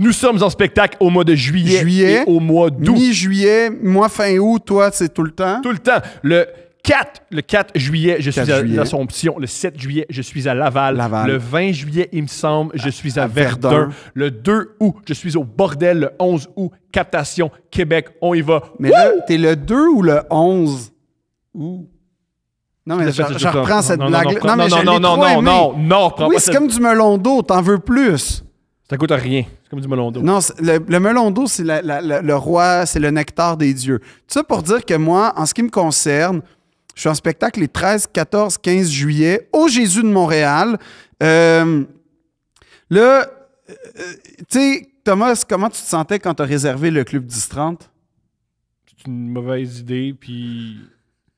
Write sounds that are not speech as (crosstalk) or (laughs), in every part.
Nous sommes en spectacle au mois de juillet, juillet au mois d'août. Mi-juillet, mois fin août, toi, c'est tout le temps? Tout le temps. Le 4, le 4 juillet, je suis à Le 7 juillet, je suis à Laval. Le 20 juillet, il me semble, je suis à, Verdun. Le 2 août, je suis au bordel. Le 11 août, Captation, Québec, on y va. Mais là, t'es le 2 ou le 11 août? Non, mais je, reprends cette blague. Non, non, non, non, non, non, non, non, comme du melon d'eau. Non, le, melon d'eau, c'est le roi, c'est le nectar des dieux. Tout ça pour dire que moi, en ce qui me concerne, je suis en spectacle les 13, 14, 15 juillet au Jésus de Montréal. Euh, là, euh, euh, tu sais, Thomas, comment tu te sentais quand tu as réservé le club 10-30? C'est une mauvaise idée, puis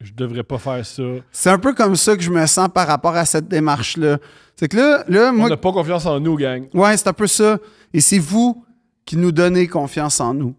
je devrais pas faire ça. C'est un peu comme ça que je me sens par rapport à cette démarche-là. C'est que là, là moi. On n'a pas confiance en nous, gang. Ouais, c'est un peu ça. Et c'est vous qui nous donnez confiance en nous.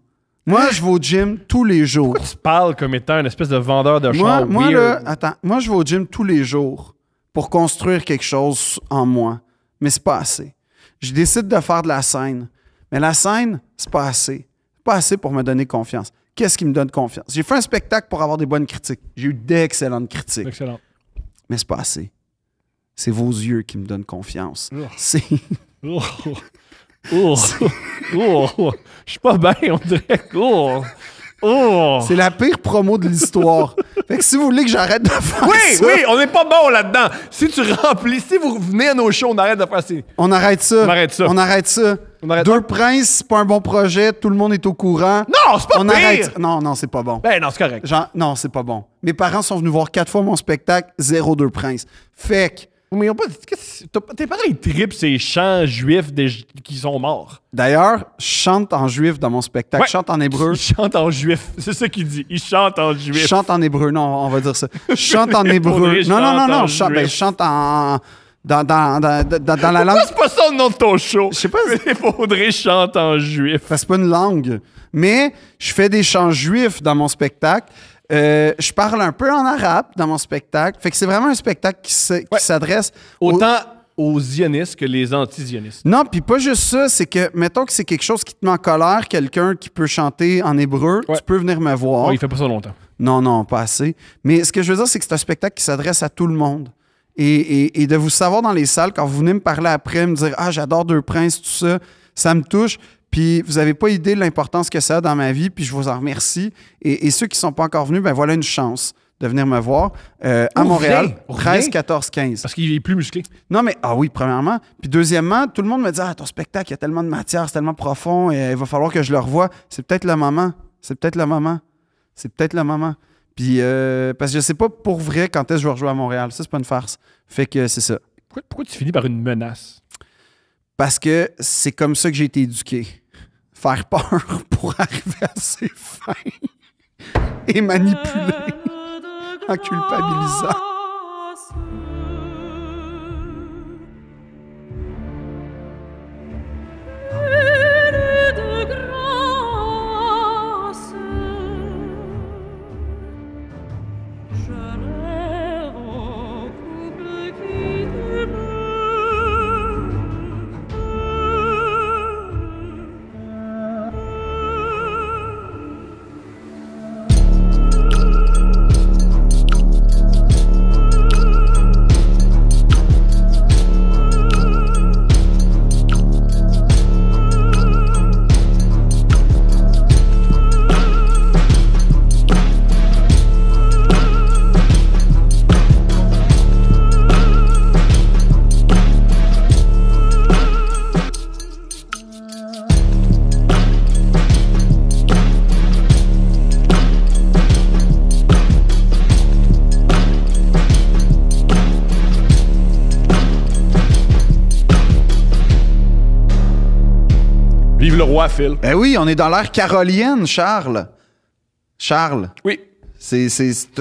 Moi, je vais au gym tous les jours. Pourquoi tu parles comme étant une espèce de vendeur de moi, Moi, Là, attends, moi, je vais au gym tous les jours pour construire quelque chose en moi. Mais c'est pas assez. Je décide de faire de la scène. Mais la scène, c'est pas assez. C'est pas assez pour me donner confiance. Qu'est-ce qui me donne confiance? J'ai fait un spectacle pour avoir des bonnes critiques. J'ai eu d'excellentes critiques. Excellent. Mais c'est pas assez. C'est vos yeux qui me donnent confiance. Oh. C'est. (laughs) Oh. Oh. (laughs) oh. Je suis pas bien, on dirait. Oh. oh. C'est la pire promo de l'histoire. (laughs) fait si vous voulez que j'arrête de faire ça... Oui, oui, on n'est pas bon là-dedans. Si tu remplis, si vous venez à nos shows, on arrête de faire On arrête ça. On arrête ça. On arrête ça. Deux princes, c'est pas un bon projet, tout le monde est au courant. Non, c'est pas On arrête. Non, non, c'est pas bon. Ben non, c'est correct. non, c'est pas bon. Mes parents sont venus voir quatre fois mon spectacle, zéro Deux princes. Fait Mais pas. Tes parents, ils ces chants juifs des- qui sont morts. D'ailleurs, chante en juif dans mon spectacle, chante en hébreu. (laughs) Chante en juif. C'est ça qu'il dit. Il chante en juif. chante en hébreu, non, on va dire ça. (laughs) chante en hébreu. Non, non, non, non, chante, ben, chante en, dans, la langue. c'est pas ça le nom de ton show. Je sais pas. (laughs) en juif. Enfin, c'est pas une langue. Mais je fais des chants juifs dans mon spectacle. Euh, je parle un peu en arabe dans mon spectacle. Fait que c'est vraiment un spectacle qui s'adresse. Autant aux zionistes que les anti-zionistes. Non, puis pas juste ça, c'est que, mettons que c'est quelque chose qui te met en colère, quelqu'un qui peut chanter en hébreu, tu peux venir me voir. il fait pas ça longtemps. Non, non, pas assez. Mais ce que je veux dire, c'est que c'est un spectacle qui s'adresse à tout le monde. Et, de vous savoir dans les salles, quand vous venez me parler après, me dire Ah, j'adore Deux Princes, tout ça, ça me touche. Puis vous n'avez pas idée de l'importance que ça a dans ma vie, puis je vous en remercie. Et, ceux qui ne sont pas encore venus, ben voilà une chance de venir me voir euh, à Montréal, 13, 14, 15. Parce qu'il est plus musclé. Non, mais, ah oui, premièrement. Puis deuxièmement, tout le monde me dit Ah, ton spectacle, il y a tellement de matière, c'est tellement profond, et il va falloir que je le revoie. C'est peut-être le moment. C'est peut-être le moment. C'est peut-être le moment. Puis, euh, parce que je sais pas pour vrai quand est-ce que je vais rejouer à Montréal. Ça, c'est pas une farce. Fait que c'est ça. Pourquoi, pourquoi, tu finis par une menace? Parce que c'est comme ça que j'ai été éduqué. Faire peur (laughs) pour arriver à ses fins et manipuler en culpabilisant. Ah. Eh oui, on est dans l'ère carolienne, Charles. Charles. Oui. C'est,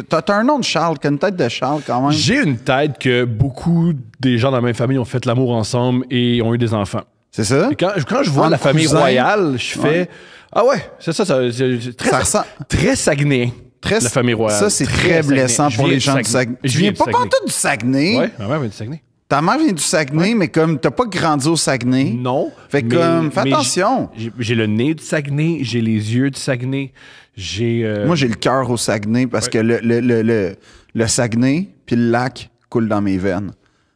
t'as, un nom de Charles, t'as une tête de Charles quand même. J'ai une tête que beaucoup des gens de la même famille ont fait l'amour ensemble et ont eu des enfants. C'est ça? quand, je vois la famille royale, je fais Ah ouais, c'est ça, ça, c'est très, Saguenay très Saguenay. Très, la famille royale. Ça, c'est très, blessant pour les gens du Saguenay. Je viens pas Saguenay. du Saguenay. Ouais, ma mère vient du Saguenay. Ta mère vient du Saguenay, mais comme t'as pas grandi au Saguenay. Non. Fait comme, fais attention. J'ai le nez du Saguenay, j'ai les yeux du Saguenay, j'ai. Euh, Moi, j'ai le cœur au Saguenay parce que le, le, le, le, le Saguenay puis le lac coule dans mes veines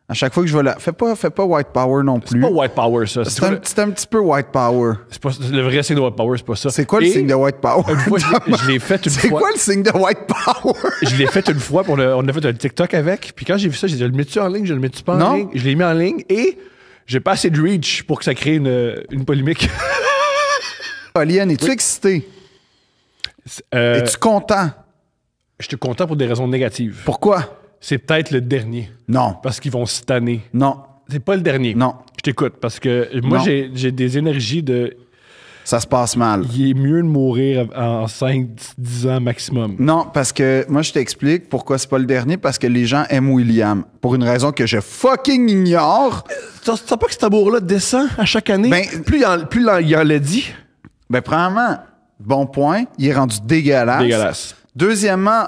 à chaque fois que je vois là, Fais pas, fais pas white power non plus. C'est pas white power, ça. C'est un, un, petit peu white power. Pas, le vrai signe de white power, c'est pas ça. C'est quoi le signe de white power? je, l'ai fait une fois. C'est quoi le signe de white power? je l'ai fait une fois, on a, on a fait un TikTok avec. Puis quand j'ai vu ça, j'ai dit, le mets-tu en ligne, je le mets-tu pas en non. ligne? Je l'ai mis en ligne et j'ai pas assez de reach pour que ça crée une, une polémique. Pauline, (laughs) es-tu excité? Euh, es-tu content? Je suis content pour des raisons négatives. Pourquoi? c'est peut-être le dernier. Non. Parce qu'ils vont se tanner. Non. C'est pas le dernier. Non. Je t'écoute parce que moi, j'ai, des énergies de. Ça se passe mal. Il est mieux de mourir en 5-10 ans maximum. Non, parce que moi, je t'explique pourquoi c'est pas le dernier, parce que les gens aiment William. Pour une raison que je fucking ignore. Tu pas que cet amour-là descend à chaque année? Ben, plus il en, plus il l'a dit. Ben, premièrement, bon point, il est rendu dégueulasse. Dégueulasse. Deuxièmement,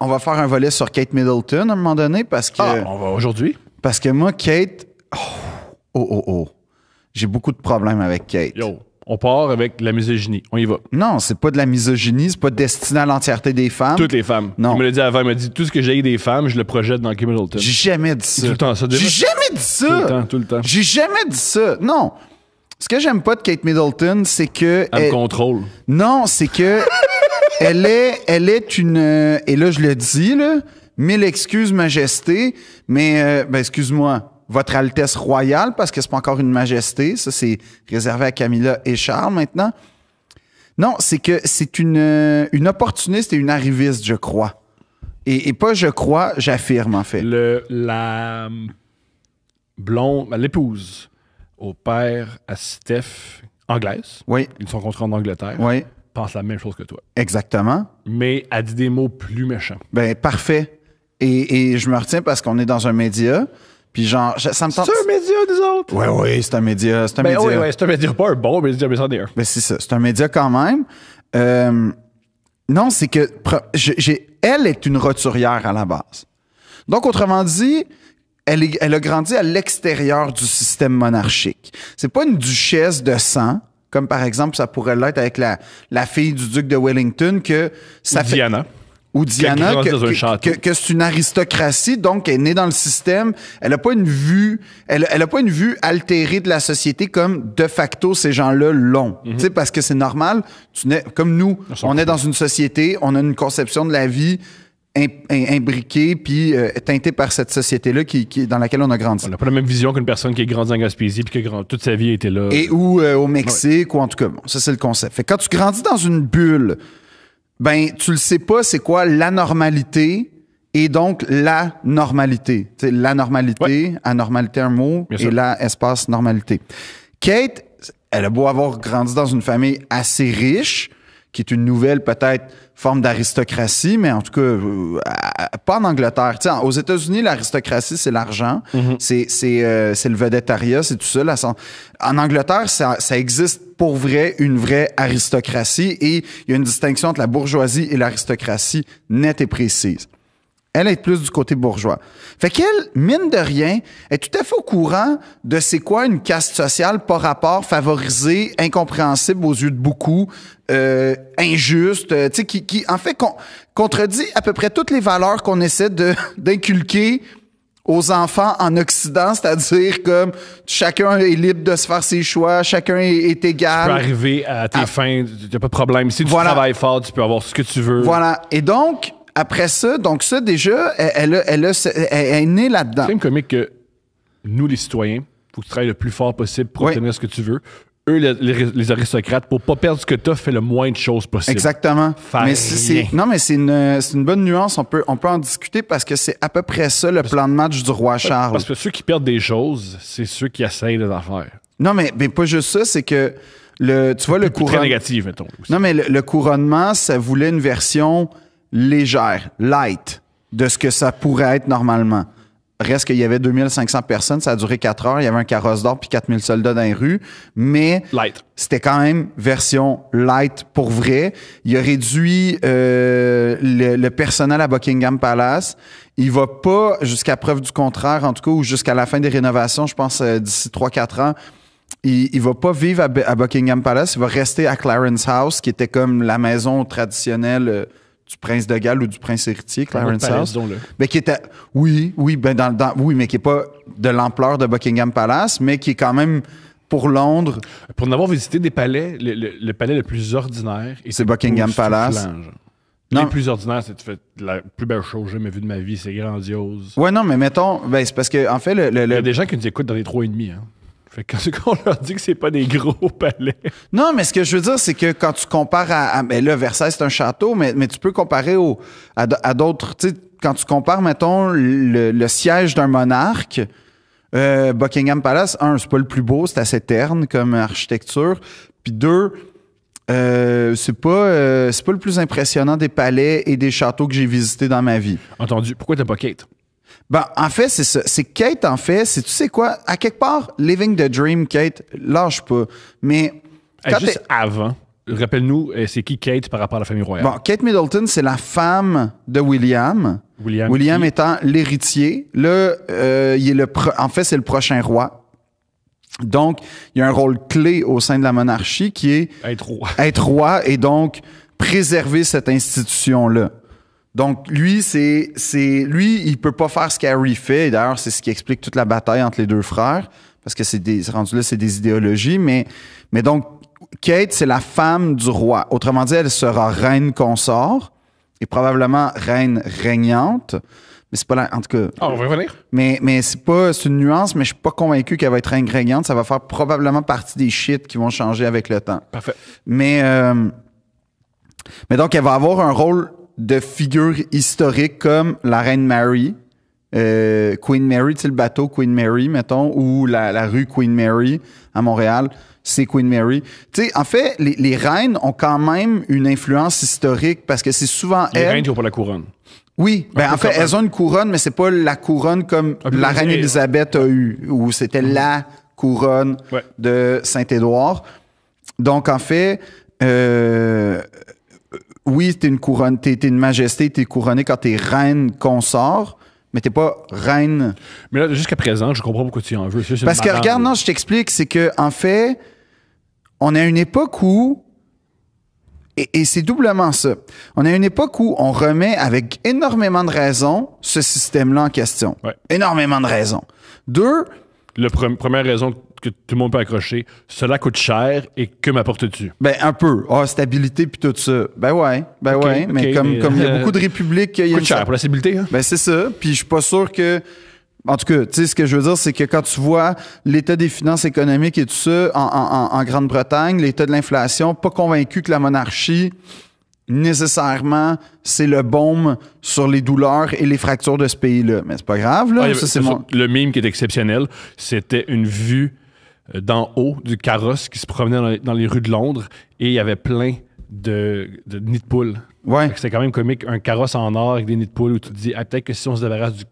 on va faire un volet sur Kate Middleton à un moment donné parce que. Ah, on va aujourd'hui. Parce que moi, Kate. Oh, oh, oh, oh. J'ai beaucoup de problèmes avec Kate. Yo, on part avec la misogynie. On y va. Non, c'est pas de la misogynie, c'est pas destiné à l'entièreté des femmes. Toutes les femmes. Non. Il me l'a dit avant, il m'a dit tout ce que j'ai des femmes, je le projette dans Kate Middleton. J'ai jamais dit ça. Tout le temps, J'ai jamais dit ça. Tout le temps, tout le temps. J'ai jamais dit ça. Non. Ce que j'aime pas de Kate Middleton, c'est que. Elle, contrôle. Non, c'est que elle est, elle est une, euh, et là je le dis là, mille excuses majesté, mais euh, ben, excuse-moi, votre Altesse royale parce que c'est pas encore une majesté, ça c'est réservé à Camilla et Charles maintenant. Non, c'est que c'est une, euh, une opportuniste et une arriviste, je crois. Et, pas je crois, j'affirme en fait. Le, la blonde, ben, l'épouse au père à Steph, anglaise. Oui. Ils sont rencontrés en Angleterre. Oui pense la même chose que toi. Exactement. Mais elle dit des mots plus méchants. Ben, parfait. Et, je me retiens parce qu'on est dans un média. Puis genre, ça me tente. C'est un média, des autres. Oui, oui, c'est un média. C'est un ben, média. Oui, oui, c'est un média, pas un bon média, mais c'en un. Ben, c'est ça. C'est un média quand même. Euh, non, c'est que j'ai, elle est une roturière à la base. Donc, autrement dit, elle, elle a grandi à l'extérieur du système monarchique. C'est pas une duchesse de sang comme par exemple, ça pourrait l'être avec la, la fille du duc de Wellington que ça Ou Diana. Ou Diana, que, c'est une aristocratie, donc elle est née dans le système, elle a pas une vue, elle, elle a pas une vue altérée de la société comme de facto ces gens-là l'ont. Mhm. Tu sais, parce que c'est normal, tu n'es, comme nous, on est dans une société, on a une conception de la vie imbriqué puis euh, teintée par cette société-là qui, dans laquelle on a grandi. On n'a pas la même vision qu'une personne qui est grande en Gaspésie puis que toute sa vie était là. Et ou euh, au Mexique, ou en tout cas, ça c'est le concept. Fait quand tu grandis dans une bulle, ben tu le sais pas c'est quoi la normalité et donc la normalité. C'est la normalité, anormalité un mot, et espace normalité. Kate, elle a beau avoir grandi dans une famille assez riche, qui est une nouvelle peut-être forme d'aristocratie, mais en tout cas, euh, pas en Angleterre. T'sais, aux États-Unis, l'aristocratie, c'est l'argent, mm-hmm. c'est euh, c'est le vedettariat, c'est tout ça. en Angleterre, ça, ça, existe pour vrai une vraie aristocratie et il y a une distinction entre la bourgeoisie et l'aristocratie nette et précise. Elle est plus du côté bourgeois. Fait qu'elle, mine de rien, est tout à fait au courant de c'est quoi une caste sociale par rapport favorisée, incompréhensible aux yeux de beaucoup, euh, injuste, euh, tu sais, qui, qui, en fait, contredit à peu près toutes les valeurs qu'on essaie de, (laughs) d'inculquer aux enfants en Occident, c'est-à-dire comme chacun est libre de se faire ses choix, chacun est, égal. Tu peux arriver à tes ah. fins, il pas de problème. Si tu voilà. travailles fort, tu peux avoir ce que tu veux. Voilà. Et donc, après ça, donc ça, déjà, elle, elle, est née là-dedans. C'est comique que nous, les citoyens, faut que tu travailles le plus fort possible pour obtenir ce que tu veux. Eux, les, aristocrates, pour pas perdre ce que t'as, fait le moins de choses possible. Exactement. non, mais c'est une, bonne nuance. On peut, on peut en discuter parce que c'est à peu près ça le plan de match du roi Charles. Parce que ceux qui perdent des choses, c'est ceux qui essayent de les faire. Non, mais, mais pas juste ça, c'est que le, tu vois, le couronnement. négatif, mettons. Non, mais le couronnement, ça voulait une version légère, light de ce que ça pourrait être normalement. Reste qu'il y avait 2500 personnes, ça a duré 4 heures, il y avait un carrosse d'or puis 4000 soldats dans les rues, mais c'était quand même version light pour vrai. Il a réduit euh, le, personnel à Buckingham Palace. Il va pas, jusqu'à preuve du contraire en tout cas, ou jusqu'à la fin des rénovations, je pense euh, d'ici 3-4 ans, il, il va pas vivre à, Buckingham Palace, il va rester à Clarence House, qui était comme la maison traditionnelle... Euh, du prince de Galles ou du prince héritier, Clarence House. Mais qui était, oui, oui, ben dans, oui, mais qui est pas de l'ampleur de Buckingham Palace, mais qui est quand même pour Londres. Pour n'avoir visité des palais, le, palais le plus ordinaire, c'est Buckingham Palace. Non. plus ordinaire, c'est la plus belle chose que j'ai jamais vue de ma vie, c'est grandiose. Ouais, non, mais mettons, ben, c'est parce que, en fait, le, Il y a des gens qui nous écoutent dans les trois et demi, hein. Fait que quand (laughs) on leur dit que c'est pas des gros (laughs) palais. Non, mais ce que je veux dire, c'est que quand tu compares à. mais ben là, Versailles, c'est un château, mais, tu peux comparer à, d'autres. Tu sais, quand tu compares, mettons, le, siège d'un monarque, euh, Buckingham Palace, un, c'est pas le plus beau, c'est assez terne comme architecture. Puis deux, euh, c'est pas euh, c'est pas le plus impressionnant des palais et des châteaux que j'ai visités dans ma vie. Entendu. Pourquoi t'as pas Kate? Ben, en fait, c'est ça. C'est Kate, en fait, c'est, tu sais quoi, à quelque part, Living the Dream, Kate, lâche pas. Mais. Quand Juste avant, rappelle-nous, euh, c'est qui Kate par rapport à la famille royale? Bon, Kate Middleton, c'est la femme de William. William, étant l'héritier. Là, euh, il est le pro en fait, c'est le prochain roi. Donc, il y a un rôle clé au sein de la monarchie qui est. Être roi. Être roi et donc préserver cette institution-là. Donc, lui, c'est, c'est, lui, il peut pas faire ce qu'Harry fait. d'ailleurs, c'est ce qui explique toute la bataille entre les deux frères. Parce que c'est des, rendu là, c'est des idéologies. Mais, mais donc, Kate, c'est la femme du roi. Autrement dit, elle sera reine consort et probablement reine régnante. Mais c'est pas la, en tout cas. Ah, on va revenir. Mais, mais c'est pas, c'est une nuance, mais je suis pas convaincu qu'elle va être reine régnante. Ça va faire probablement partie des shit qui vont changer avec le temps. Parfait. Mais, euh, mais donc, elle va avoir un rôle de figures historiques comme la reine Mary, euh, Queen Mary, tu sais, le bateau Queen Mary, mettons, ou la, rue Queen Mary à Montréal, c'est Queen Mary. Tu sais, en fait, les, reines ont quand même une influence historique parce que c'est souvent elles. Les reines qui n'ont pas la couronne. Oui, ben en fait, elles ont une couronne, mais c'est pas la couronne comme la reine Élisabeth a eu, où c'était mhm. la couronne de Saint-Édouard. Donc, en fait, euh, oui, t'es une couronne, t'es une majesté, t'es couronnée quand t'es reine consort, mais t'es pas reine. Mais là, jusqu'à présent, je comprends pourquoi tu en veux. Parce que regarde, non, je t'explique, c'est que en fait, on a une époque où et, c'est doublement ça. On a une époque où on remet avec énormément de raisons ce système-là en question. Énormément de raisons. Deux. Le première raison que tout le monde peut accrocher. Cela coûte cher et que m'apportes-tu? Ben, un peu. Ah, stabilité puis tout ça. Ben ouais, ben ouais. mais comme il y a euh, beaucoup de républiques... Coûte y a cher pour la stabilité. Hein? Ben c'est ça. Puis je suis pas sûr que... En tout cas, tu sais, ce que je veux dire, c'est que quand tu vois l'état des finances économiques et tout ça en, Grande-Bretagne, l'état de l'inflation, pas convaincu que la monarchie nécessairement c'est le baume sur les douleurs et les fractures de ce pays-là. Mais c'est pas grave, là. Ah, le mime qui est exceptionnel, c'était une vue d'en haut du carrosse qui se promenait dans les, rues de Londres et il y avait plein de, nids de poules. Ouais. C'est quand même comique, un carrosse en or avec des nids de poules où tu te dis, ah, peut-être que si on se débarrasse du,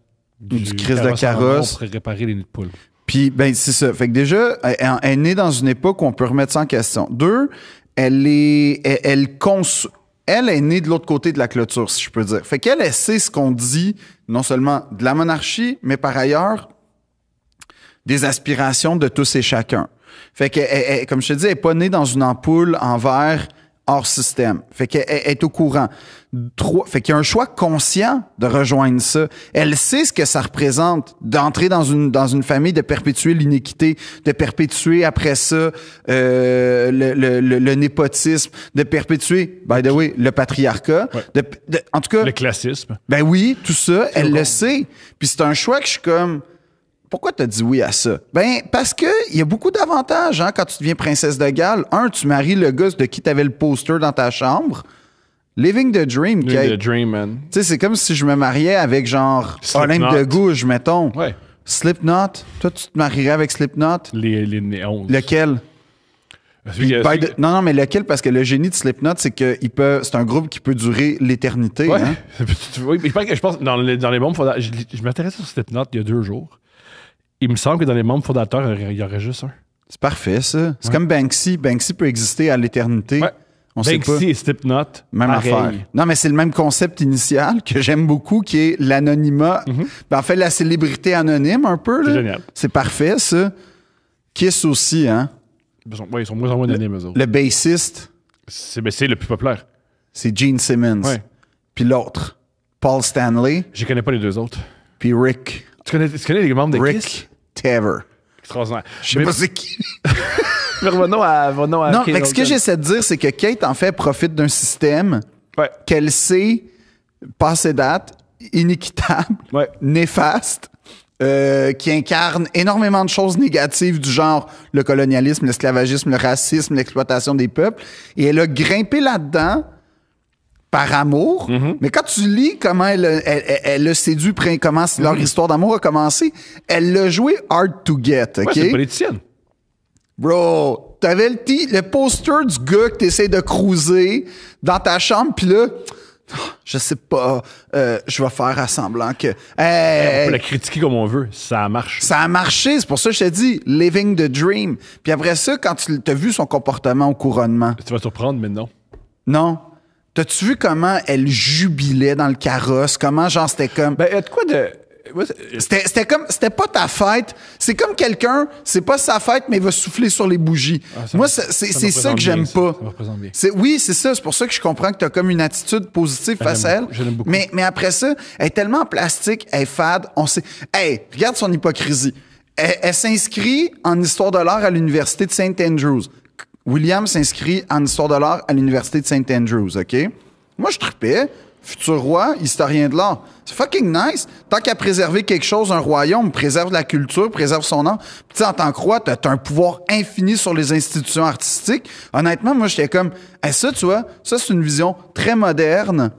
carrosse de carrosse, or, on pourrait réparer les nids de poules. Puis, ben, c'est ça. Fait que déjà, elle, est née dans une époque où on peut remettre ça en question. Deux, elle est, elle, elle, elle est née de l'autre côté de la clôture, si je peux dire. Fait qu'elle, elle sait ce qu'on dit, non seulement de la monarchie, mais par ailleurs, des aspirations de tous et chacun. Fait que, comme je te dis, elle est pas née dans une ampoule en verre hors système. Fait qu'elle est au courant. Trois, fait qu'il y a un choix conscient de rejoindre ça. Elle sait ce que ça représente d'entrer dans une dans une famille, de perpétuer l'iniquité, de perpétuer après ça euh, le, le, népotisme, de perpétuer, by the way, le patriarcat. De, en tout cas, le classisme. Ben oui, tout ça, elle le sait. Puis c'est un choix que je suis comme pourquoi tu as dit oui à ça? Ben, parce que il y a beaucoup d'avantages hein, quand tu deviens princesse de Galles. Un, tu maries le gosse de qui tu le poster dans ta chambre. Living the Dream. Living the Dream, man. Tu sais, c'est comme si je me mariais avec genre Olympe de Gouge, mettons. Ouais. Slipknot. Toi, tu te marierais avec Slipknot? Les, néons. Lequel? Non, non, mais lequel? Parce que le génie de Slipknot, c'est que il peut... c'est un groupe qui peut durer l'éternité. Hein. (laughs) oui, je pense que dans les, dans bombes, je, je m'intéresse à Slipknot il y a deux jours il me semble que dans les membres fondateurs, il y aurait juste un. C'est parfait, ça. C'est comme Banksy. Banksy peut exister à l'éternité. Banksy sait pas. et Même affaire. Non, mais c'est le même concept initial que j'aime beaucoup, qui est l'anonymat. Mhm. Ben, en fait, la célébrité anonyme, un peu. C'est génial. C'est parfait, ça. Kiss aussi, hein? Ils sont, ils sont moins en moins anonymes, eux autres. Le bassiste. Ben, c'est le plus populaire. C'est Gene Simmons. Puis l'autre, Paul Stanley. Je connais pas les deux autres. Puis Rick tu connais, tu connais les membres de Rick Taver. Extraordinaire. Je sais pas c'est (laughs) Mais revenons à, Non, ce que j'essaie de dire, c'est que Kate, en fait, profite d'un système qu'elle sait passer date, inéquitable, néfaste, euh, qui incarne énormément de choses négatives du genre le colonialisme, l'esclavagisme, le racisme, l'exploitation des peuples. Et elle a grimpé là-dedans par amour. Mm-hmm. Mais quand tu lis comment elle, elle, le séduit, comment mm-hmm. leur histoire d'amour a commencé, elle l'a joué hard to get. OK? c'est politicienne. Bro, t'avais le, le poster du gars que t'essayes de cruiser dans ta chambre, puis là, je sais pas, euh, je vais faire à semblant que. on peut la critiquer comme on veut, ça marche. Ça a marché, c'est pour ça que je t'ai dit « living the dream. Puis après ça, quand tu as vu son comportement au couronnement. Tu vas te surprendre, mais non. Non, T'as-tu vu comment elle jubilait dans le carrosse? Comment, genre, c'était comme. Ben, quoi de. Euh, c'était, comme c'était pas ta fête c'est comme quelqu'un c'est pas sa fête mais il va souffler sur les bougies ah, moi c'est, ça, que j'aime pas c'est oui c'est ça c'est pour ça que je comprends que t'as comme une attitude positive face à elle beaucoup. mais mais après ça elle est tellement plastique elle est fade on sait hey regarde son hypocrisie elle, elle s'inscrit en histoire de l'art à l'université de St Andrews William s'inscrit en histoire de l'art à l'université de St. Andrews, OK? Moi, je tripais. Futur roi, historien de l'art. C'est fucking nice. Tant qu'à préserver quelque chose, un royaume, préserve la culture, préserve son art. Puis en tant que roi, t'as un pouvoir infini sur les institutions artistiques. Honnêtement, moi, j'étais comme, eh, ça, tu vois, ça, c'est une vision très moderne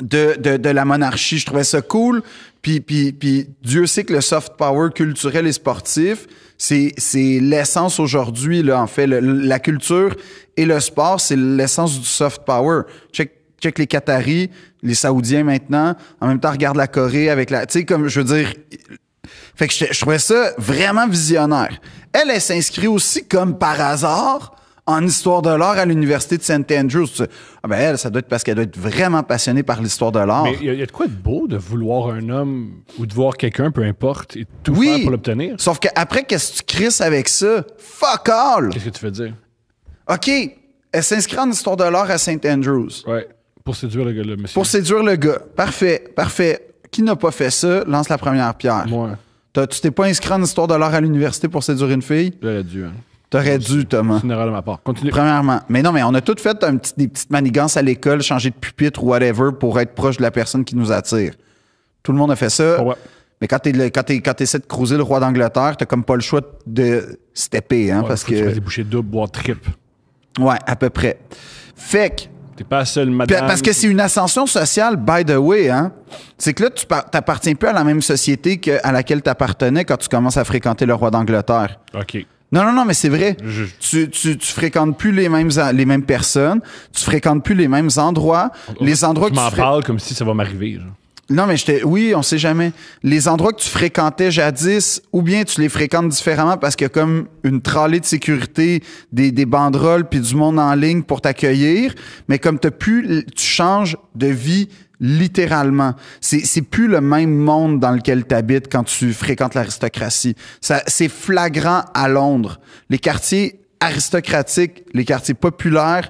de, de, la monarchie. Je trouvais ça cool. Puis, puis, puis Dieu sait que le soft power culturel et sportif, c'est, c'est l'essence aujourd'hui, là, en fait. la culture et le sport, c'est l'essence du soft power. Check, check les Qataris, les Saoudiens maintenant. En même temps, regarde la Corée avec la... Tu sais, comme, je veux dire... Fait que je, je trouvais ça vraiment visionnaire. Elle, elle s'inscrit aussi comme par hasard en histoire de l'art à l'université de St. Andrews. Ah ben elle, ça doit être parce qu'elle doit être vraiment passionnée par l'histoire de l'art. Mais il y, a de quoi être beau de vouloir un homme ou de voir quelqu'un, peu importe, et tout faire pour l'obtenir. Sauf qu'après, qu'est-ce que tu crisses avec ça? Fuck all! Qu'est-ce que tu veux dire? OK, elle s'inscrit en histoire de l'art à St. Andrews. Ouais, pour séduire le gars, le monsieur. Pour séduire le gars. Parfait, parfait. Qui n'a pas fait ça, lance la première pierre. Moi. Tu t'es pas inscrit en histoire de l'art à l'université pour séduire une fille? J'aurais dû, hein. T'aurais dû, Thomas. C'est une de ma part. Continue. Premièrement. Mais non, mais on a toutes fait un petit, des petites manigances à l'école, changer de pupitre ou whatever pour être proche de la personne qui nous attire. Tout le monde a fait ça. Ah ouais. Mais quand tu quand, es, quand essaies de cruiser le roi d'Angleterre, t'as comme pas le choix de stepper, hein, parce que... Tu des bouchées doubles, boire trip. Ouais, à peu près. Fait que... T'es pas seul, madame. Parce que c'est une ascension sociale, by the way, hein. C'est que là, tu t'appartiens plus à la même société que, à laquelle t'appartenais quand tu commences à fréquenter le roi d'Angleterre. OK. Non, non, non, mais c'est vrai. Tu, tu, fréquentes plus les mêmes, les mêmes personnes, tu fréquentes plus les mêmes endroits. les endroits m'en parle comme si ça va m'arriver. Non, mais j'étais, oui, on sait jamais. Les endroits que tu fréquentais jadis, ou bien tu les fréquentes différemment parce qu'il y a comme une tralée de sécurité, des, des banderoles puis du monde en ligne pour t'accueillir. Mais comme t'as plus, tu changes de vie littéralement. C'est plus le même monde dans lequel tu habites quand tu fréquentes l'aristocratie. Ça C'est flagrant à Londres. Les quartiers aristocratiques, les quartiers populaires,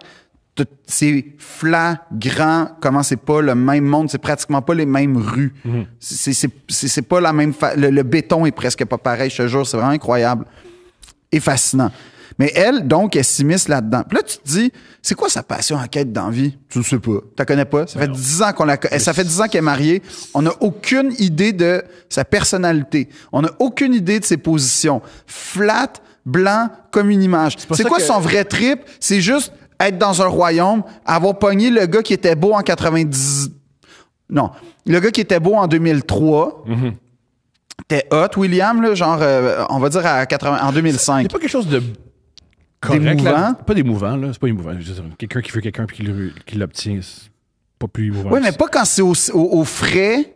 c'est flagrant comment c'est pas le même monde, c'est pratiquement pas les mêmes rues. Mhm. C'est pas la même... Le, le, béton est presque pas pareil, je jour. jure, c'est vraiment incroyable et fascinant. Mais elle, donc, elle s'immisce là-dedans. Puis là, tu te dis, c'est quoi sa passion en quête d'envie? Tu ne sais pas. Tu la connais pas. Ça fait dix ans qu'on la Ça fait dix ans qu'elle est mariée. On n'a aucune idée de sa personnalité. On n'a aucune idée de ses positions. Flat, blanc, comme une image. C'est quoi son vrai trip? C'est juste être dans un royaume, avoir pogné le gars qui était beau en 90... Non. Le gars qui était beau en 2003... Mm-hmm. T'es hot, William, là, genre, euh, on va dire à 80, en 2005. C'est pas quelque chose de correct. pas mouvants, là. C'est pas émouvant. Quelqu'un qui veut quelqu'un puis qui l'obtient, c'est pas plus émouvant. Oui, mais pas quand c'est au, frais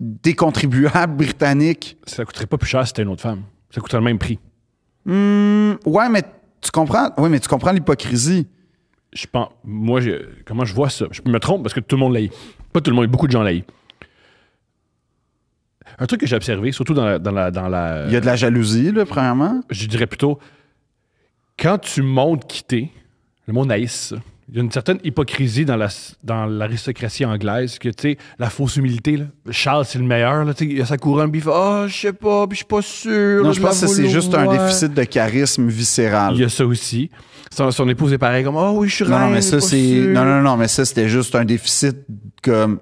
des contribuables britanniques. Ça coûterait pas plus cher si c'était une autre femme. Ça coûterait le même prix. Hmm, ouais, mais tu comprends. Ouais, mais tu comprends l'hypocrisie. Je pense. Moi, comment je vois ça? Je me trompe parce que tout le monde l'a Pas tout le monde, beaucoup de gens l'aillent. Un truc que j'ai observé, surtout dans dans la, dans la. Il y a de la jalousie, là, premièrement. Je dirais plutôt quand tu montes quitter, le mot naïs, Il y a une certaine hypocrisie dans, la, dans l'aristocratie anglaise que, tu sais, la fausse humilité, là. Charles, c'est le meilleur, là, il a sa couronne, puis il fait « oh, je sais pas, puis je suis pas sûr. » Non, je pense que c'est juste un déficit de charisme viscéral. Il y a ça aussi. Son, épouse est pareil, comme « Ah oh, oui, je suis non, non, mais Non, non, non, mais ça, c'était juste un déficit comme...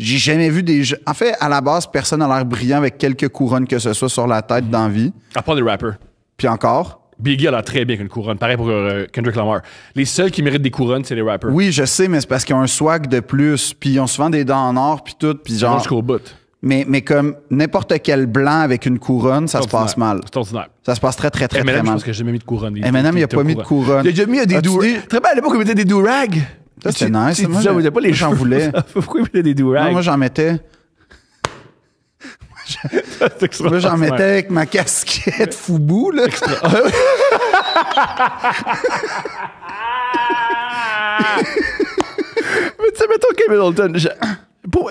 J'ai jamais vu des En fait, à la base, personne n'a l'air brillant avec quelques couronnes que ce soit sur la tête d'envie. À part les rappers. Puis encore... Biggie a a très bien une couronne. Pareil pour euh, Kendrick Lamar. Les seuls qui méritent des couronnes, c'est les rappers. Oui, je sais, mais c'est parce qu'ils ont un swag de plus, puis ils ont souvent des dents en or, puis tout, puis genre. jusqu'au bout. Mais, mais comme n'importe quel blanc avec une couronne, ça se passe mal. C'est ordinaire. Ça se passe très, très, très, très mal. parce que j'ai jamais mis de couronne. Et maintenant, il a pas mis de couronne. Il a déjà mis des do Très bien, à l'époque, il mettait des do-rags. C'était nice. Moi, j'en voulais. (laughs) Pourquoi il mettait des do Moi, j'en mettais. Moi, j'en mettais avec ma casquette Foubou, là. (laughs) Mais tu sais, mettons Kevin Middleton. Pour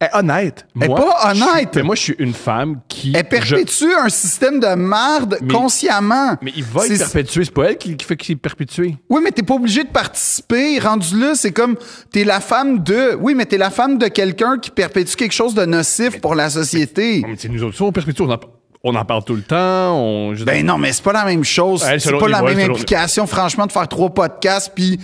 est honnête. Elle moi, pas honnête. mais moi, je suis une femme qui. Elle perpétue un système de merde consciemment. Mais il va être perpétué. C'est pas elle qui, fait qu'il est perpétué. Oui, mais t'es pas obligé de participer. Rendu là, c'est comme t'es la femme de. Oui, mais t'es la femme de quelqu'un qui perpétue quelque chose de nocif pour la société. Mais, c'est nous autres, on perpétue. On en, parle tout le temps. Ben non, mais c'est pas la même chose. c'est pas la même implication, franchement, de faire trois podcasts puis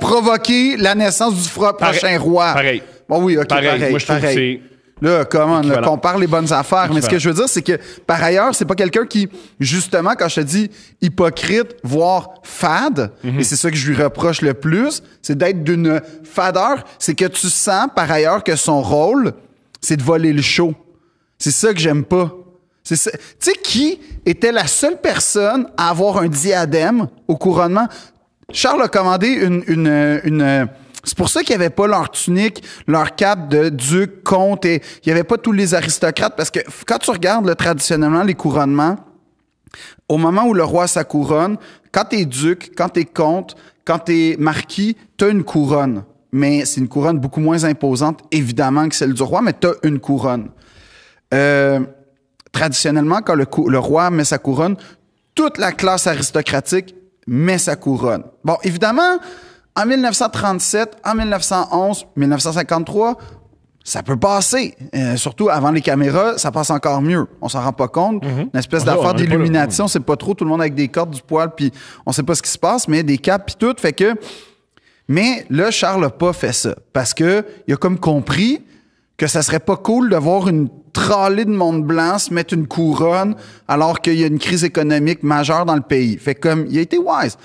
provoquer la naissance du prochain roi. Pareil. Bon, bah oui, OK, pareil. Là, comment, on, les bonnes affaires. Mais ce que je veux dire, c'est que, par ailleurs, c'est pas quelqu'un qui, justement, quand je te dis hypocrite, voire fade, mhm. et c'est ça que je lui reproche le plus, c'est d'être d'une fadeur. C'est que tu sens, par ailleurs, que son rôle, c'est de voler le show. C'est ça que j'aime pas. Tu sais, qui était la seule personne à avoir un diadème au couronnement? Charles a commandé une, une c'est pour ça qu'il n'y avait pas leur tunique, leur cap de duc, comte, et il n'y avait pas tous les aristocrates, parce que quand tu regardes traditionnellement les couronnements, au moment où le roi sa couronne, quand t'es duc, quand t'es comte, quand t'es marquis, t'as une couronne. Mais c'est une couronne beaucoup moins imposante, évidemment, que celle du roi, mais t'as une couronne. Euh, traditionnellement, quand le roi met sa couronne, toute la classe aristocratique met sa couronne. Bon, évidemment, en 1937, en 1911, 1953, ça peut passer. Euh, surtout avant les caméras, ça passe encore mieux. On s'en rend pas compte. Mhm. Une espèce ah d'affaire d'illumination, c'est pas trop tout le monde avec des cordes, du poil, puis on sait pas ce qui se passe, mais des caps, puis tout. Fait que. Mais là, Charles n'a pas fait ça parce que il a comme compris que ça serait pas cool de voir une trollée de monde blanc se mettre une couronne alors qu'il y a une crise économique majeure dans le pays. Fait comme il a été wise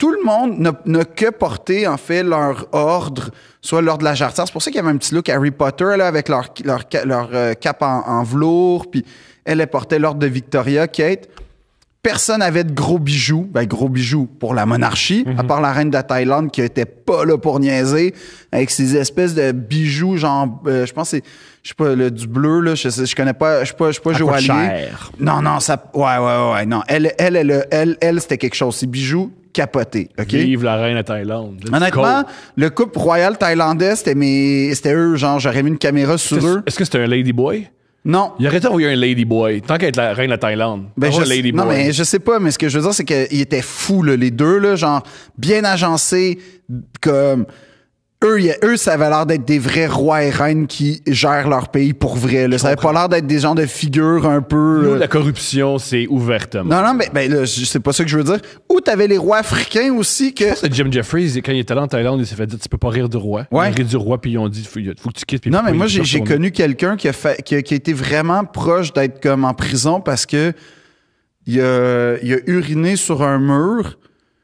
tout le monde n'a que porté, en fait, leur ordre, soit l'ordre de la jartière. C'est pour ça qu'il y avait un petit look Harry Potter, là, avec leur, leur, leur, euh, cape en, velours. Puis elle, elle portait l'ordre de Victoria, Kate. Personne n'avait de gros bijoux, ben gros bijoux pour la monarchie, mhm. à part la reine de Thaïlande qui était pas là pour niaiser, avec ses espèces de bijoux genre, euh, je pense c'est, je sais pas, le, du bleu là, je, sais, je connais pas, je sais pas, je sais pas joaillier. Non non ça, ouais ouais ouais non, elle elle elle elle, c'était quelque chose, c'est bijoux capotés. ok Vive la reine de Thaïlande. Honnêtement, le couple royal thaïlandais c'était mes, c'était eux genre j'aurais mis une caméra sur eux. Est-ce que c'était un lady boy? Non. Il aurait envoyé un Ladyboy, tant qu'à est la reine de la Thaïlande. Ben je, non, mais je sais pas, mais ce que je veux dire, c'est qu'ils étaient fous, là, les deux, là, genre, bien agencés, comme eux, y a, eux, ça avait l'air d'être des vrais rois et reines qui gèrent leur pays pour vrai. Là. Ça avait pas l'air d'être des gens de figure un peu. Là, euh, la corruption, c'est ouvertement. Non, non, mais ben, c'est pas ça que je veux dire. Ou t'avais les rois africains aussi que. C'est Jim Jeffries, quand il était allé en Thaïlande, il s'est fait dire tu peux pas rire du roi. Ouais. Il du roi, puis ils ont dit faut, faut que tu quittes. non, mais moi, j'ai connu quelqu'un qui, a fait, qui, a, qui été vraiment proche d'être comme en prison parce que il a, il a uriné sur un mur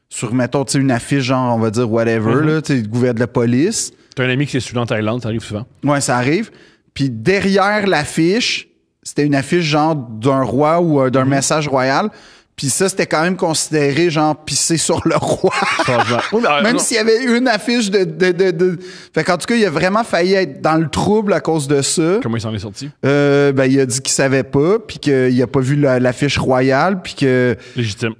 sur, mettons, une affiche, genre, on va dire, whatever, mhm. là, tu sais, le de la police. T'as un ami qui s'est souvent en Thaïlande, ça arrive souvent. Ouais, ça arrive. Puis derrière l'affiche, c'était une affiche, genre, d'un roi ou euh, d'un mhm. message royal. Puis ça, c'était quand même considéré genre pisser (laughs) sur le roi. Euh, même s'il y avait une affiche de. de, de, Fait qu'en tout cas, il a vraiment failli être dans le trouble à cause de ça. Comment il s'en est sorti? Euh, ben, il a dit qu'il savait pas, puis qu'il a pas vu l'affiche royale, puis que. Légitime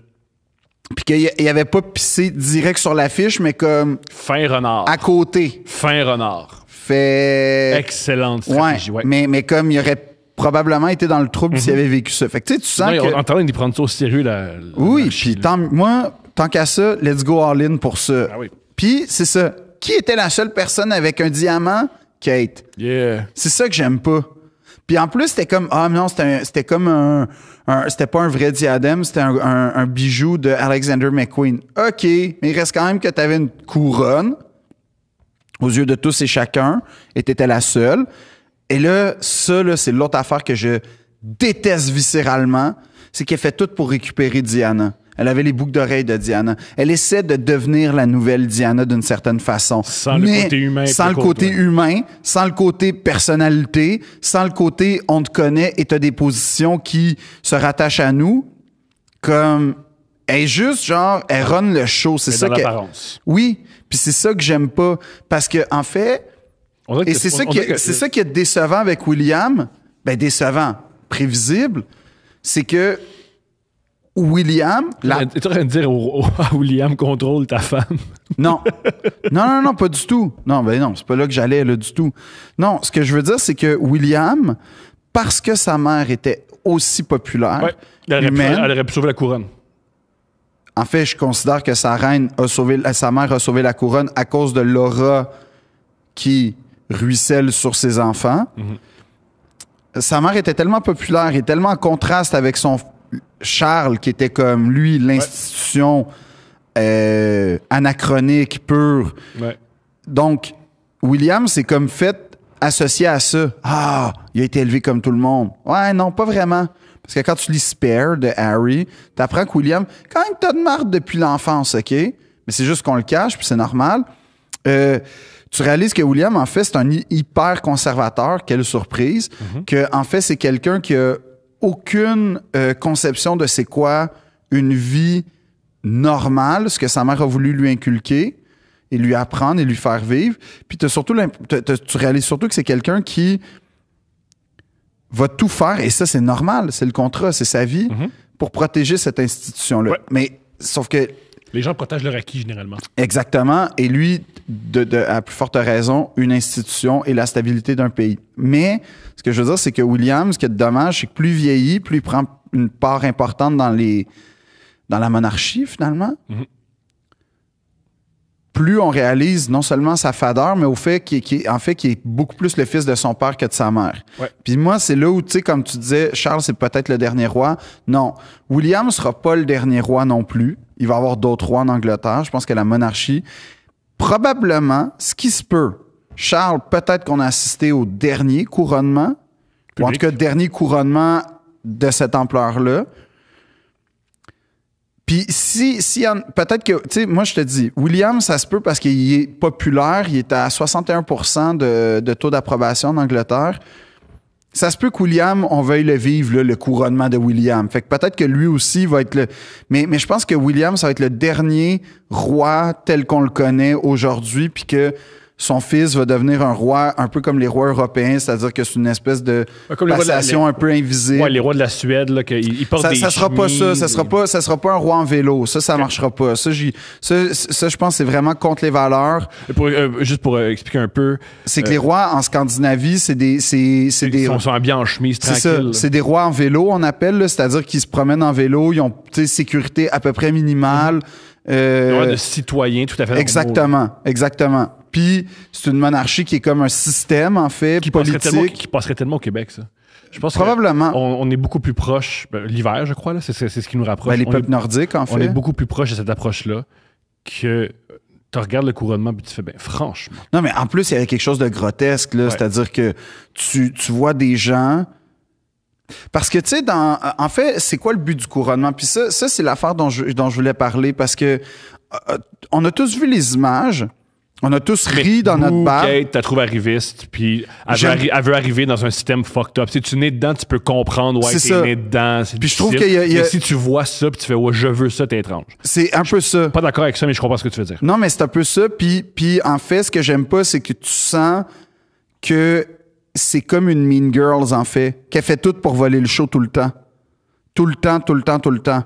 puis qu'il avait pas pissé direct sur l'affiche, mais comme. Fin renard. À côté. Fin renard. Fait. Excellente stratégie, ouais. Mais, mais comme il aurait probablement été dans le trouble s'il mhm. avait vécu ça. Fait que tu sais, tu sens que. en train d'y prendre ça au sérieux, la... Oui, puis tant, moi, tant qu'à ça, let's go all in pour ça. Ah oui. Puis c'est ça. Qui était la seule personne avec un diamant? Kate. Yeah. C'est ça que j'aime pas. Puis en plus, c'était comme, ah non, c'était comme un c'était pas un vrai diadème, c'était un, bijou de Alexander McQueen. OK, mais il reste quand même que tu avais une couronne aux yeux de tous et chacun, et tu étais la seule. Et là, ça, là, c'est l'autre affaire que je déteste viscéralement, c'est qu'elle fait tout pour récupérer Diana. Elle avait les boucles d'oreilles de Diana. Elle essaie de devenir la nouvelle Diana d'une certaine façon. Sans le côté humain. Sans le côté humain, sans le côté personnalité, sans le côté on te connaît et t'as des positions qui se rattachent à nous. Comme, elle est juste genre, elle run le show. C'est ça que. Oui. Puis c'est ça que j'aime pas. Parce que, en fait, et c'est ça, qui est, ça qui est décevant avec William. Ben, décevant. Prévisible. C'est que William. Tu es en train de dire William, contrôle ta femme. (laughs) non. Non, non, non, pas du tout. Non, ben non, c'est pas là que j'allais, là, du tout. Non, ce que je veux dire, c'est que William, parce que sa mère était aussi populaire, elle, aurait pu, sauver la couronne. En fait, je considère que sa reine a sauvé, euh, sa mère a sauvé la couronne à cause de l'aura qui ruisselle sur ses enfants. Mhm. Sa mère était tellement populaire et tellement en contraste avec son Charles qui était comme lui l'institution euh, anachronique pure. Donc William c'est comme fait associé à ça. Ah, il a été élevé comme tout le monde. Ouais, non, pas vraiment. Parce que quand tu lis Spare de Harry, t'apprends que William, quand même, t'as de marre depuis l'enfance, OK? Mais c'est juste qu'on le cache, puis c'est normal. Euh, tu réalises que William, en fait, c'est un hyper conservateur, quelle surprise, qu'en mhm. que en fait, c'est quelqu'un qui a aucune euh, conception de c'est quoi une vie normale, ce que sa mère a voulu lui inculquer et lui apprendre et lui faire vivre. Puis surtout t'as, tu réalises surtout que c'est quelqu'un qui va tout faire, et ça c'est normal, c'est le contrat, c'est sa vie, mm-hmm. pour protéger cette institution-là. Mais sauf que... Les gens protègent leur acquis généralement. Exactement, et lui, de, de, à plus forte raison, une institution et la stabilité d'un pays. Mais ce que je veux dire, c'est que William, ce qui est dommage, c'est que plus il vieillit, plus il prend une part importante dans les dans la monarchie, finalement. Mhm. Plus on réalise non seulement sa fadeur, mais au fait qu'il en fait qu'il est beaucoup plus le fils de son père que de sa mère. Puis moi, c'est là où tu sais, comme tu disais, Charles c'est peut-être le dernier roi. Non, William sera pas le dernier roi non plus. Il va avoir d'autres rois en Angleterre. Je pense que la monarchie probablement, ce qui se peut, Charles, peut-être qu'on a assisté au dernier couronnement, ou en tout cas, dernier couronnement de cette ampleur-là. Puis si, si peut-être que, tu sais, moi je te dis, William, ça se peut parce qu'il est populaire, il est à 61 de, de taux d'approbation en Angleterre ça se peut que William, on veuille le vivre, le couronnement de William. Fait que peut-être que lui aussi va être le. Mais, mais je pense que William, ça va être le dernier roi tel qu'on le connaît aujourd'hui, puis que son fils va devenir un roi, un peu comme les rois européens, c'est-à-dire que c'est une espèce de comme passation un peu invisible. les rois de la Suède, là, qu'ils portent des Ça sera pas ça, ça sera pas, ça sera pas un roi en vélo, ça, ça marchera pas. Ça, ça, je pense, c'est vraiment contre les valeurs. Euh, juste pour euh, expliquer un peu. C'est que euh, les rois en Scandinavie, c'est des, c'est, c'est des. Ils sont, sont en chemise tranquille. C'est des rois en vélo, on appelle, c'est-à-dire qu'ils se promènent en vélo, ils ont, sécurité à peu près minimale. Mhm. Euh, de citoyen, tout à fait. Exactement, exactement. Puis c'est une monarchie qui est comme un système, en fait, qui politique. Passerait tellement, qui passerait tellement au Québec, ça. Je pense Probablement. On, est beaucoup plus proche, ben, l'hiver, je crois, là, c'est, ce qui nous rapproche. Ben, les peuples nordiques, en fait. On est beaucoup plus proche de cette approche-là que euh, tu regardes le couronnement puis tu fais ben franchement. Non mais en plus il y avait quelque chose de grotesque là, c'est-à-dire que tu, tu vois des gens parce que, tu sais, en fait, c'est quoi le but du couronnement? Puis ça, ça c'est l'affaire dont je, voulais parler parce que euh, euh, on a tous vu les images. On a tous ri dans notre bar. Kate, t'as trouvé arriviste, puis elle veut, arriver dans un système fucked up. Si tu nais dedans, tu peux comprendre, ouais, t'es né dedans. Puis je trouve qu'il y a, y si tu vois ça, puis tu fais, ouais, je veux ça, t'es étrange. C'est un peu ça. Pas d'accord avec ça, mais je comprends ce que tu veux dire. Non, mais c'est un peu ça. Puis, puis en fait, ce que j'aime pas, c'est que tu sens que c'est comme une Mean Girls, en fait, qui fait tout pour voler le show tout le temps. Tout le temps, tout le temps, tout le temps.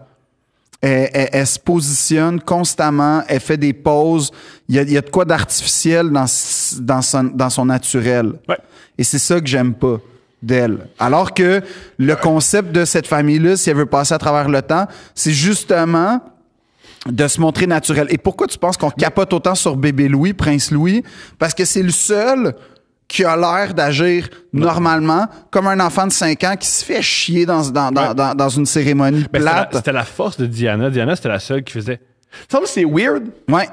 Elle, se positionne constamment, elle fait des pauses. Il y a, de quoi d'artificiel dans, dans, son, dans son naturel. Et c'est ça que j'aime pas d'elle. Alors que le concept de cette famille-là, si elle veut passer à travers le temps, c'est justement de se montrer naturel. Et pourquoi tu penses qu'on capote autant sur bébé Louis, Prince Louis? Parce que c'est le seul qui a l'air d'agir normalement, comme un enfant de 5 ans qui se fait chier dans, dans, dans, dans, dans une cérémonie plate. C'était la, force de Diana. Diana, c'était la seule qui faisait. Ça c'est weird. Ouais.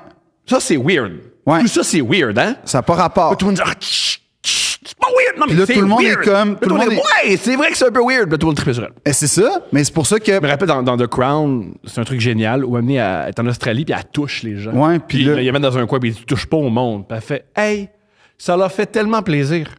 Ça, c'est weird. Ouais. Tout ça, c'est weird, hein? Ça n'a pas rapport. Tout le monde dit, ah, c'est pas weird, non, mais là, tout le monde est comme. Tout, le monde est... Ouais, c'est vrai que c'est un peu weird, mais tout le monde sur elle. Eh, c'est ça, mais c'est pour ça que. Je me rappelle, dans, The Crown, c'est un truc génial où elle est en Australie, puis elle touche les gens. Ouais, puis. il y a même dans un coin, puis il dit, touche pas au monde. Puis elle fait, hey, ça leur fait tellement plaisir.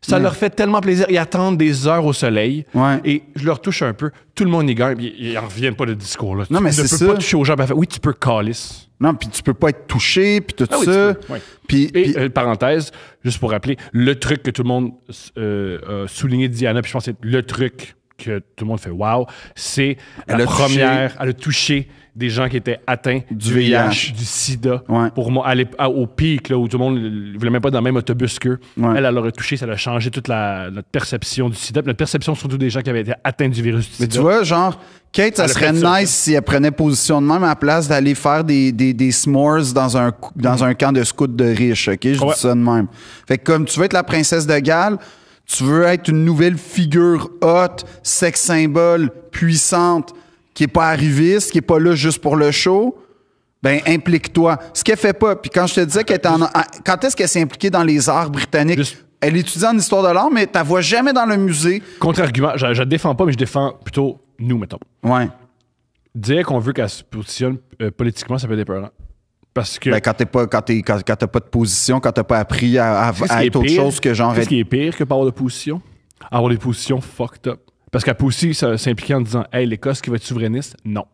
Ça leur fait tellement plaisir. Ils attendent des heures au soleil. Et je leur touche un peu. Tout le monde y gagne. Ils n'en reviennent pas de discours. Là. tu ne peux pas toucher aux gens. Oui, tu peux calice. Non, puis tu peux pas être touché, puis tout ah ça. Euh, parenthèse, juste pour rappeler, le truc que tout le monde euh, a souligné Diana, puis je pense que c'est le truc que tout le monde fait wow, c'est la première, à elle a touché des gens qui étaient atteints du, VIH, du sida, ouais. pour aller au pic, là, où tout le monde ne voulait même pas dans le même autobus qu'eux. Elle, elle aurait touché, ça a changé toute la, notre perception du sida, notre perception surtout des gens qui avaient été atteints du virus du sida. Mais tu vois, genre, Kate, ça, serait nice si elle prenait position de même à la place d'aller faire des, des, des, s'mores dans un, dans mm. un camp de scouts de riches, OK? Je dis ça de même. Fait que comme tu veux être la princesse de Galles, tu veux être une nouvelle figure haute, sex symbole, puissante, qui n'est pas arriviste, qui n'est pas là juste pour le show, ben implique-toi. Ce qu'elle fait pas, puis quand je te disais qu'elle est en, quand est-ce qu'elle s'est impliquée dans les arts britanniques, elle étudie en histoire de l'art, mais tu vois jamais dans le musée. Contre-argument, je, ne défends pas, mais je défends plutôt nous, mettons. Ouais. Dire qu'on veut qu'elle se positionne euh, politiquement, ça peut être épeurant. Parce que. Ben, quand tu pas, pas de position, quand tu n'as pas appris à, à, être autre chose que genre. Qu'est-ce qui est pire que pas avoir de position? Avoir des positions fucked up. Parce qu'elle peut aussi s'impliquer en disant Hey, l'Écosse qui va être souverainiste, non.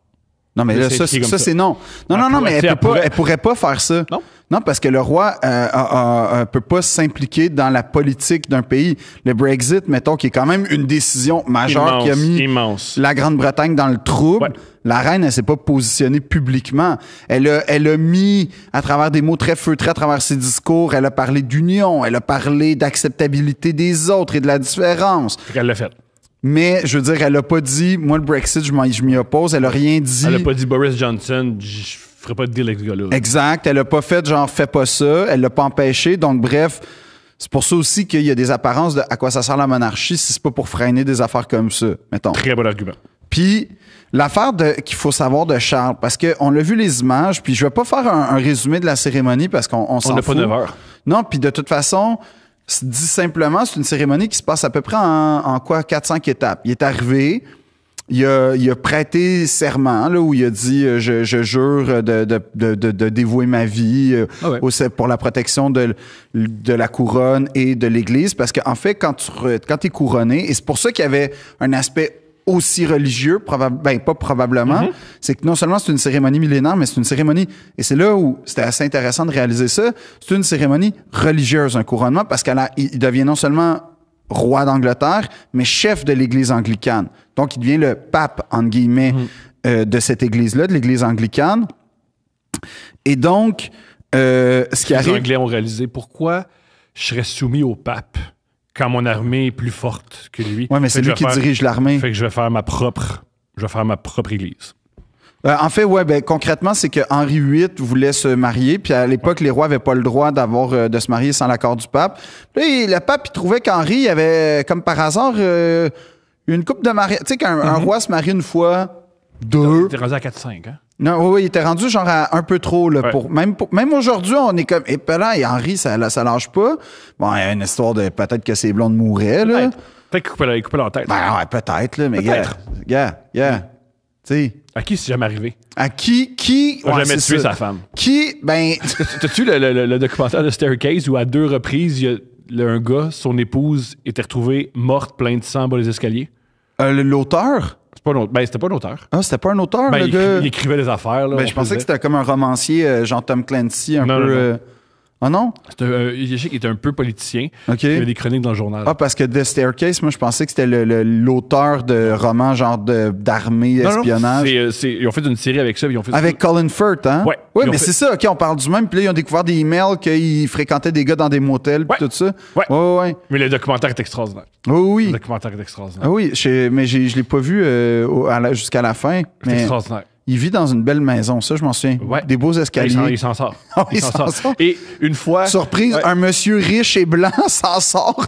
Non, mais ça, c'est non. Non, non, non, mais elle, ne pourrait pas faire ça. Non. Non, parce que le roi ne euh, euh, euh, peut pas s'impliquer dans la politique d'un pays. Le Brexit, mettons, qui est quand même une décision majeure qui a mis la Grande-Bretagne dans le trouble. La reine, elle s'est pas positionnée publiquement. Elle a, elle a mis, à travers des mots très feutrés, à travers ses discours, elle a parlé d'union, elle a parlé d'acceptabilité des autres et de la différence. Elle l'a fait. Mais je veux dire, elle a pas dit, moi le Brexit, je m'y oppose. Elle a rien dit. Elle a pas dit Boris Johnson, je ferai pas de deal avec Exact. Elle a pas fait genre, fais pas ça. Elle l'a pas empêché. Donc, bref, c'est pour ça aussi qu'il y a des apparences de à quoi ça sert la monarchie si c'est pas pour freiner des affaires comme ça, mettons. Très bon argument. Puis, l'affaire qu'il faut savoir de Charles, parce qu'on l'a vu les images, puis je vais pas faire un, résumé de la cérémonie parce qu'on s'en fout. On n'a pas 9 heures. Non, puis de toute façon, dit simplement, c'est une cérémonie qui se passe à peu près en, quoi, 4-5 étapes. Il est arrivé, il a, prêté serment, là, où il a dit euh, je, jure de, dévouer ma vie euh, ah pour la protection de, de la couronne et de l'Église. Parce qu'en fait, quand tu quand es couronné, et c'est pour ça qu'il y avait un aspect aussi religieux, probablement ben pas probablement, mhm. c'est que non seulement c'est une cérémonie millénaire, mais c'est une cérémonie, et c'est là où c'était assez intéressant de réaliser ça, c'est une cérémonie religieuse, un couronnement, parce qu'il devient non seulement roi d'Angleterre, mais chef de l'Église anglicane. Donc, il devient le pape, entre guillemets, mhm. euh, de cette Église-là, de l'Église anglicane. Et donc, euh, ce qui arrive... Les Anglais ont réalisé pourquoi je serais soumis au pape quand mon armée est plus forte que lui. Oui, mais c'est lui qui dirige l'armée. Fait que je vais faire ma propre, je vais faire ma propre église. Euh, en fait, ouais, ben, concrètement, c'est que Henri VIII voulait se marier, puis à l'époque, les rois n'avaient pas le droit d'avoir euh, de se marier sans l'accord du pape. Là, le pape, il trouvait qu'Henri avait, comme par hasard, euh, une coupe de mariage. Tu sais, qu'un mm-hmm. roi se marie une fois, deux. T'es à 4-5, hein? Non, oui, il était rendu genre un peu trop là, pour même même aujourd'hui, on est comme eh, là et Henri ça là, ça lâche pas. Bon, il y a une histoire de peut-être que ses blondes mouraient là. Peut-être qu'il coupaient, la tête. Ben ouais, peut-être là, mais peut gars, gars, yeah. Tu sais. À qui c'est jamais arrivé À qui qui a ouais, jamais tué sa femme Qui ben T'as-tu le, le, le, documentaire de Staircase où à deux reprises, il y a un gars, son épouse était retrouvée morte plein de sang bas les escaliers euh, l'auteur ben, c'était pas un auteur. Ah, c'était pas un auteur, ben, il, écrivait des affaires. Là, ben, je pensais que c'était comme un romancier, Jean-Tom euh, Clancy, un peu. Euh, ah oh non? C'est un, qui euh, était un peu politicien. Il y a des chroniques dans le journal. Ah, parce que The Staircase, moi, je pensais que c'était l'auteur de romans genre d'armée, espionnage. Euh, ils ont fait une série avec ça. Ils ont fait avec Colin Firth, hein? Ouais. Oui, mais c'est ça. OK, on parle du même. Puis là, ils ont découvert des emails qu'ils fréquentaient des gars dans des motels, puis tout ça. Ouais. ouais. Mais le documentaire est extraordinaire. Oui, oui. Le documentaire est extraordinaire. Ah oui, mais je l'ai pas vu euh, jusqu'à la fin. C'est extraordinaire. Il vit dans une belle maison, ça, je m'en souviens. Ouais. Des beaux escaliers. Il s'en sort. (laughs) il, s'en sort. Et une fois. Surprise, un monsieur riche et blanc (laughs) s'en sort.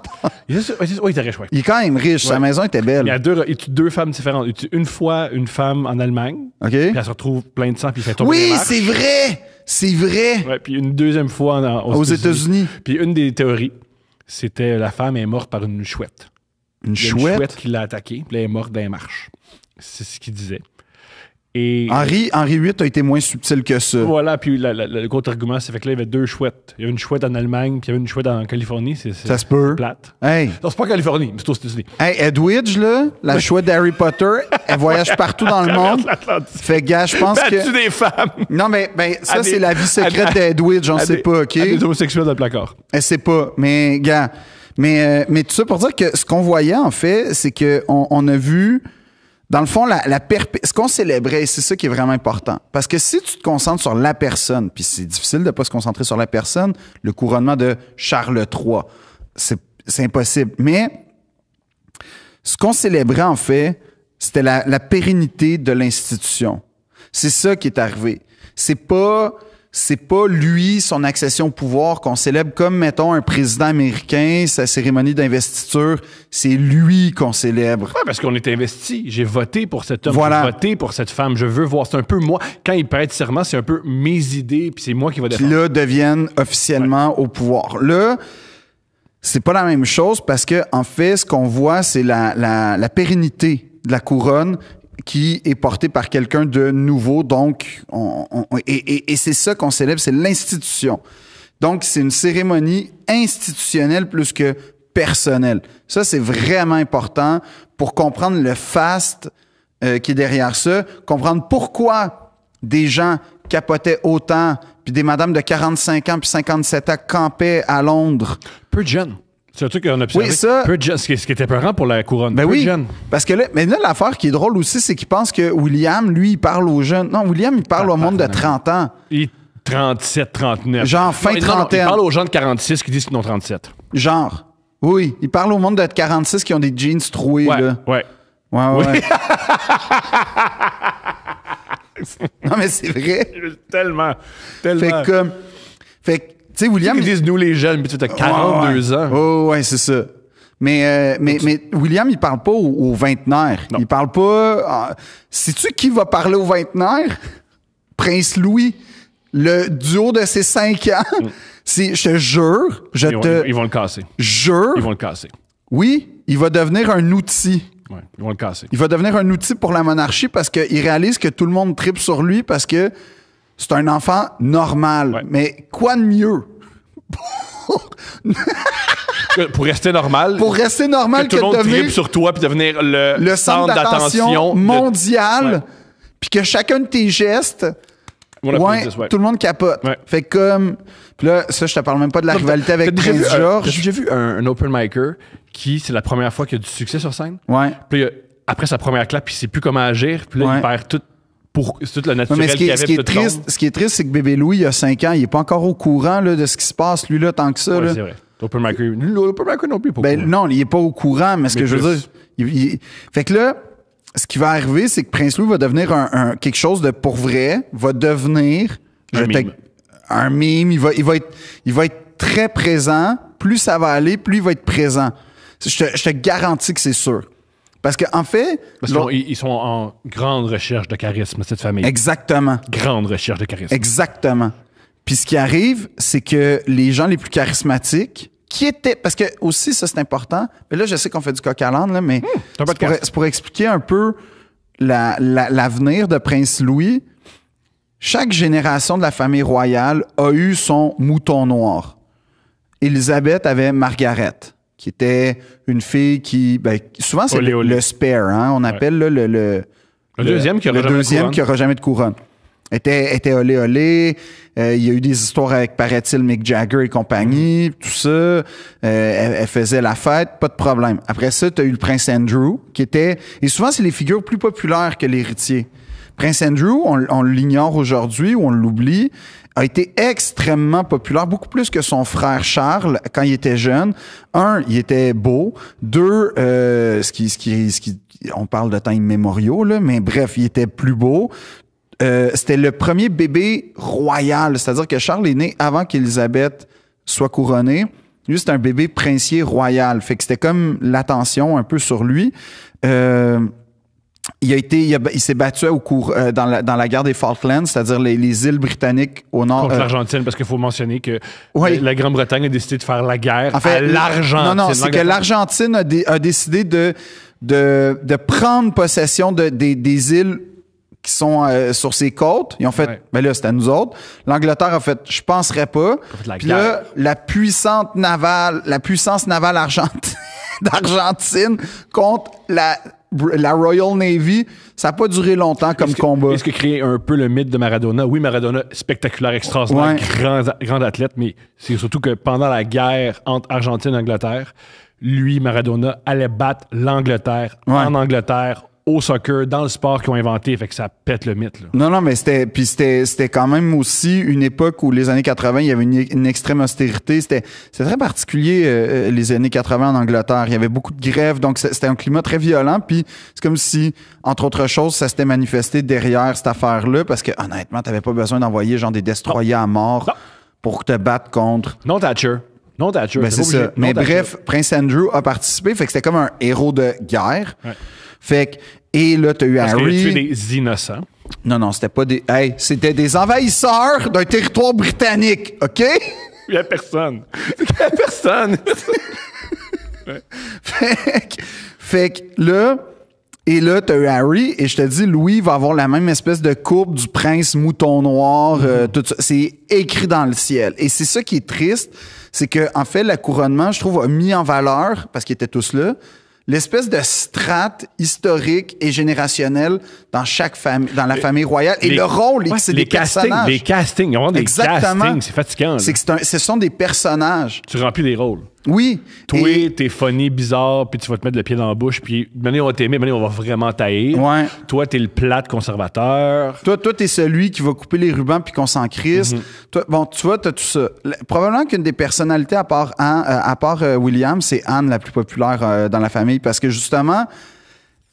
il, il était riche, oui. Il est quand même riche. Sa maison était belle. Il y a deux, deux femmes différentes. une fois une femme en Allemagne. OK. Puis elle se retrouve plein de sang, puis il fait tomber Oui, c'est vrai! C'est vrai! puis une deuxième fois aux, États-Unis. puis une des théories, c'était la femme est morte par une chouette. Une, chouette? une chouette qui l'a attaquée, puis elle est morte d'un marche. C'est ce qu'il disait. Et, Henri, VIII euh, a été moins subtil que ça. Voilà, puis le gros argument, c'est que là, il y avait deux chouettes. Il y avait une chouette en Allemagne, puis il y avait une chouette en Californie. C'est, ça se peut. plate. Hey. Non, c'est pas en Californie, mais c'est aux États-Unis. Edwidge, là, la chouette d'Harry Potter, elle voyage partout dans le (laughs) monde. Fait gars, je pense que. des femmes. Non, mais ben, ça, c'est la vie secrète d'Edwidge, on sait pas, OK? est des dans de placard. Elle sait pas, mais gars. Mais, euh, mais tout ça pour dire que ce qu'on voyait, en fait, c'est qu'on a vu dans le fond, la, ce qu'on célébrait, c'est ça qui est vraiment important. Parce que si tu te concentres sur la personne, puis c'est difficile de pas se concentrer sur la personne, le couronnement de Charles III, c'est impossible. Mais ce qu'on célébrait, en fait, c'était la, la pérennité de l'institution. C'est ça qui est arrivé. C'est pas c'est pas lui, son accession au pouvoir qu'on célèbre comme, mettons, un président américain, sa cérémonie d'investiture, c'est lui qu'on célèbre. Ouais, parce qu'on est investi. J'ai voté pour cet homme, j'ai voté pour cette femme. Je veux voir, c'est un peu moi. Quand il prête serment, c'est un peu mes idées, puis c'est moi qui va défendre. Puis là deviennent officiellement au pouvoir. Là, c'est pas la même chose parce que, en fait, ce qu'on voit, c'est la, la pérennité de la couronne qui est porté par quelqu'un de nouveau. Donc, et, c'est ça qu'on célèbre, c'est l'institution. Donc, c'est une cérémonie institutionnelle plus que personnelle. Ça, c'est vraiment important pour comprendre le faste euh, qui est derrière ça, comprendre pourquoi des gens capotaient autant, puis des madames de 45 ans puis 57 ans campaient à Londres. Peu de jeunes. C'est un truc qu'on a observé. Oui, ce, qui, était peurant pour la couronne. Ben oui. Parce que là, mais là, l'affaire qui est drôle aussi, c'est qu'ils pense que William, lui, il parle aux jeunes. Non, William, il parle ah, au monde de 30 ans. Il 37, 39. Genre fin trentaine. il parle aux gens de 46 qui disent qu'ils ont 37. Genre. Oui, il parle au monde de 46 qui ont des jeans troués. Ouais, là. ouais. Ouais, Oui. (laughs) non, mais c'est vrai. Tellement. Tellement. Fait que, tu sais, William. Ils disent nous les jeunes, mais tu as 42 ans. Oh, ouais, c'est ça. Mais, euh, mais, William, il parle pas aux, vingtenaire. Il parle pas. Ah, sais-tu qui va parler au vingtenaire, Prince Louis. Le duo de ses cinq ans. Mm. Si Je te jure, je ils vont, te. Ils vont le casser. Jure. Ils vont le casser. Oui, il va devenir un outil. Oui, ils vont le casser. Il va devenir un outil pour la monarchie parce qu'il réalise que tout le monde tripe sur lui parce que c'est un enfant normal. Mais quoi de mieux pour... rester normal. (laughs) Pour rester normal que, tout le monde sur toi puis devenir le, centre d'attention mondial. Puis que chacun de tes gestes, tout le monde capote. Fait comme puis là ça je te parle même pas de la rivalité avec Prince George. J'ai vu euh, un, open micer qui c'est la première fois qu'il a du succès sur scène. Ouais. Puis euh, après sa première clap, il sait plus comment agir, puis là il perd tout pour toute la nature ce qui, est, ce qui est triste, ce qui est triste, c'est que bébé Louis, il y a cinq ans, il est pas encore au courant là, de ce qui se passe, lui, là, tant que ça. c'est vrai. non plus. ben, non, il est pas au courant, mais ce que je veux dire. Fait que là, ce qui va arriver, c'est que Prince Louis va devenir un, quelque chose de pour vrai, va devenir un mime. Il va, il, va être, il va être très présent. Plus ça va aller, plus il va être présent. Je te, je te garantis que c'est sûr. Parce qu'en en fait. Parce ils sont en grande recherche de charisme, cette famille. Exactement. Grande recherche de charisme. Exactement. Puis ce qui arrive, c'est que les gens les plus charismatiques, qui étaient. Parce que aussi, ça c'est important. Mais là, je sais qu'on fait du coq à là, mais. Hmm, c'est, pour, expliquer un peu l'avenir de Prince Louis. Chaque génération de la famille royale a eu son mouton noir. Élisabeth avait Margaret qui était une fille qui, ben, souvent c'est le, spare, hein. on appelle le, le, deuxième qui n'aura jamais, de couronne. Elle était, était olé olé. Euh, il y a eu des histoires avec, paraît-il, Mick Jagger et compagnie, tout ça. Euh, elle, faisait la fête, pas de problème. Après ça, tu as eu le prince Andrew, qui était... Et souvent, c'est les figures plus populaires que l'héritier. Prince Andrew, on, on l'ignore aujourd'hui ou on l'oublie, a été extrêmement populaire, beaucoup plus que son frère Charles quand il était jeune. Un, il était beau. Deux, euh, ce qui, ce qui, on parle de temps immémoriaux mais bref, il était plus beau. Euh, c'était le premier bébé royal, c'est-à-dire que Charles est né avant qu'Élisabeth soit couronnée. Lui, c'était un bébé princier royal, fait que c'était comme l'attention un peu sur lui. Euh, il a été, il, s'est battu au cours, euh, dans, la, dans, la, guerre des Falklands, c'est-à-dire les, les, îles britanniques au nord. Contre euh, l'Argentine, parce qu'il faut mentionner que la Grande-Bretagne a décidé de faire la guerre en fait, à l'Argentine. Non, non, c'est que l'Argentine a, décidé de, de, de prendre possession de, des îles qui sont euh, sur ses côtes. Ils ont fait, mais ben là, c'était nous autres. L'Angleterre a fait, je penserais pas. Puis là, la puissante navale, la puissance navale argentine (laughs) d'Argentine contre la la Royal Navy, ça n'a pas duré longtemps comme combat. Est-ce que créer un peu le mythe de Maradona? Oui, Maradona, spectaculaire, extraordinaire, grand, athlète, mais c'est surtout que pendant la guerre entre Argentine et Angleterre, lui, Maradona, allait battre l'Angleterre en Angleterre au soccer, dans le sport, qu'ils ont inventé, fait que ça pète le mythe. Là. Non, non, mais c'était, puis c'était, c'était quand même aussi une époque où les années 80, il y avait une, extrême austérité. C'était, c'est très particulier euh, euh, les années 80 en Angleterre. Il y avait beaucoup de grèves, donc c'était un climat très violent. Puis c'est comme si, entre autres choses, ça s'était manifesté derrière cette affaire-là, parce que honnêtement, t'avais pas besoin d'envoyer genre des destroyers à mort pour te battre contre. Non, Thatcher. Non, Thatcher. Ben, c'est ça. Mais bref, Prince Andrew a participé, fait que c'était comme un héros de guerre. Ouais. Fait que, et là, t'as eu Parce Harry. des innocents. Non, non, c'était pas des. Hey, c'était des envahisseurs d'un territoire britannique, OK? Il y a personne. Il y a personne. (laughs) fait, que, là, et là, t'as eu Harry, et je te dis, Louis va avoir la même espèce de courbe du prince mouton noir, euh, mhm. tout ça. C'est écrit dans le ciel. Et c'est ça qui est triste, c'est que, en fait, le couronnement, je trouve, a mis en valeur, parce qu'ils étaient tous là, l'espèce de strate historique et générationnelle dans chaque famille, dans la euh, famille royale et le rôle, ouais, c'est des castings, personnages. castings, on des Exactement. c'est fatigant. C'est ce sont des personnages. Tu remplis des rôles. Oui. Toi, et... t'es funny, bizarre, puis tu vas te mettre le pied dans la bouche, puis maintenant on va t'aimer, maintenant on va vraiment tailler. Ouais. Toi, t'es le plat conservateur. Toi, toi, t'es celui qui va couper les rubans puis qu'on s'en crisse. Mhm. bon, tu vois, t'as tout ça. Probablement qu'une des personnalités à part, euh, à part euh, William, c'est Anne la plus populaire euh, dans la famille parce que justement,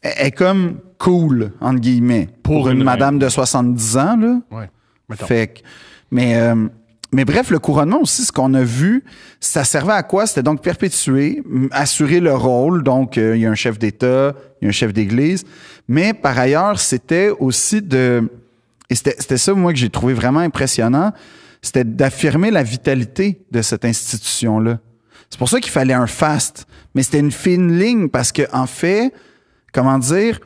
elle est comme cool, entre guillemets, pour, une, madame de 70 ans, là. Ouais. Fait que, mais mais bref, le couronnement aussi, ce qu'on a vu, ça servait à quoi? C'était donc perpétuer, assurer le rôle. Donc, euh, il y a un chef d'État, il y a un chef d'Église. Mais par ailleurs, c'était aussi de... Et c'était ça, moi, que j'ai trouvé vraiment impressionnant. C'était d'affirmer la vitalité de cette institution-là. C'est pour ça qu'il fallait un fast. Mais c'était une fine ligne parce que, en fait, comment dire,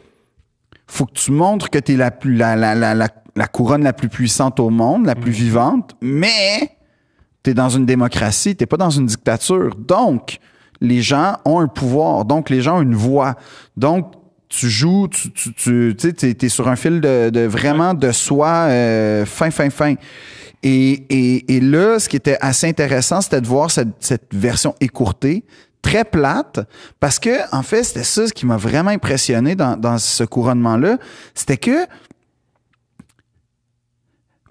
faut que tu montres que tu es la, plus, la, la, la, la la couronne la plus puissante au monde, la plus mhm. vivante, mais t'es dans une démocratie, t'es pas dans une dictature. Donc, les gens ont un pouvoir, donc les gens ont une voix. Donc, tu joues, tu, tu, tu t'es, sur un fil de, vraiment de soi euh, fin, fin, fin. Et, et, et, là, ce qui était assez intéressant, c'était de voir cette, version écourtée, très plate parce que en fait c'était ça ce qui m'a vraiment impressionné dans, dans ce couronnement là c'était que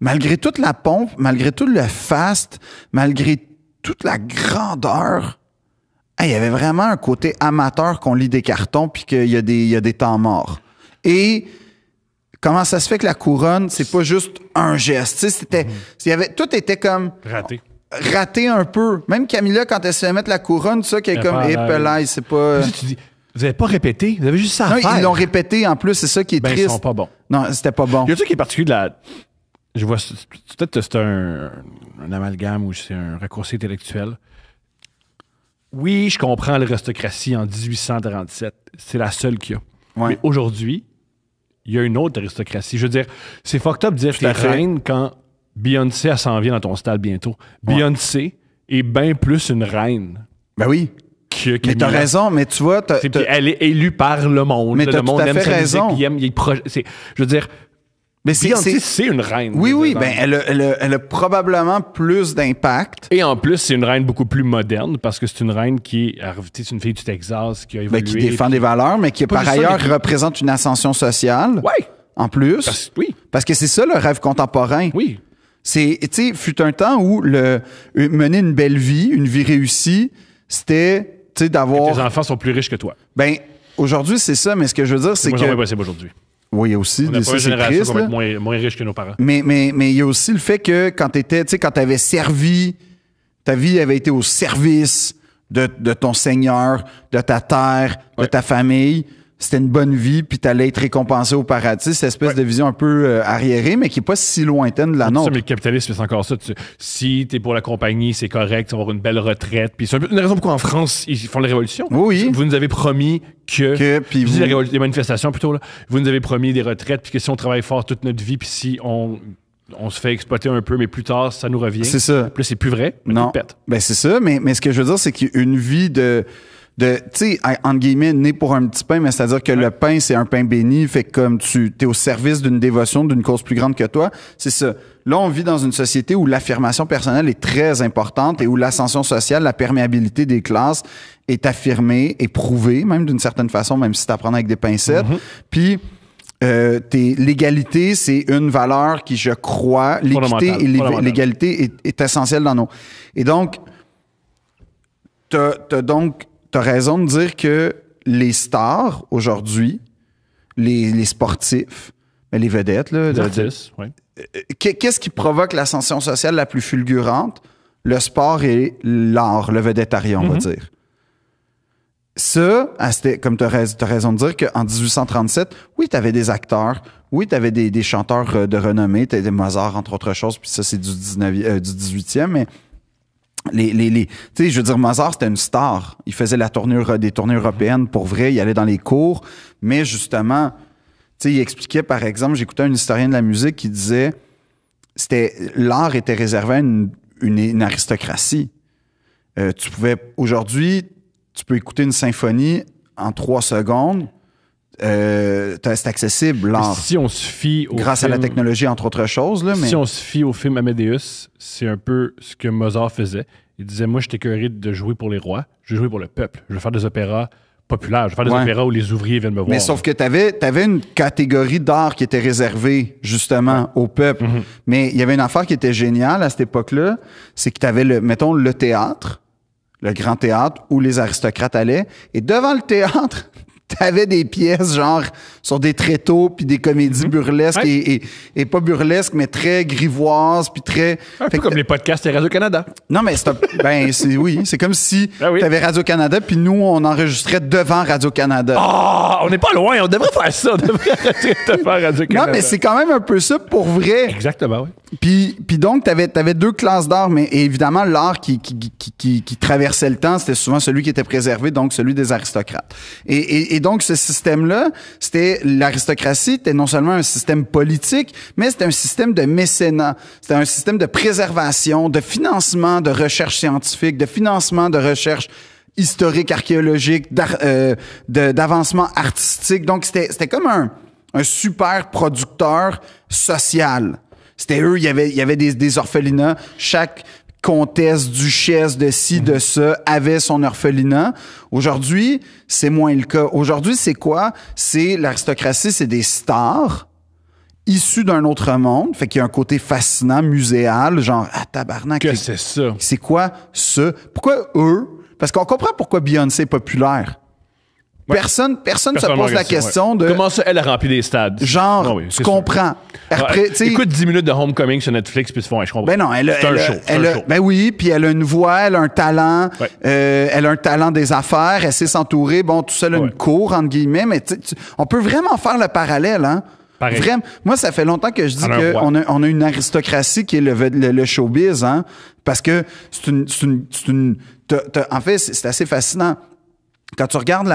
malgré toute la pompe, malgré tout le faste, malgré toute la grandeur, il y avait vraiment un côté amateur qu'on lit des cartons puis qu'il y, a des, des temps morts. Et comment ça se fait que la couronne, c'est pas juste un geste. C'était, avait, tout était comme. Raté. Raté un peu. Même Camilla, quand elle se fait mettre la couronne, ça, qui est comme. c'est pas. Vous n'avez pas répété, vous avez juste ça non, Ils l'ont répété en plus, c'est ça qui est ben, triste. Ils sont pas bons. Non, c'était pas bon. Il y a un truc qui est particulier de la, je vois, peut-être c'est un, amalgame ou c'est un raccourci intellectuel. Oui, je comprends l'aristocratie en 1837. C'est la seule qu'il y a. Mais aujourd'hui, il y a une autre aristocratie. Je veux dire, c'est fucked up de dire que la reine quand Beyoncé, s'en vient dans ton stade bientôt. Beyoncé est bien plus une reine. Ben oui. Que mais t'as raison, mais tu vois. Elle est élue par le monde. Mais le monde tout à fait raison. Je veux dire, mais c'est une reine. Oui, oui, ben elle, a, probablement plus d'impact. Et en plus, c'est une reine beaucoup plus moderne parce que c'est une reine qui est, une fille du Texas qui a ben, évolué. qui défend des valeurs, mais qui, par ailleurs, représente une ascension sociale. Oui. En plus. Parce, oui. Parce que c'est ça le rêve contemporain. Oui. C'est, tu sais, fut un temps où le, euh, mener une belle vie, une vie réussie, c'était, tu sais, d'avoir. Tes enfants sont plus riches que toi. Ben, aujourd'hui, c'est ça, mais ce que je veux dire, c'est que. aujourd'hui. Oui, il y a aussi on des pas une génération être moins, moins riche que nos parents. Mais, mais, mais il y a aussi le fait que quand tu tu sais, quand tu avais servi, ta vie avait été au service de, de ton Seigneur, de ta terre, de ta famille c'était une bonne vie, puis t'allais être récompensé au paradis. Cette espèce de vision un peu euh, arriérée, mais qui n'est pas si lointaine de la nôtre. mais le capitalisme, c'est encore ça. Tu, si t'es pour la compagnie, c'est correct, tu avoir une belle retraite. Puis c'est une raison pourquoi en France, ils font la révolution. Oui. Vous nous avez promis que... que puis les, manifestations, plutôt. Là, vous nous avez promis des retraites, puis que si on travaille fort toute notre vie, puis si on on se fait exploiter un peu, mais plus tard, ça nous revient. C'est ça. plus c'est plus vrai. non. Ben, c'est ça. Mais, mais ce que je veux dire, c'est qu'une vie de, de tu sais en guillemets né pour un petit pain mais c'est-à-dire que le pain c'est un pain béni fait que comme tu es au service d'une dévotion d'une cause plus grande que toi c'est ça là on vit dans une société où l'affirmation personnelle est très importante et où l'ascension sociale la perméabilité des classes est affirmée et prouvée même d'une certaine façon même si tu apprends avec des pincettes mm-hmm. puis euh, l'égalité, c'est une valeur qui, je crois, l'équité et l'égalité est, essentielle dans nos. Et donc, t'as as donc tu raison de dire que les stars aujourd'hui, les, sportifs, mais ben, les vedettes, là, euh, qu'est-ce qui provoque l'ascension sociale la plus fulgurante? Le sport et l'art, le vedette on va mm-hmm. dire. Ça, ah, comme tu as, raison de dire qu'en 1837, oui, tu avais des acteurs, oui, tu avais des, chanteurs euh, de renommée, tu des Mozart, entre autres choses, puis ça, c'est du, euh, du 18e, mais les, je veux dire, Mozart, c'était une star. Il faisait la tournée des tournées européennes pour vrai. Il allait dans les cours. Mais justement, tu il expliquait, par exemple, j'écoutais un historien de la musique qui disait, c'était, l'art était réservé à une, aristocratie. Euh, tu pouvais, aujourd'hui, tu peux écouter une symphonie en trois secondes euh, c'est accessible. Si on se fie au Grâce à la technologie, entre autres choses. mais... Si on se fie au film Amadeus, c'est un peu ce que Mozart faisait. Il disait Moi, je curé de jouer pour les rois, je vais jouer pour le peuple. Je vais faire des opéras populaires, je vais faire des opéras où les ouvriers viennent me voir. Mais sauf que tu avais, une catégorie d'art qui était réservée, justement, au peuple. Mhm. Mais il y avait une affaire qui était géniale à cette époque-là c'est que tu avais, le, mettons, le théâtre, le grand théâtre où les aristocrates allaient. Et devant le théâtre, t'avais des pièces genre sur des tréteaux puis des comédies mhm. burlesques et, pas burlesques mais très grivoises puis très un peu comme les podcasts de Radio Canada. Non mais c'est ben c'est oui, c'est comme si tu (laughs) ben t'avais Radio Canada puis nous on enregistrait devant Radio Canada. Ah, on n'est pas loin, on devrait faire ça, devant Radio (laughs) Canada. Non mais c'est quand même un peu ça pour vrai. Exactement, oui. Puis puis donc t'avais avais deux classes d'art mais évidemment l'art qui qui, traversait le temps, c'était souvent celui qui était préservé donc celui des aristocrates. et, et donc, ce système-là, c'était l'aristocratie, c'était non seulement un système politique, mais c'était un système de mécénat. C'était un système de préservation, de financement de recherche scientifique, de financement de recherche historique, archéologique, euh, d'avancement artistique. Donc, c'était comme un, un super producteur social. C'était eux, il y avait, il y avait des, des orphelinats. Chaque comtesse, duchesse de ci, de mhm. ça, avait son orphelinat. Aujourd'hui, c'est moins le cas. Aujourd'hui, c'est quoi? C'est l'aristocratie, c'est des stars issus d'un autre monde. Fait qu'il y a un côté fascinant, muséal, genre, à ah, tabarnak. Que c'est ça? C'est quoi ce? Pourquoi eux? Parce qu'on comprend pourquoi Beyoncé est populaire. Personne, personne, se pose la question de. Comment ça, elle a rempli des stades? Genre, tu comprends. écoute 10 minutes de Homecoming sur Netflix, puis se font, je comprends. Ben non, elle un, show, elle Ben oui, puis elle a une voix, elle a un talent, euh, elle a un talent des affaires, elle sait s'entourer. Bon, tout seul une cour, entre guillemets, mais on peut vraiment faire le parallèle, hein? Vraiment, moi, ça fait longtemps que je dis qu'on a, on a une aristocratie qui est le, le, showbiz, hein? Parce que c'est une. C'est une, c'est une en fait, c'est assez fascinant quand tu regardes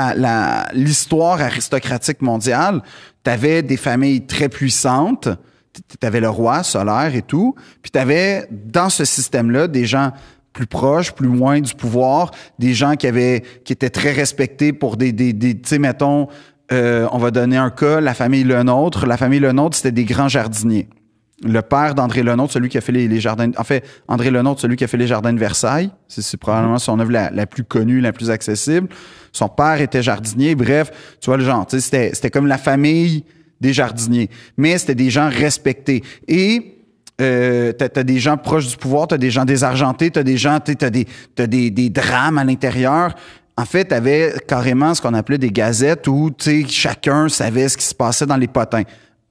l'histoire la, aristocratique mondiale, tu avais des familles très puissantes, tu avais le roi solaire et tout, puis tu avais dans ce système-là des gens plus proches, plus loin du pouvoir, des gens qui avaient qui étaient très respectés pour des des, tu sais mettons euh, on va donner un cas, la famille Le Nôtre, la famille Le Nôtre, c'était des grands jardiniers le père d'André Lenôtre, celui qui a fait les, jardins. En fait, André Nôtre, celui qui a fait les jardins de Versailles. C'est probablement son œuvre la, plus connue, la plus accessible. Son père était jardinier. Bref, tu vois le genre. C'était comme la famille des jardiniers. Mais c'était des gens respectés. Et. Euh, t'as des gens proches du pouvoir, t'as des gens désargentés, t'as des gens, t'as des, as des, des drames à l'intérieur. En fait, t'avais carrément ce qu'on appelait des gazettes où, tu chacun savait ce qui se passait dans les potins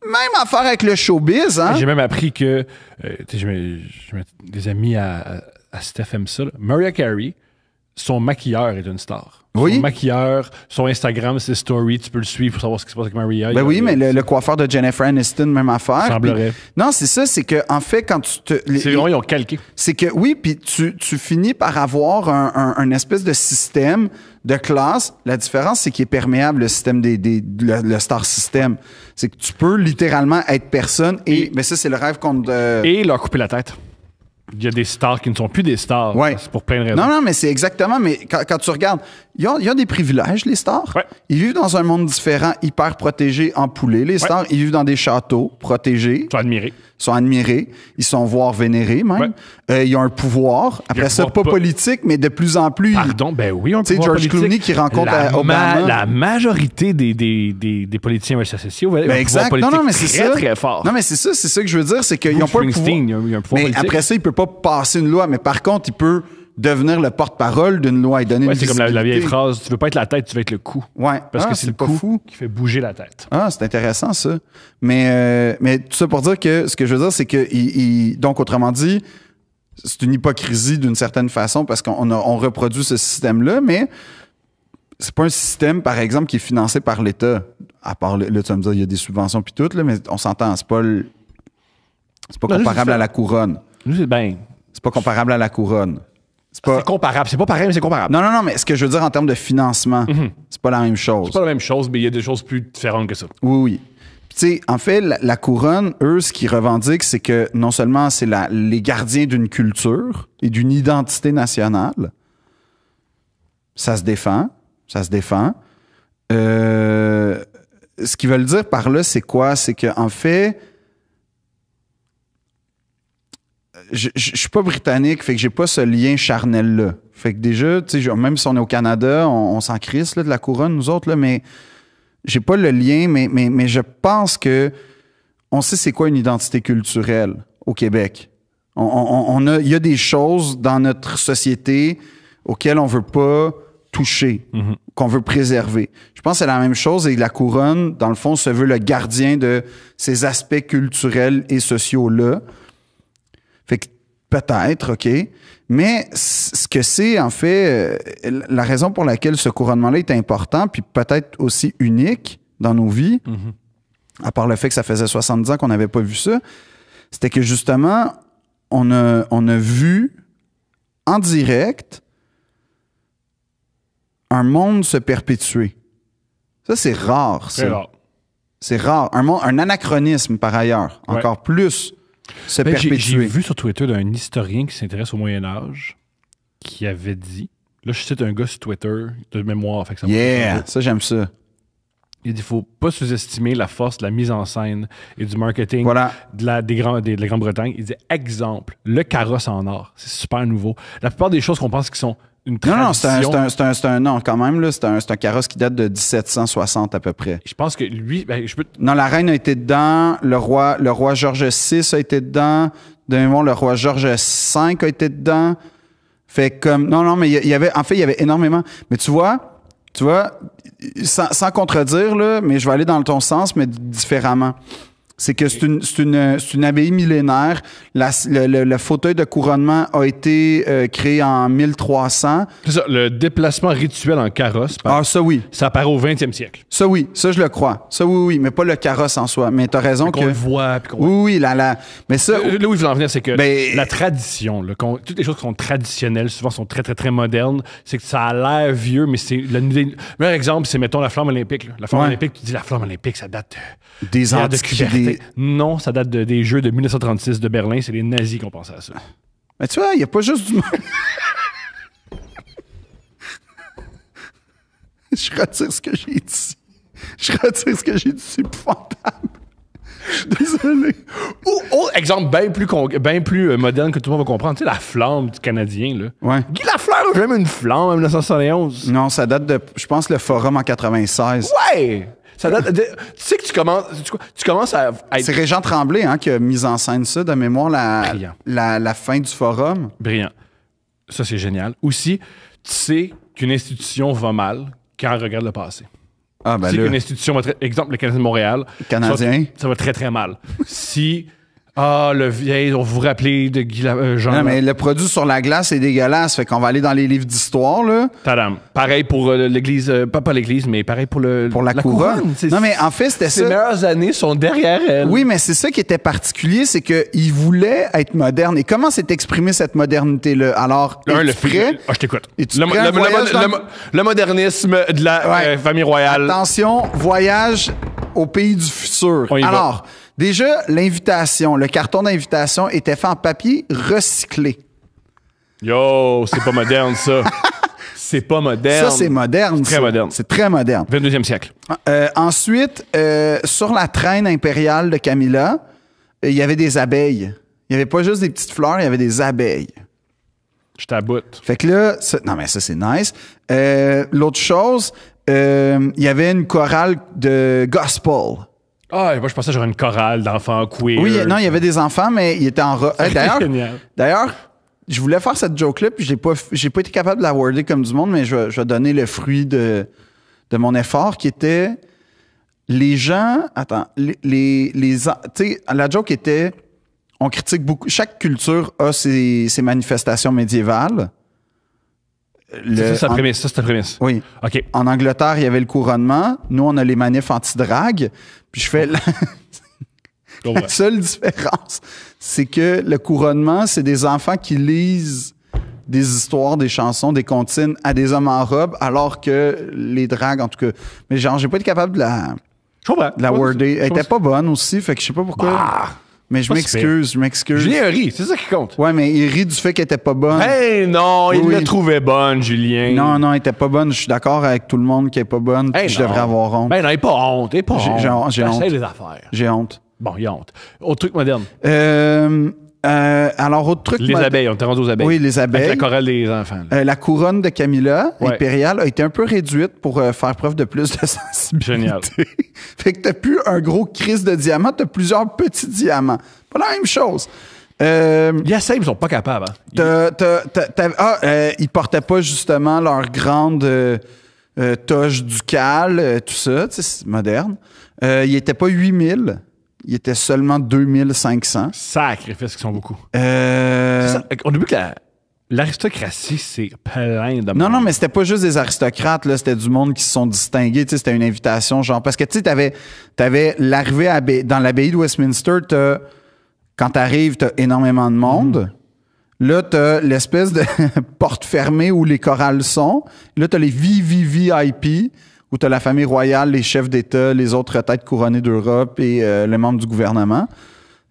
même affaire avec le showbiz. Hein? J'ai même appris que. Euh, je, mets, je des amis à, à, Steph aime ça. Carey, son maquilleur est une star. Oui. Son maquilleur, son Instagram, ses stories, tu peux le suivre pour savoir ce qui se passe avec Maria. Ben oui, mais le, coiffeur de Jennifer Aniston, même affaire. Semblerait. non, c'est ça, c'est que en fait, quand tu te. C'est vraiment, ils ont calqué. C'est que oui, puis tu, tu finis par avoir un, un espèce de système de classe, la différence, c'est qu'il est perméable le système des, des le, star system. C'est que tu peux littéralement être personne et, mais ça, c'est le rêve qu'on. Euh... Et leur couper la tête il y a des stars qui ne sont plus des stars. Ouais. C'est pour plein de raisons. Non, non, mais c'est exactement. Mais quand, tu regardes, il y a des privilèges, les stars. Ouais. Ils vivent dans un monde différent, hyper protégé, en Les stars, ils vivent dans des châteaux protégés. Ils sont admirés. Ils sont admirés. Ils sont voire vénérés, même. Euh, ils ont un pouvoir. Après ça, pas, politique, mais de plus en plus. Pardon, ben oui, on Tu sais, George Clooney qui rencontre la, euh, Obama. la majorité des, des, des, des politiciens associés ont ben exact. Non, non, mais c'est ça. Très fort. Non, mais c'est ça, c'est ça que je veux dire, c'est qu'ils n'ont pas pouvoir. Il un pouvoir mais après ça, il peut pas passer une loi, mais par contre, il peut devenir le porte-parole d'une loi et donner ouais, C'est comme la, vieille phrase, tu veux pas être la tête, tu veux être le cou. Ouais. Parce que ah, c'est le cou qui fait bouger la tête. Ah, c'est intéressant ça. Mais, euh, mais tout ça pour dire que ce que je veux dire, c'est que, donc autrement dit, c'est une hypocrisie d'une certaine façon parce qu'on reproduit ce système-là, mais c'est pas un système, par exemple, qui est financé par l'État. À part, là, tu vas me dire, il y a des subventions puis tout, là, mais on s'entend, c'est pas c'est pas comparable à la couronne. Nous, bien. C'est pas comparable à la couronne. C'est pas... comparable. C'est pas pareil, mais c'est comparable. Non, non, non, mais ce que je veux dire en termes de financement, mhm. c'est pas la même chose. C'est pas la même chose, mais il y a des choses plus différentes que ça. Oui, oui. tu sais, en fait, la, couronne, eux, ce qu'ils revendiquent, c'est que non seulement c'est les gardiens d'une culture et d'une identité nationale, ça se défend, ça se défend. Euh, ce qu'ils veulent dire par là, c'est quoi? C'est qu'en fait, je, je, suis pas britannique, fait que j'ai pas ce lien charnel-là. Fait que déjà, même si on est au Canada, on, s'en crisse de la couronne, nous autres, là, mais j'ai pas le lien, mais, je pense que on sait c'est quoi une identité culturelle au Québec. On, il y a des choses dans notre société auxquelles on veut pas toucher, mhm. qu'on veut préserver. Je pense que c'est la même chose et la couronne, dans le fond, se veut le gardien de ces aspects culturels et sociaux-là. Fait que peut-être, OK. Mais ce que c'est, en fait, euh, la raison pour laquelle ce couronnement-là est important, puis peut-être aussi unique dans nos vies, mm-hmm. à part le fait que ça faisait 70 ans qu'on n'avait pas vu ça, c'était que justement, on a, on a vu en direct un monde se perpétuer. Ça, c'est rare. C'est rare. C'est rare. Un, un anachronisme, par ailleurs, encore plus ben, j'ai vu sur Twitter d'un historien qui s'intéresse au Moyen Âge qui avait dit, là je cite un gars sur Twitter de mémoire, fait ça Yeah, ça j'aime ça. Il ne faut pas sous-estimer la force de la mise en scène et du marketing de, la, des de la Grande-Bretagne. Il dit exemple, le carrosse en or, c'est super nouveau. La plupart des choses qu'on pense qui sont non, non, c'est un, un, un, quand même, là. c'est un, un carrosse qui date de 1760 à peu près. Je pense que lui, ben, je peux... Non, la reine a été dedans, le roi, le roi George VI a été dedans, de même, le roi Georges V a été dedans. Fait comme, non, non, mais il y, avait, en fait, il y avait énormément. Mais tu vois, tu vois, sans, sans contredire, là, mais je vais aller dans ton sens, mais différemment. C'est que c'est une, abbaye millénaire. le, fauteuil de couronnement a été euh, créé en 1300. C'est ça, le déplacement rituel en carrosse. Ah, ça oui. Ça apparaît au 20e siècle. Ça oui, ça je le crois. Ça oui, oui, mais pas le carrosse en soi. Mais t'as raison qu'on que... le voit. oui, oui, là, là. Mais ça... Là où je veux en venir, c'est que la tradition, toutes les choses qui sont traditionnelles, souvent sont très, très, très modernes, c'est que ça a l'air vieux, mais c'est... Le meilleur exemple, c'est, mettons, la flamme olympique. La flamme olympique, tu dis la flamme olympique, ça date... Des antiquités. Non, ça date des Jeux de 1936 de Berlin. C'est les nazis qui ont pensé à ça. Mais tu vois, il n'y a pas juste du (laughs) Je retire ce que j'ai dit. Je retire ce que j'ai dit. C'est épouvantable. Désolé. Oh, oh, exemple bien plus, euh, moderne que tout le monde va comprendre. Tu sais, la flamme du Canadien, là. Ouais. Guy même une flamme en 1971. Non, ça date de, je pense, le forum en 96. Ouais! Ça date tu sais que tu commences, tu, commences à être... C'est Régent Tremblay hein, qui a mis en scène ça, de mémoire, la, la, fin du forum. Brillant. Ça, c'est génial. Aussi, tu sais qu'une institution va mal quand elle regarde le passé. Ah, ben si une institution va exemple le Canadien de Montréal, Canadien. Ça, va, ça va très très mal. (laughs) si ah, le vieil, on vous rappelez de Guy euh, Jean. Non, mais le produit sur la glace est dégueulasse. Fait qu'on va aller dans les livres d'histoire, là. Tadam. Pareil pour euh, l'église, euh, pas pas l'église, mais pareil pour le. Pour la, couronne. Non, mais en fait, c'était ça. Les meilleures années sont derrière elle. Oui, mais c'est ça qui était particulier, c'est qu'il voulait être moderne. Et comment s'est exprimée cette modernité-là? Alors, le, le Ah, je t'écoute. Le, modernisme de la famille royale. Attention, voyage au pays du futur. Alors. Déjà, l'invitation, le carton d'invitation était fait en papier recyclé. Yo, c'est pas moderne, ça. (laughs) C'est pas moderne. Ça, c'est moderne. Très moderne. C'est très moderne. 22e siècle. Ah, euh, ensuite, euh, sur la traîne impériale de Camilla, euh, il y avait des abeilles. Il n'y avait pas juste des petites fleurs, il y avait des abeilles. Je t'aboute. Fait que là, non, mais ça, c'est nice. L'autre chose, il y avait une chorale de gospel. Ah, moi, je pensais que j'aurais une chorale d'enfants queer. Oui, non, il y avait des enfants, mais il était en. d'ailleurs, d'ailleurs, je voulais faire cette joke-là, puis j'ai pas, pas été capable de la worder comme du monde, mais je, je vais donner le fruit de, mon effort qui était les gens. Attends, les. les, les tu sais, la joke était on critique beaucoup. Chaque culture a ses manifestations médiévales ça, c'est ta prémisse. Oui. OK. En Angleterre, il y avait le couronnement. Nous, on a les manifs anti-drague. Puis je fais. La, (laughs) (laughs) seule différence, c'est que le couronnement, c'est des enfants qui lisent des histoires, des chansons, des comptines à des hommes en robe, alors que les dragues, en tout cas. Mais genre, j'ai pas été capable de la. Je comprends. De la worder. Elle était pas bonne aussi, fait que je sais pas pourquoi. Ah! Mais je m'excuse, je m'excuse. Julien rit, c'est ça qui compte. Ouais, mais il rit du fait qu'elle était pas bonne. Hé non, il la trouvait bonne, Julien. Non, non, elle était pas bonne. Je suis d'accord avec tout le monde qu'elle est pas bonne. je devrais avoir honte. Ben non, elle pas honte, elle pas honte. J'ai honte. J'ai honte. les affaires. J'ai honte. Bon, il y a honte. Autre truc moderne. Euh euh, alors, autre truc. Les abeilles, on t'a rendu aux abeilles. Oui, les abeilles. la chorale des enfants. Euh, la couronne de Camilla, impériale, a été un peu réduite pour euh, faire preuve de plus de (laughs) sensibilité. Génial. (laughs) fait que t'as plus un gros crise de diamant, t'as plusieurs petits diamants. Pas la même chose. Euh, les ils sont pas capables. Hein? T'as, ah, ils portaient pas justement leur grande toche ducale, tout ça, c'est moderne. ils étaient pas 8000. Il était seulement 2500. Sacrifice qui sont beaucoup. Euh... Ça, on que L'aristocratie, c'est plein de Non, monde. non, mais c'était pas juste des aristocrates, là, c'était du monde qui se sont distingués. C'était une invitation, genre. Parce que tu sais, t'avais, l'arrivée à, dans l'abbaye de Westminster, tu quand t'arrives, t'as énormément de monde. Là mm. Là, t'as l'espèce de (laughs) porte fermée où les chorales sont. Là, t'as les VIP où la famille royale, les chefs d'État, les autres têtes couronnées d'Europe et euh, les membres du gouvernement.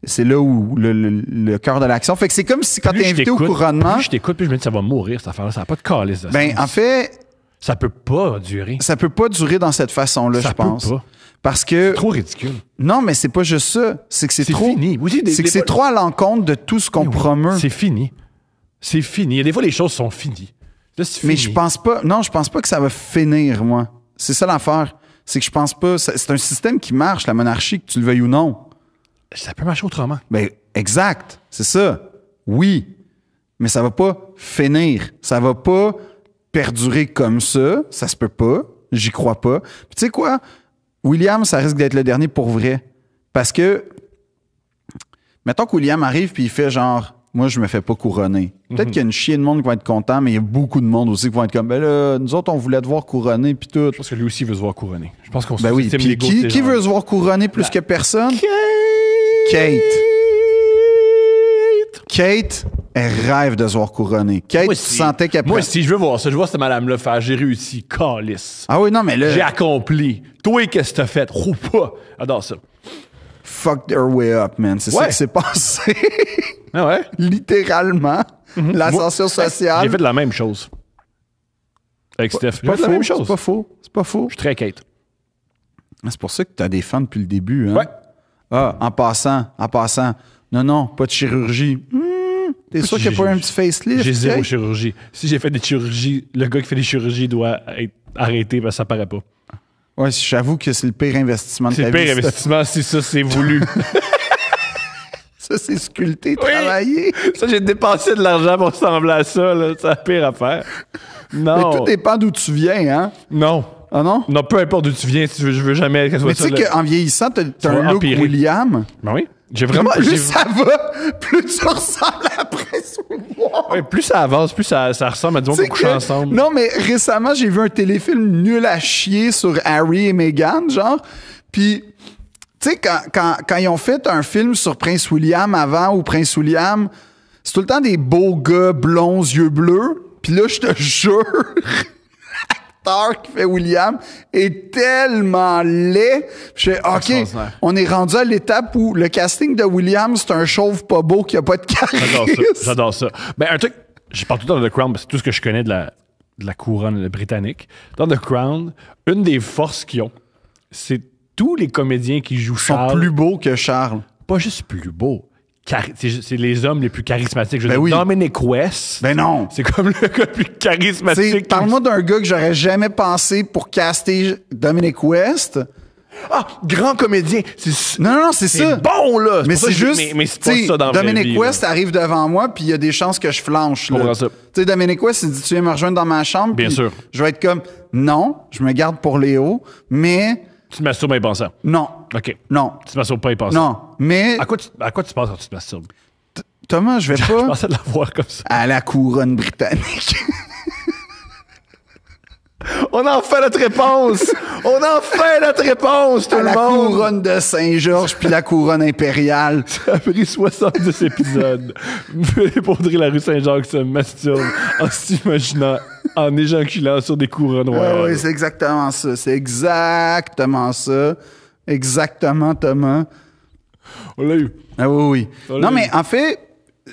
C'est là où le, cœur de l'action. Fait que c'est comme si quand t'es invité au couronnement. je t'écoute, puis je me dis ça va mourir cette affaire-là. Ça n'a pas de calice Ben, en fait. Ça peut pas durer. Ça peut pas durer dans cette façon-là, je pense. Parce que. C'est trop ridicule. Non, mais c'est pas juste ça. C'est que c'est trop. fini. C'est que c'est trop à l'encontre de tout ce qu'on promeut. C'est fini. C'est fini. Et des fois, les choses sont finies. Mais je pense pas. Non, je pense pas que ça va finir, moi. C'est ça l'affaire. C'est que je pense pas. C'est un système qui marche, la monarchie, que tu le veuilles ou non. Ça peut marcher autrement. Ben, exact. C'est ça. Oui. Mais ça va pas finir. Ça va pas perdurer comme ça. Ça se peut pas. J'y crois pas. Puis tu sais quoi? William, ça risque d'être le dernier pour vrai. Parce que, mettons que William arrive puis il fait genre, moi, je me fais pas couronner. Peut-être mhm. qu'il y a une chienne de monde qui va être content, mais il y a beaucoup de monde aussi qui vont être comme, ben là, nous autres, on voulait te voir couronner, puis tout. Je pense que lui aussi veut se voir couronner. Je pense qu'on ben oui. Puis qui, veut se voir couronner plus que personne? Kate! Kate! Kate, elle rêve de se voir couronner. Kate, tu sentais qu'elle Moi, si je veux voir ça, je vois cette madame-là faire, j'ai réussi, calice. Ah oui, non, mais là. J'ai accompli. Toi, qu'est-ce que as fait? Ou pas. Adore ça. Fuck their way up, man. C'est ça qui s'est (laughs) passé. Ah ouais? Littéralement. Mhm. l'ascension sociale J'ai fait de la même chose. Avec Steph. J'ai de la même chose. C'est pas faux. C'est pas faux. Je suis très inquiète ah, C'est pour ça que tu as des fans depuis le début. Hein? Ouais. Ah, en passant, en passant. Non, non, pas de chirurgie. Mmh, T'es sûr qu'il n'y a pas un petit facelift? J'ai zéro chirurgie. Si j'ai fait des chirurgies, le gars qui fait des chirurgies doit être arrêté parce que ça paraît pas. Ouais, j'avoue que c'est le pire investissement de ta vie. C'est le pire investissement, si ça, c'est voulu. (laughs) Ça, c'est sculpté, travaillé. Ça, j'ai dépensé de l'argent pour ressembler à ça. Là. C'est la pire affaire. Non. Mais tout dépend d'où tu viens, hein? Non. Ah non? Non, peu importe d'où tu viens, si veux, je veux jamais qu'elle soit Mais tu sais qu'en vieillissant, t'as, un look William. Ben oui. J'ai vraiment. Plus, ça va, plus tu ressembles à Prince William. Oui, plus ça avance, plus ça, ça ressemble à du monde qu'on ensemble. Non, mais récemment, j'ai vu un téléfilm nul à chier sur Harry et Meghan, genre. Puis tu sais, quand, quand, ils ont fait un film sur Prince William avant ou Prince William, c'est tout le temps des beaux gars blonds, yeux bleus. Puis là, je te (laughs) jure, l'acteur qui fait William est tellement laid. Je OK, on est rendu à l'étape où le casting de William, c'est un chauve pas beau qui a pas de charisme. J'adore ça. J'adore ça. Ben, un truc, je parle tout le The Crown parce que c'est tout ce que je connais de la, de la couronne britannique. Dans The Crown, une des forces qu'ils ont, c'est tous les comédiens qui jouent Charles sont plus beaux que Charles. Pas juste plus beaux. C'est les hommes les plus charismatiques. Dominique ben Dominic West. Ben non. C'est comme le gars le plus charismatique. Parle-moi d'un gars que j'aurais jamais pensé pour caster Dominic West. Ah, grand comédien. Non, non, c'est ça. bon, là. Mais c'est juste. Mais, c'est c'est ça dans Dominic vie, West arrive devant moi, puis il y a des chances que je flanche. Là. Tu sais, Dominic West, il dit Tu viens me rejoindre dans ma chambre. Bien sûr. Je vais être comme Non, je me garde pour Léo, mais tu te masturbes en y pensant? Non. OK. Non. Tu te masturbes pas en y pensant? Non. Mais. À quoi tu, à quoi tu penses quand tu te masturbes? Thomas, je vais (laughs) pas. je pensais voir comme ça. À la couronne britannique. (laughs) On a enfin notre réponse! On a enfin notre réponse, tout le monde! La couronne de Saint-Georges puis la couronne impériale. (laughs) Ça a pris 70 épisodes. Vous la rue saint Georges se masturbe en s'imaginant (laughs) en éjaculant sur des couronnes oui, c'est exactement ça. C'est exactement ça. Exactement, Thomas. On l'a eu. Ah oui, oui. Non, mais en fait,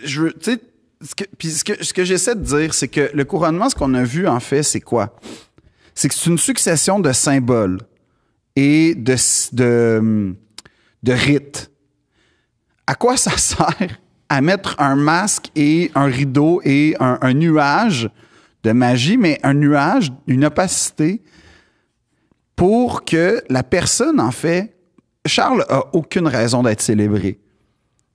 je tu sais, ce que, j'essaie de dire, c'est que le couronnement, ce qu'on a vu, en fait, c'est quoi? C'est que c'est une succession de symboles et de, de, rites. À quoi ça (laughs) sert à mettre un masque et un rideau et un nuage de magie, mais un nuage, une opacité pour que la personne, en fait, Charles a aucune raison d'être célébré.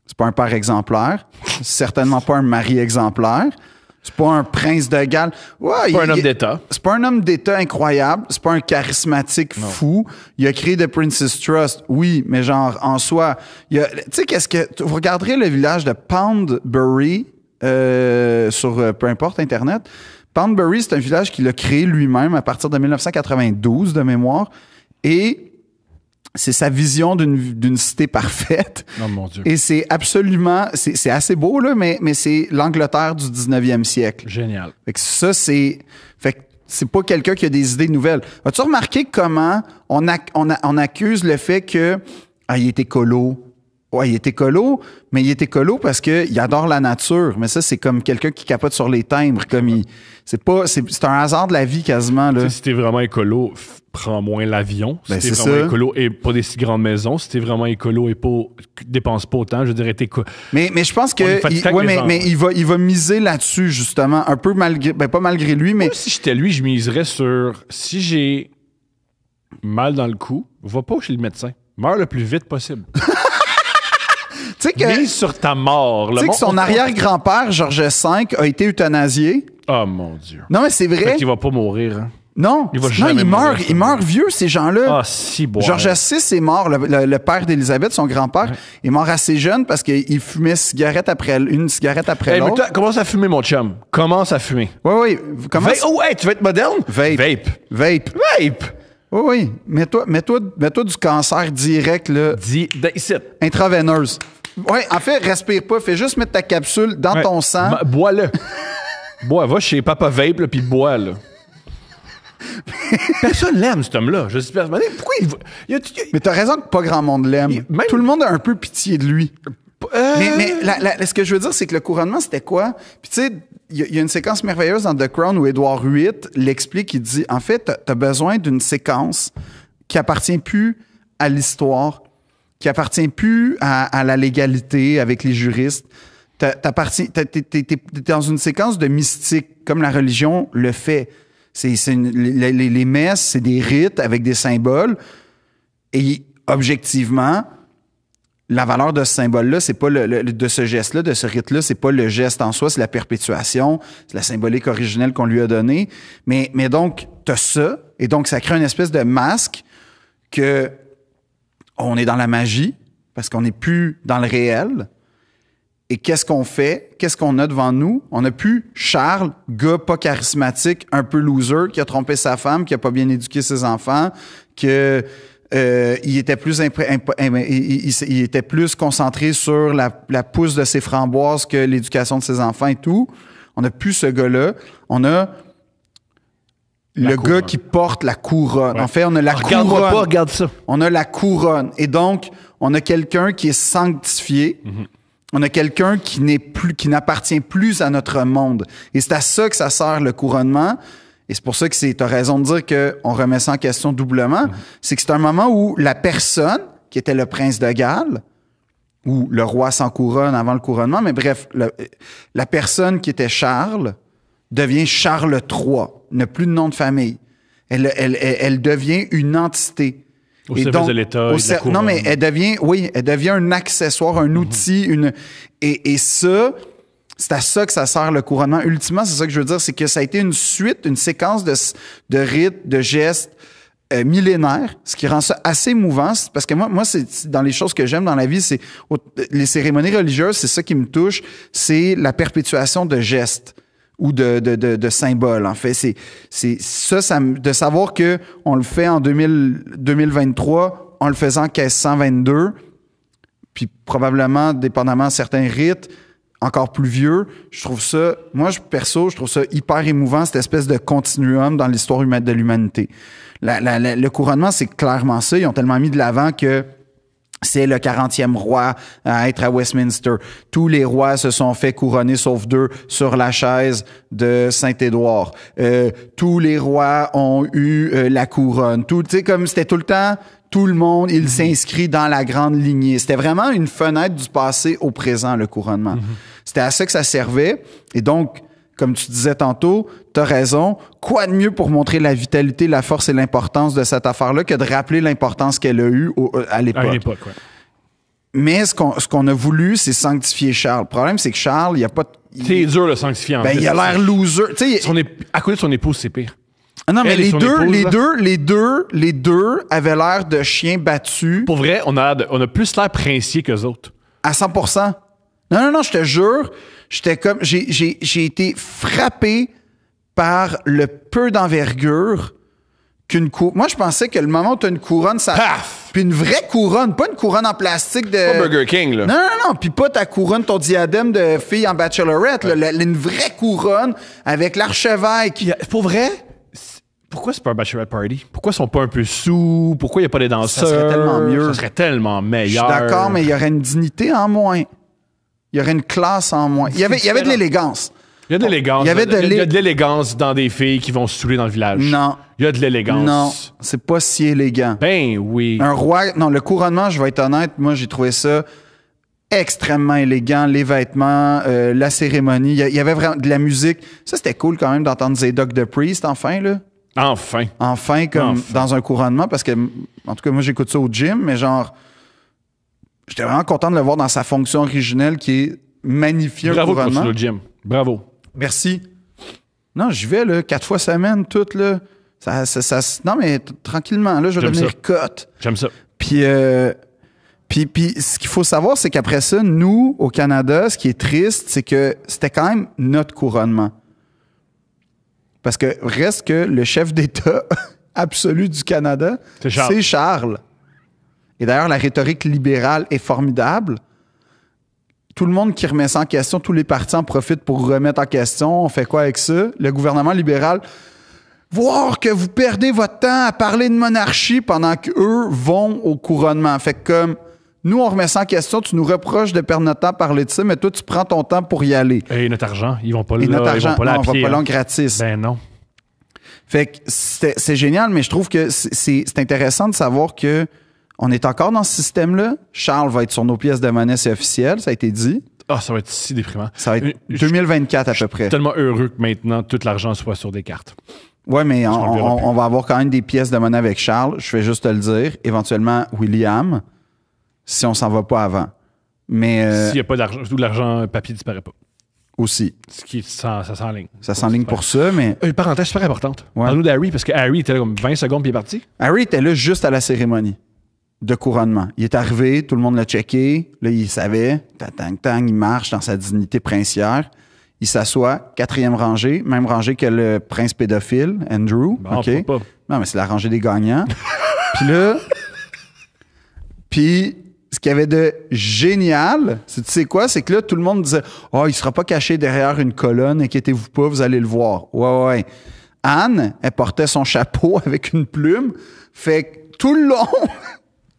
C'est pas un père exemplaire, certainement pas un mari exemplaire. C'est pas un prince de Galles. Ouais, c'est pas un homme d'État. C'est pas un homme d'État incroyable. C'est pas un charismatique fou. Il a créé The Prince's Trust, oui, mais genre en soi, tu sais qu'est-ce que vous regarderez le village de Poundbury euh, sur euh, peu importe internet. Poundbury, c'est un village qu'il a créé lui-même à partir de 1992 de mémoire. Et c'est sa vision d'une cité parfaite. Non, oh, mon Dieu. Et c'est absolument, c'est assez beau, là, mais, mais c'est l'Angleterre du 19e siècle. Génial. Fait ça, c'est, fait que c'est pas quelqu'un qui a des idées nouvelles. As-tu remarqué comment on, a, on accuse le fait que, ah, il est écolo, Ouais, il est écolo, mais il est écolo parce qu'il adore la nature. Mais ça, c'est comme quelqu'un qui capote sur les timbres. Comme c'est pas, c'est, un hasard de la vie quasiment. Là. si t'es vraiment écolo, prends moins l'avion. si ben, t'es vraiment écolo et pas des si grandes maisons, si t'es vraiment écolo et pas dépense pas autant, je dirais t'es Mais mais je pense que mais, il va il va miser là-dessus justement, un peu malgré, ben pas malgré lui, mais si j'étais lui, je miserais sur si j'ai mal dans le cou, va pas chez le médecin, meurs le plus vite possible. (laughs) sais que. Mise sur ta mort. Tu sais que son arrière-grand-père, Georges V, a été euthanasié. Oh mon Dieu. Non, mais c'est vrai. Fait qu'il va pas mourir. Hein. Non, il, va non, il meurt, il meurt vieux, ces gens-là. Ah, si bon. Georges VI est mort, le, père d'Elisabeth, son grand-père, est mort assez jeune parce qu'il fumait cigarette après, une cigarette après l'autre. Commence à fumer, mon chum. Commence à fumer. Oui, oui. Commence... Oh, tu veux être moderne? Vape. Vape. Vape. Vape. Oui, oui. Mets-toi mets -toi, mets -toi du cancer direct, là. Di... Ben, Intraveineuse. Oui, en fait, respire pas. Fais juste mettre ta capsule dans ton sang. Bah, bois-le. (laughs) bois, va chez Papa Vape, puis bois, le (laughs) Personne l'aime, cet homme-là. Je suis pourquoi il. Mais t'as raison que pas grand monde l'aime. Tout le monde a un peu pitié de lui. Euh. Mais, ce que je veux dire, c'est que le couronnement, c'était quoi? Puis tu sais, il y, a une séquence merveilleuse dans The Crown où Édouard VIII l'explique. Il dit En fait, t'as as besoin d'une séquence qui appartient plus à l'histoire, qui appartient plus à, la légalité avec les juristes. T'es dans une séquence de mystique, comme la religion le fait. C'est les, les, messes, c'est des rites avec des symboles. Et objectivement, la valeur de ce symbole-là, c'est pas le, de ce geste-là, de ce rite-là, c'est pas le geste en soi, c'est la perpétuation, c'est la symbolique originelle qu'on lui a donnée. Mais, mais donc, t'as ça, et donc ça crée une espèce de masque que on est dans la magie parce qu'on n'est plus dans le réel. Et qu'est-ce qu'on fait? Qu'est-ce qu'on a devant nous? On n'a plus Charles, gars pas charismatique, un peu loser, qui a trompé sa femme, qui a pas bien éduqué ses enfants, que euh, il était plus il, il, était plus concentré sur la, la pousse de ses framboises que l'éducation de ses enfants et tout. On n'a plus ce gars-là. On a le gars qui porte la couronne. En fait, on a la couronne. On a la couronne. Et donc, on a quelqu'un qui est sanctifié. Mm-hmm. On a quelqu'un qui n'est plus, qui n'appartient plus à notre monde. Et c'est à ça que ça sert le couronnement. Et c'est pour ça que c'est, as raison de dire qu'on remet ça en question doublement. Mm-hmm. C'est que c'est un moment où la personne qui était le prince de Galles, ou le roi sans couronne avant le couronnement, mais bref, la personne qui était Charles, devient Charles III, n'a plus de nom de famille. Elle, elle, elle, devient une entité. Au et donc, de l'État. Non, mais hein. elle devient, oui, elle devient un accessoire, un outil, mm-hmm. une. Et, et ça, c'est à ça que ça sert le couronnement. Ultimement, c'est ça que je veux dire, c'est que ça a été une suite, une séquence de, de rites, de gestes euh, millénaires, ce qui rend ça assez mouvant. Parce que moi, moi, c'est dans les choses que j'aime dans la vie, c'est les cérémonies religieuses, c'est ça qui me touche, c'est la perpétuation de gestes ou de, de, de, de symboles. En fait, c'est c'est ça, ça, de savoir que on le fait en 2023 en le faisant 1522, puis probablement dépendamment de certains rites encore plus vieux, je trouve ça, moi je, perso, je trouve ça hyper émouvant cette espèce de continuum dans l'histoire humaine de l'humanité. le couronnement, c'est clairement ça. Ils ont tellement mis de l'avant que c'est le 40e roi à être à Westminster. Tous les rois se sont fait couronner, sauf deux, sur la chaise de Saint-Édouard. Euh, tous les rois ont eu euh, la couronne. Tout, tu sais, comme c'était tout le temps, tout le monde, il mhm. s'inscrit dans la grande lignée. C'était vraiment une fenêtre du passé au présent, le couronnement. Mhm. C'était à ça que ça servait. Et donc, comme tu disais tantôt, tu raison. Quoi de mieux pour montrer la vitalité, la force et l'importance de cette affaire-là que de rappeler l'importance qu'elle a eue euh, à l'époque? À l'époque, oui. Mais ce qu'on, a voulu, c'est sanctifier Charles. Le problème, c'est que Charles, il n'y a pas. C'est dur le en Ben, il a l'air loser. son À côté de son épouse, c'est pire. Ah non, mais les deux, les deux, les deux, les deux avaient l'air de chiens battus. Pour vrai, on a, on a plus l'air princier qu'eux autres. À 100 Non, non, non, je te jure. J'étais comme, j'ai été frappé par le peu d'envergure qu'une couronne. Moi, je pensais que le moment où tu une couronne, ça. Paf! Puis une vraie couronne, pas une couronne en plastique de. Pas Burger King, là. Non, non, non. Puis pas ta couronne, ton diadème de fille en bachelorette. une vraie couronne avec l'archevêque. Pour vrai? Pourquoi c'est pas un bachelorette party? Pourquoi ils sont pas un peu sous? Pourquoi il n'y a pas des danseurs? Ça serait tellement mieux. Ça serait tellement meilleur. Je suis d'accord, mais il y aurait une dignité en moins il y aurait une classe en moins. Il y avait, il y avait de l'élégance. Il y a de l'élégance. Il y, avait a de l'élégance dans des filles qui vont se saouler dans le village. Non. Il y a de l'élégance. Non, c'est pas si élégant. Ben oui. Un roi. Non, le couronnement, je vais être honnête, moi, j'ai trouvé ça extrêmement élégant. Les vêtements, euh, la cérémonie. Il y avait vraiment de la musique. Ça, c'était cool quand même d'entendre Doc de Priest, enfin, là. Enfin. Enfin, comme dans un couronnement, parce que, en tout cas, moi, j'écoute ça au gym, mais genre j'étais vraiment content de le voir dans sa fonction originelle qui est magnifique. Bravo pour le gym. Bravo. Merci. Non, j'y vais, là, quatre fois semaine, tout, là. Ça, ça, non, mais tranquillement, là, je vais devenir cote. J'aime ça. Puis, euh, puis, puis, ce qu'il faut savoir, c'est qu'après ça, nous, au Canada, ce qui est triste, c'est que c'était quand même notre couronnement. Parce que reste que le chef d'État (laughs) absolu du Canada, c'est Charles. Et d'ailleurs, la rhétorique libérale est formidable. Tout le monde qui remet ça en question, tous les partis en profitent pour remettre en question. On fait quoi avec ça? Le gouvernement libéral, voir que vous perdez votre temps à parler de monarchie pendant qu'eux vont au couronnement. Fait que comme nous, on remet ça en question, tu nous reproches de perdre notre temps à parler de ça, mais toi, tu prends ton temps pour y aller. Et notre argent, ils vont pas là, argent, ils vont pas le non, on hein. Ben non. Fait que c'est génial, mais je trouve que c'est intéressant de savoir que on est encore dans ce système-là. Charles va être sur nos pièces de monnaie, c'est officiel, ça a été dit. Ah, ça va être si déprimant. Ça va être 2024 euh, à peu près. Je suis tellement heureux que maintenant tout l'argent soit sur des cartes. Oui, mais on, va avoir quand même des pièces de monnaie avec Charles. Je vais juste te le dire. Éventuellement, William, si on s'en va pas avant. Mais. Euh, S'il n'y a pas d'argent, tout l'argent papier disparaît pas. Aussi. Ce qui, ça, ça s'enligne. Ça s'enligne pour ça, mais. Une euh, parenthèse super importante. Ouais. Parle-nous d'Harry, parce que Harry était là comme 20 secondes puis il est parti. Harry était là juste à la cérémonie de couronnement. Il est arrivé, tout le monde l'a checké, là, il savait, tang, tang, il marche dans sa dignité princière. Il s'assoit, quatrième rangée, même rangée que le prince pédophile, Andrew. Non, mais c'est la rangée des gagnants. (laughs) puis là, puis ce qu'il y avait de génial, c'est tu sais quoi, c'est que là, tout le monde disait Oh, il sera pas caché derrière une colonne, inquiétez-vous pas, vous allez le voir. Ouais, ouais. Anne, elle portait son chapeau (laughs) avec une plume. Fait tout le long,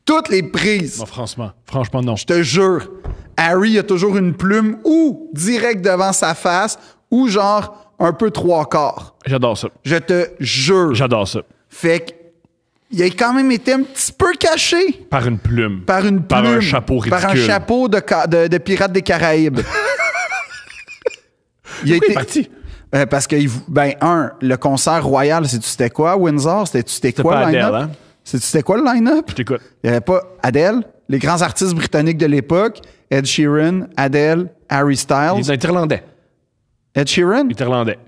toutes les prises. Non, franchement, franchement, non. Je te jure, Harry a toujours une plume ou direct devant sa face ou genre un peu trois quarts. J'adore ça. Je te jure. J'adore ça. Fait qu'il il a quand même été un petit peu caché. Par une plume. Par une plume. Par un chapeau ridicule. Par un chapeau de, pirate des Caraïbes. (laughs) il a est parti? Euh, parce que, ben, un, le concert royal, c'était quoi, Windsor? C'était quoi, pas hein? C'était quoi le line-up? Je Il n'y avait pas Adele, les grands artistes britanniques de l'époque, Ed Sheeran, Adele, Harry Styles. Ils étaient Irlandais. Ed Sheeran? Irlandais.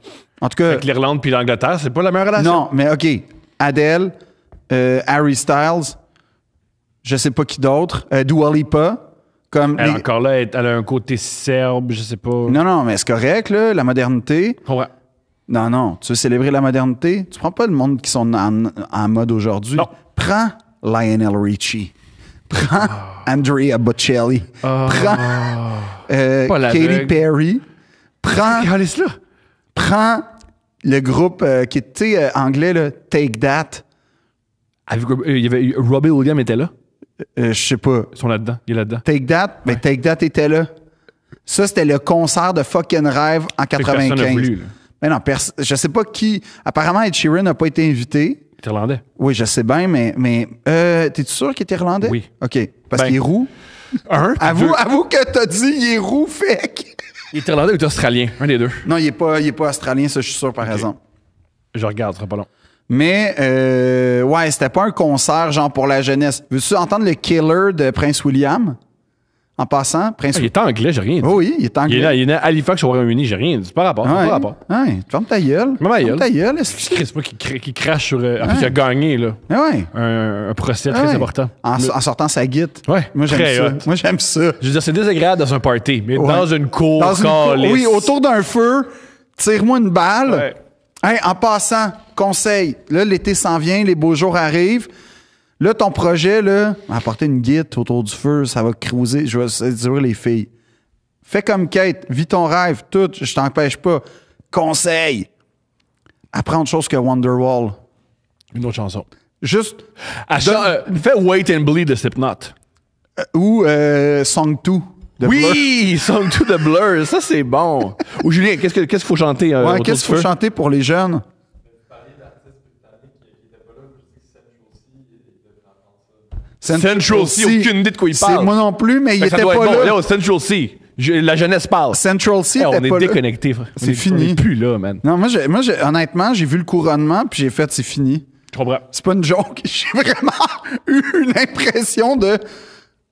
En tout cas. Avec l'Irlande puis l'Angleterre, c'est pas la meilleure relation. Non, mais OK. Adele, euh, Harry Styles, je sais pas qui d'autre, euh, Dua Comme elle, Encore là, elle, a un côté serbe, je sais pas. Non, non, mais c'est correct, là, la modernité. Ouais. Non, non, tu veux célébrer la modernité? Tu prends pas le monde qui sont en, en mode aujourd'hui. Prends Lionel Richie. Prends ah. Andrea Bocelli. Ah. Prends euh, Katy Perry. Prends. le groupe euh, qui était euh, anglais, le Take That. il y avait, Robbie Williams était là? je sais pas. Ils sont là-dedans. Il est là-dedans. Take That, mais ben, Take That était là. Ça, c'était le concert de Fucking Rive en 95. mais ben non, je sais pas qui. Apparemment, Ed Sheeran n'a pas été invité est Oui, je sais bien, mais, mais euh, t'es-tu sûr qu'il est irlandais? Oui. OK. Parce ben, qu'il est roux. Un. (laughs) avoue, avoue que t'as dit il est roux, fake. Il est irlandais ou t'es australien? Un des deux. Non, il est pas, pas australien, ça, je suis sûr, par exemple. Je regarde, ce sera pas long. Mais, euh, ouais, c'était pas un concert, genre, pour la jeunesse. Veux-tu entendre le killer de Prince William? En passant, ah, Il est anglais, j'ai rien dit. Oui, il est anglais. Il est, là, il à Halifax, au Royaume-Uni, j'ai rien dit. Pas rapport, pas rapport. Ouais, tu ta gueule. Ferme ta gueule. Ta c'est pas qui, crache sur. Euh, il a gagné, là. Ah ouais. Un, procès ah très important. En, sortant sa guite. Ouais. Moi, j'aime ça. Moi, j'aime ça. Je veux dire, c'est désagréable dans un party, mais dans une cour, dans une Oui, autour d'un feu, tire-moi une balle. en passant, conseil, là, l'été s'en vient, les beaux jours arrivent. Là, ton projet, là, apporter une guide autour du feu, ça va creuser, je vais séduire les filles. Fais comme Kate, vis ton rêve, tout, je t'empêche pas. Conseil, apprends autre chose que Wonderwall. Une autre chanson. Juste. Ah, euh, fais Wait and Bleed de Slipknot. Euh, ou euh, Song 2. De oui, (laughs) Song 2 de Blur, ça c'est bon. ou Julien, qu'est-ce qu'il faut chanter? Ouais, qu'est-ce qu'il faut chanter pour les jeunes? Central, Central C, aucune idée de quoi il parle. Moi non plus, mais il était pas là. Central C. la jeunesse parle. Central C, eh, on est déconnecté. C'est fini. On plus là, man. Non, moi, moi honnêtement, j'ai vu le couronnement, puis j'ai fait, c'est fini. Je comprends. C'est pas une joke. (laughs) J'ai vraiment (laughs) eu une impression de.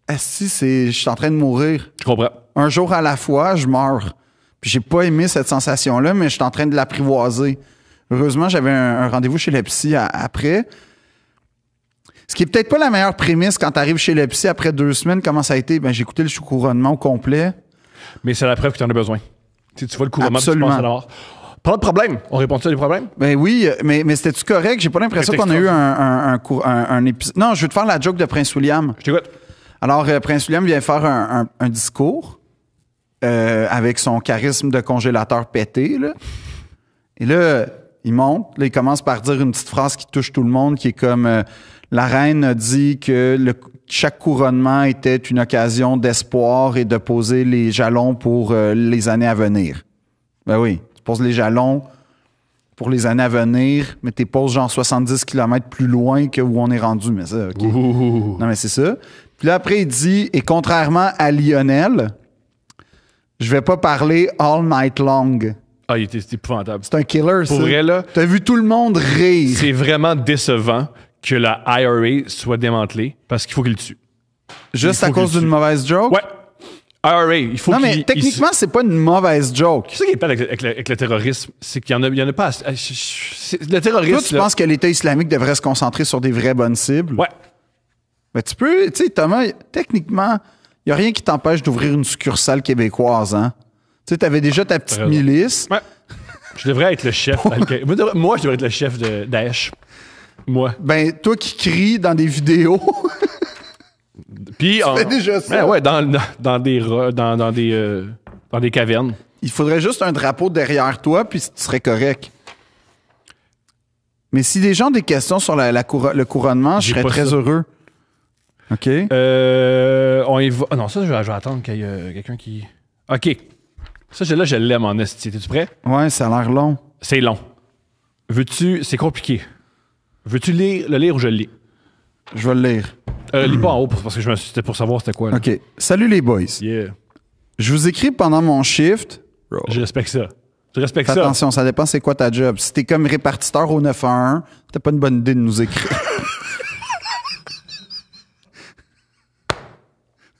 Ah si, c'est, je suis en train de mourir. Je comprends. Un jour à la fois, je meurs. Puis j'ai pas aimé cette sensation-là, mais je suis en train de l'apprivoiser. Heureusement, j'avais un, rendez-vous chez le psy après. Ce qui est peut-être pas la meilleure prémisse quand tu arrives chez le après deux semaines. Comment ça a été? Ben, j'ai écouté le couronnement complet. Mais c'est la preuve que tu en as besoin. Tu, vois le couronnement, tu penses pas de problème. On répond à des problèmes? Ben oui, mais, mais c'était-tu correct? J'ai pas l'impression qu'on a eu un, épisode. Non, je vais te faire la joke de Prince William. Je t'écoute. Alors, euh, Prince William vient faire un, discours euh, avec son charisme de congélateur pété. Là. Et là, il monte. il commence par dire une petite phrase qui touche tout le monde, qui est comme. Euh, la reine a dit que chaque couronnement était une occasion d'espoir et de poser les jalons pour euh, les années à venir. Ben oui, tu poses les jalons pour les années à venir, mais tu poses genre 70 km plus loin que où on est rendu. Mais ça, Non, mais c'est ça. Puis là, après, il dit, et contrairement à Lionel, je vais pas parler all night long. Ah, il épouvantable. C'est un killer, Pour vrai, là. T'as vu tout le monde rire. C'est vraiment décevant que la IRA soit démantelée parce qu'il faut qu'il tue. Juste à cause d'une mauvaise joke? Ouais. IRA, il faut Non, mais techniquement, c'est pas une mauvaise joke. C'est qui est pas avec, le terrorisme. C'est qu'il y en a, pas. le terrorisme. Toi, tu penses que l'État islamique devrait se concentrer sur des vraies bonnes cibles? Ouais. Mais tu peux, tu sais, Thomas, techniquement, il n'y a rien qui t'empêche d'ouvrir une succursale québécoise, hein? Tu sais, t'avais déjà ah, ta petite milice. Ouais. Je devrais être le chef. Moi, je devrais être le chef de Daesh. Moi. Ben, toi qui cries dans des vidéos. (laughs) Puis en... déjà ça. Ben ouais, dans, dans des dans, dans des euh, dans des cavernes. Il faudrait juste un drapeau derrière toi puis tu serais correct. Mais si des gens ont des questions sur la, le couronnement, je serais très heureux. OK. Euh, on non, ça, je vais, attendre qu'il y ait quelqu'un qui. OK. Ça, là, je l'aime en esti. T'es-tu prêt? Ouais, ça a l'air long. C'est long. Veux-tu. C'est compliqué. Veux-tu le lire ou je le lis? Je vais le lire. Euh, lis pas en haut parce que je me suis- c'était pour savoir c'était quoi. OK. Salut les boys. Yeah. Je vous écris pendant mon shift. Je respecte ça. Je respecte ça. attention, ça dépend c'est quoi ta job. Si t'es comme répartiteur au 9h1, t'as pas une bonne idée de nous écrire.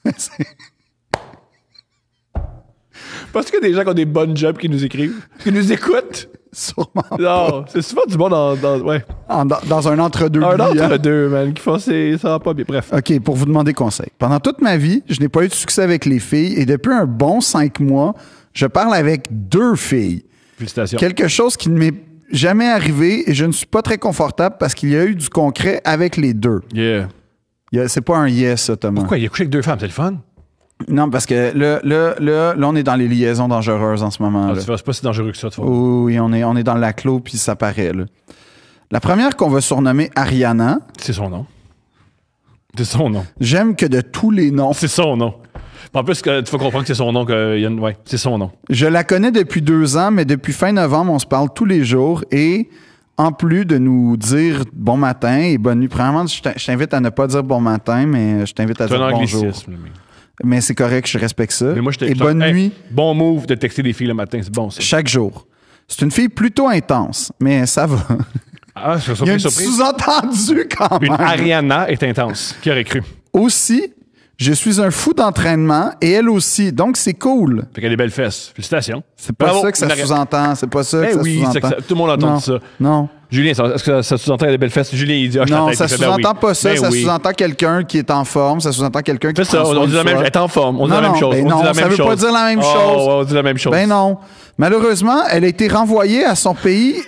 (laughs) Parce que des gens qui ont des bonnes jobs qui nous écrivent, qui nous écoutent, (laughs) Sûrement. Non, c'est souvent du bon dans, un entre-deux. Un hein. entre-deux, man, qui font ça va pas bien. Bref. OK, pour vous demander conseil. Pendant toute ma vie, je n'ai pas eu de succès avec les filles et depuis un bon cinq mois, je parle avec deux filles. Félicitations. Quelque chose qui ne m'est jamais arrivé et je ne suis pas très confortable parce qu'il y a eu du concret avec les deux. Yeah. C'est pas un yes, Thomas. Pourquoi? Il a couché avec deux femmes, c'est le fun? Non, parce que là, là, là, on est dans les liaisons dangereuses en ce moment. Ah, c'est pas si dangereux que ça, Oui, on est, on est dans la clos, puis ça paraît. La première qu'on va surnommer Ariana. C'est son nom. C'est son nom. J'aime que de tous les noms. C'est son nom. En plus, tu faut comprendre que c'est son nom. Que, euh, c'est son nom. Je la connais depuis deux ans, mais depuis fin novembre, on se parle tous les jours et en plus de nous dire bon matin et bonne nuit, premièrement, je t'invite à ne pas dire bon matin, mais euh, je t'invite à dire bonjour. un mais c'est correct, je respecte ça. Mais moi, je Et bonne nuit. Bon move de texter des filles le matin, c'est bon Chaque jour. C'est une fille plutôt intense, mais ça va. Ah, surprise, Il y a une sous-entendu quand même. Une Ariana est intense. Qui aurait cru? Aussi, je suis un fou d'entraînement et elle aussi, donc c'est cool. Fait qu'elle a des belles fesses. Félicitations. C'est pas, ça que ça sous-entend. C'est pas ça ben que ça Tout le monde entend ça. Non. Julien, est-ce que ça sous-entend des belles fesses? Julien, il dit, ah, Non, ça sous-entend pas ça. Ben ça sous-entend quelqu'un qui est en forme. Ça sous-entend quelqu'un qui est ça, on dit la même, est en forme. On dit la même chose. Ben on ça veut pas dire la même oh, chose. on dit la même chose. Ben non. Malheureusement, elle a été renvoyée à son pays.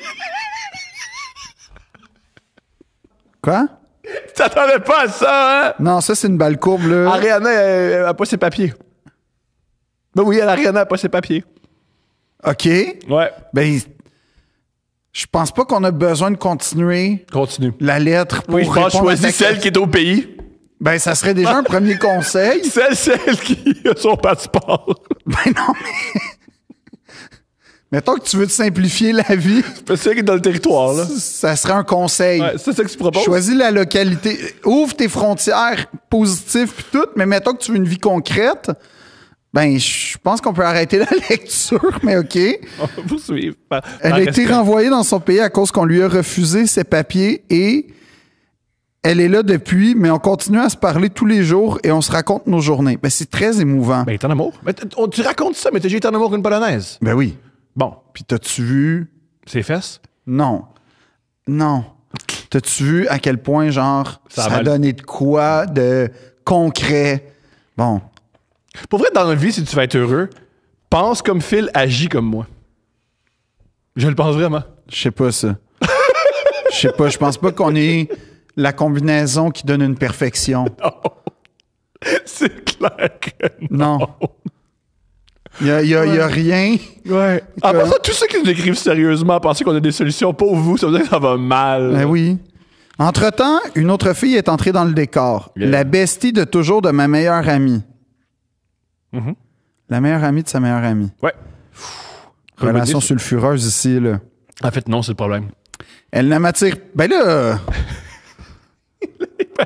Quoi? (laughs) T'attendais pas à ça, hein? Non, ça, c'est une balle courbe, là. Ariana, elle, a pas ses papiers. Ben oui, Ariana, a pas ses papiers. OK. Ouais. Ben, je pense pas qu'on a besoin de continuer Continue. la lettre pour oui, celle qui est au pays. Ben, ça serait déjà un premier conseil. (laughs) Celle, celle qui a son passeport. (laughs) Ben non, mais... Mettons que tu veux te simplifier la vie. C'est (laughs) ça qui est dans le territoire, là. Ça serait un conseil. Ouais, c'est ça que tu proposes. Choisis la localité. Ouvre tes frontières positives pis tout, mais mettons que tu veux une vie concrète. Ben, je pense qu'on peut arrêter la (laughs) lecture, mais OK. On va vous suivre. elle a été renvoyée dans son pays à cause qu'on lui a refusé ses papiers et elle est là depuis, mais on continue à se parler tous les jours et on se raconte nos journées. Ben, c'est très émouvant. Ben, t'es en amour. Mais tu racontes ça, mais t'as déjà en amour qu'une polonaise. Ben oui. Bon. Puis t'as-tu vu... Ses fesses? Non. Non. T'as-tu vu à quel point, genre, ça, ça a donné de quoi de concret? Bon. Pour vrai, dans la vie, si tu veux être heureux, pense comme Phil, agis comme moi. Je le pense vraiment. Je sais pas ça. Je sais pas, je pense pas qu'on ait la combinaison qui donne une perfection. (laughs) Non. C'est clair que non. Il n'y a, y a, rien. Ouais. À ça, ça, tous ceux qui nous écrivent sérieusement pensent qu'on a des solutions pour vous, ça veut dire que ça va mal. Ben oui. Entre-temps, une autre fille est entrée dans le décor. La bestie de toujours de ma meilleure amie. Mhm. La meilleure amie de sa meilleure amie. Ouais. relation sulfureuse ici, là. En fait, non, c'est le problème. Elle ne m'attire. Ben là. (laughs)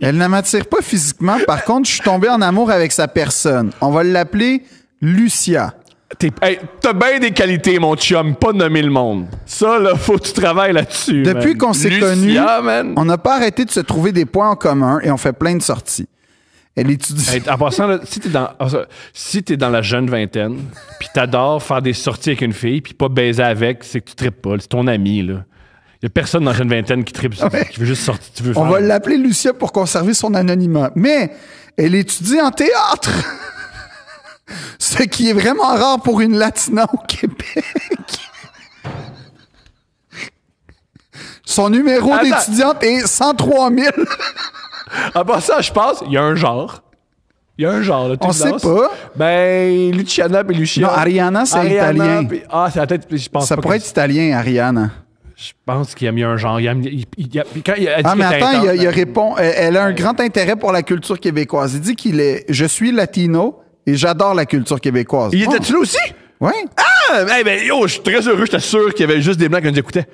Elle ne m'attire pas physiquement. Par contre, je suis tombé en amour avec sa personne. On va l'appeler Lucia. T'as bien des qualités, mon chum, pas nommer le monde. Ça, là, faut que tu travailles là-dessus. Depuis qu'on s'est connus, on n'a pas arrêté de se trouver des points en commun et on fait plein de sorties. Elle étudie. en passant, si t'es dans, si es dans la jeune vingtaine, puis t'adores faire des sorties avec une fille, puis pas baiser avec, c'est que tu tripes pas. C'est ton ami, là. Il n'y a personne dans la jeune vingtaine qui tripe, ah, ben, juste sortir. On va l'appeler Lucia pour conserver son anonymat. Mais elle étudie en théâtre! (laughs) Ce qui est vraiment rare pour une Latina au Québec. Son numéro d'étudiante est 103 000. (laughs) À part ça, je pense, il y a un genre. Il y a un genre. Là, On sait pas. Ben, Luciana et Luciana. Non, Ariana, c'est italien. ah, c'est la tête, je pense. Ça pourrait être italien, Ariana. Je pense qu'il y a mis un genre. Il a, ah, mais attends, il, répond. Elle, a un grand intérêt pour la culture québécoise. Il dit qu'il est. Je suis latino et j'adore la culture québécoise. Il était là aussi? Oui. Ah! Eh ben, yo, je suis très heureux. J'étais sûr qu'il y avait juste des blancs qui nous écoutaient.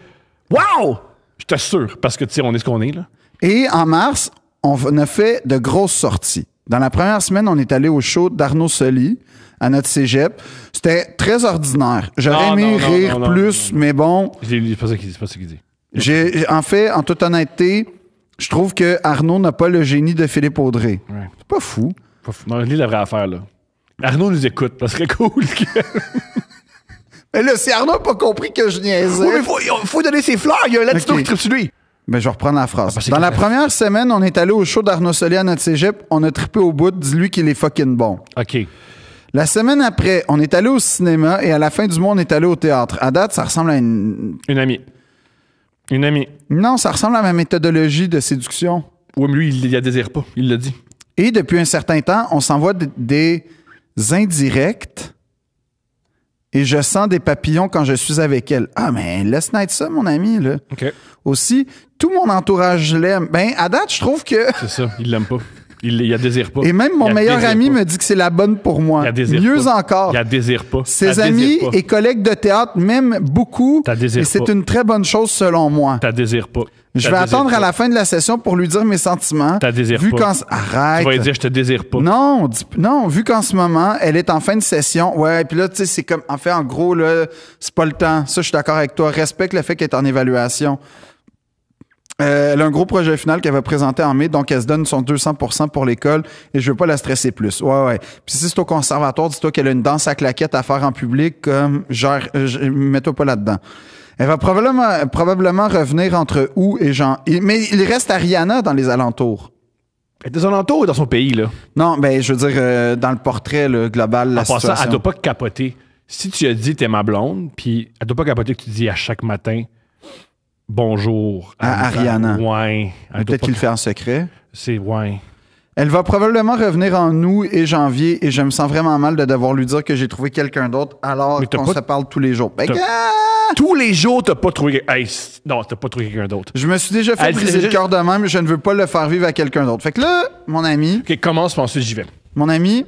Wow! J'étais sûr, parce que, tu sais, on est ce qu'on est, là. Et en mars, on a fait de grosses sorties. Dans la première semaine, on est allé au show d'Arnaud Soli à notre cégep. C'était très ordinaire. J'aurais aimé rire plus, mais bon. C'est pas ça qu'il dit. Pas dit. en fait, en toute honnêteté, je trouve que Arnaud n'a pas le génie de Philippe Audrey. C'est pas fou. Pas fou. Non, lui, la vraie affaire là. Arnaud nous écoute, ça serait cool. (laughs) mais là, si Arnaud n'a pas compris que je niaisais. Oui, faut, donner ses fleurs, il y a un latino qui tripe sur lui. Ben, je vais la phrase. Ah, Dans la première semaine, on est allé au show d'Arnaud Solé à notre cégep. On a trippé au bout. Dis-lui qu'il est fucking bon. OK. La semaine après, on est allé au cinéma et à la fin du mois, on est allé au théâtre. À date, ça ressemble à une. Une amie. Une amie. Non, ça ressemble à ma méthodologie de séduction. Oui, mais lui, il a désire pas. Il l'a dit. Et depuis un certain temps, on s'envoie des indirects et je sens des papillons quand je suis avec elle. Ah, mais laisse night ça, mon ami. Là. OK. Aussi, tout mon entourage l'aime. Ben, à date, je trouve que. C'est ça, il l'aime pas. Il, ne la désire pas. Et même mon meilleur ami me dit que c'est la bonne pour moi. Il Mieux pas. encore. Il la désire pas. Ses amis et collègues de théâtre m'aiment beaucoup. Et c'est une très bonne chose selon moi. Tu désire pas. Je vais attendre à la fin de la session pour lui dire mes sentiments. T'as désire vu pas. Arrête. Tu vas lui dire je te désire pas. Non, non, vu qu'en ce moment, elle est en fin de session. Ouais, puis là tu sais c'est comme en fait en gros là, c'est pas le temps. Ça je suis d'accord avec toi. Respecte le fait qu'elle est en évaluation. Euh, elle a un gros projet final qu'elle va présenter en mai, donc elle se donne son 200% pour l'école et je veux pas la stresser plus. Ouais, ouais. Puis si c'est au conservatoire, dis-toi qu'elle a une danse à claquettes à faire en public, comme genre, euh, mets-toi pas là-dedans. Elle va probablement, probablement revenir entre Où et Jean. Mais il reste Ariana dans les alentours. dans alentours ou dans son pays, là? Non, ben, je veux dire, euh, dans le portrait global, la en ça, elle doit pas capoter. Si tu as dit t'es ma blonde, puis elle doit pas capoter que tu dis à chaque matin bonjour à, Ariana. Ouais. Peut-être qu'il le fait en secret. C'est ouais. Elle va probablement revenir en août et janvier et je me sens vraiment mal de devoir lui dire que j'ai trouvé quelqu'un d'autre alors qu'on se parle tous les jours. Ben, tous les jours, t'as pas trouvé. non, pas trouvé quelqu'un d'autre. Je me suis déjà fait briser le cœur de même, je ne veux pas le faire vivre à quelqu'un d'autre. Fait que là, mon ami. Ok, commence, puis ensuite j'y vais. Mon ami,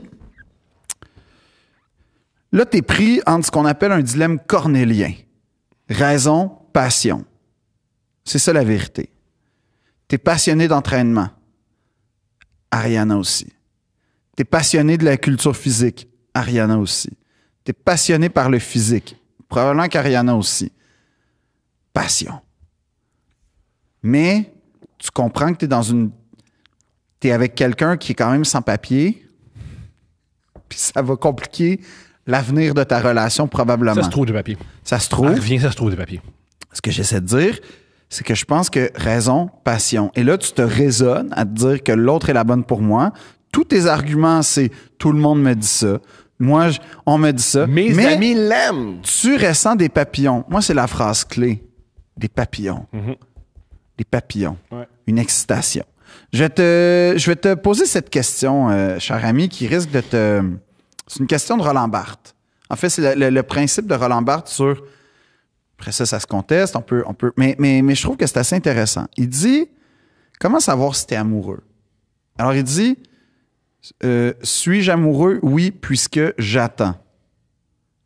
là, t'es pris entre ce qu'on appelle un dilemme cornélien raison, passion. C'est ça la vérité. T'es passionné d'entraînement. Ariana aussi. T'es passionné de la culture physique. Ariana aussi. T'es passionné par le physique. Probablement qu'Ariana aussi. Passion. Mais tu comprends que tu es dans une. T'es avec quelqu'un qui est quand même sans papier. (laughs) Puis ça va compliquer l'avenir de ta relation, probablement. Ça se trouve du papier. Ça se trouve. Ça ah, ça se trouve du papier. Ce que j'essaie de dire, c'est que je pense que raison, passion. Et là, tu te raisonnes à te dire que l'autre est la bonne pour moi. Tous tes arguments, c'est tout le monde me dit ça. Moi, on me dit ça. mais amis l'aiment. Tu ressens des papillons. Moi, c'est la phrase clé. Des papillons. Mhm. Des papillons. Une excitation. Je vais, te, je vais te poser cette question, euh, cher ami, qui risque de te. C'est une question de Roland Barthes. En fait, c'est le, principe de Roland Barthes sur après ça, ça se conteste. On peut, on peut, mais, mais, mais je trouve que c'est assez intéressant. Il dit Comment savoir si tu es amoureux Alors, il dit euh, Suis-je amoureux Oui, puisque j'attends.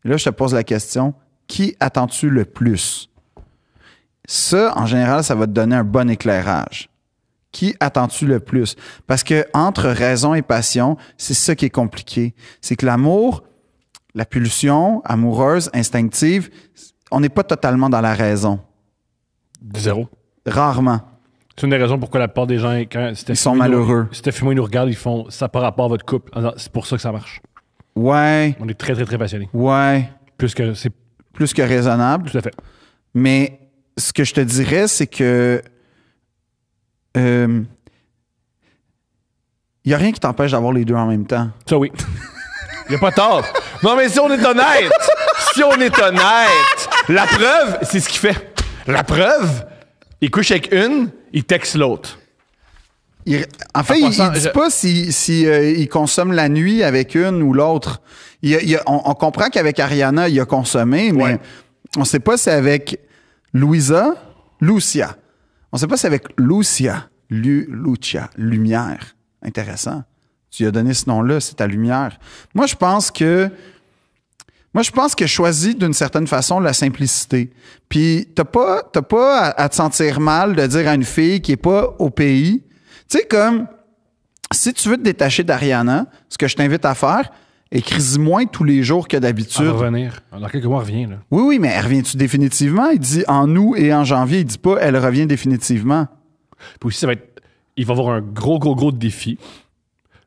là, je te pose la question Qui attends-tu le plus Ça, en général, ça va te donner un bon éclairage. Qui attends-tu le plus Parce que entre raison et passion, c'est ça qui est compliqué. C'est que l'amour, la pulsion amoureuse, instinctive, on n'est pas totalement dans la raison. Zéro. Rarement. C'est une des raisons pourquoi la plupart des gens, quand ils sont malheureux. Si t'es fumé, ils nous regardent, ils font ça par rapport à votre couple. C'est pour ça que ça marche. Ouais. On est très, très, très passionnés. Ouais. Plus que c'est. Plus que raisonnable. Tout à fait. Mais ce que je te dirais, c'est que. Il euh, n'y a rien qui t'empêche d'avoir les deux en même temps. Ça, oui. Il (laughs) n'y a pas tort. non, mais si on est honnête, si on est honnête, la preuve, c'est ce qu'il fait. La preuve, il couche avec une, il texte l'autre. en fait, il, dit pas si, euh, il consomme la nuit avec une ou l'autre. on, comprend qu'avec Ariana, il a consommé, mais on sait pas si avec Louisa, Lucia. On sait pas si avec Lucia, Lu, Lucia, Lumière. Intéressant. Tu lui as donné ce nom-là, c'est ta lumière. Moi, je pense que moi, je pense que je choisis d'une certaine façon la simplicité. Puis, t'as pas, pas à, te sentir mal de dire à une fille qui est pas au pays. Tu sais, comme, si tu veux te détacher d'Ariana, ce que je t'invite à faire, écris moins tous les jours que d'habitude. Elle revenir. Dans quelques mois, revient. Là. Oui, oui, mais elle revient-tu définitivement? Il dit en août et en janvier. Il dit pas elle revient définitivement. Puis aussi, ça va être. Il va y avoir un gros, gros, gros défi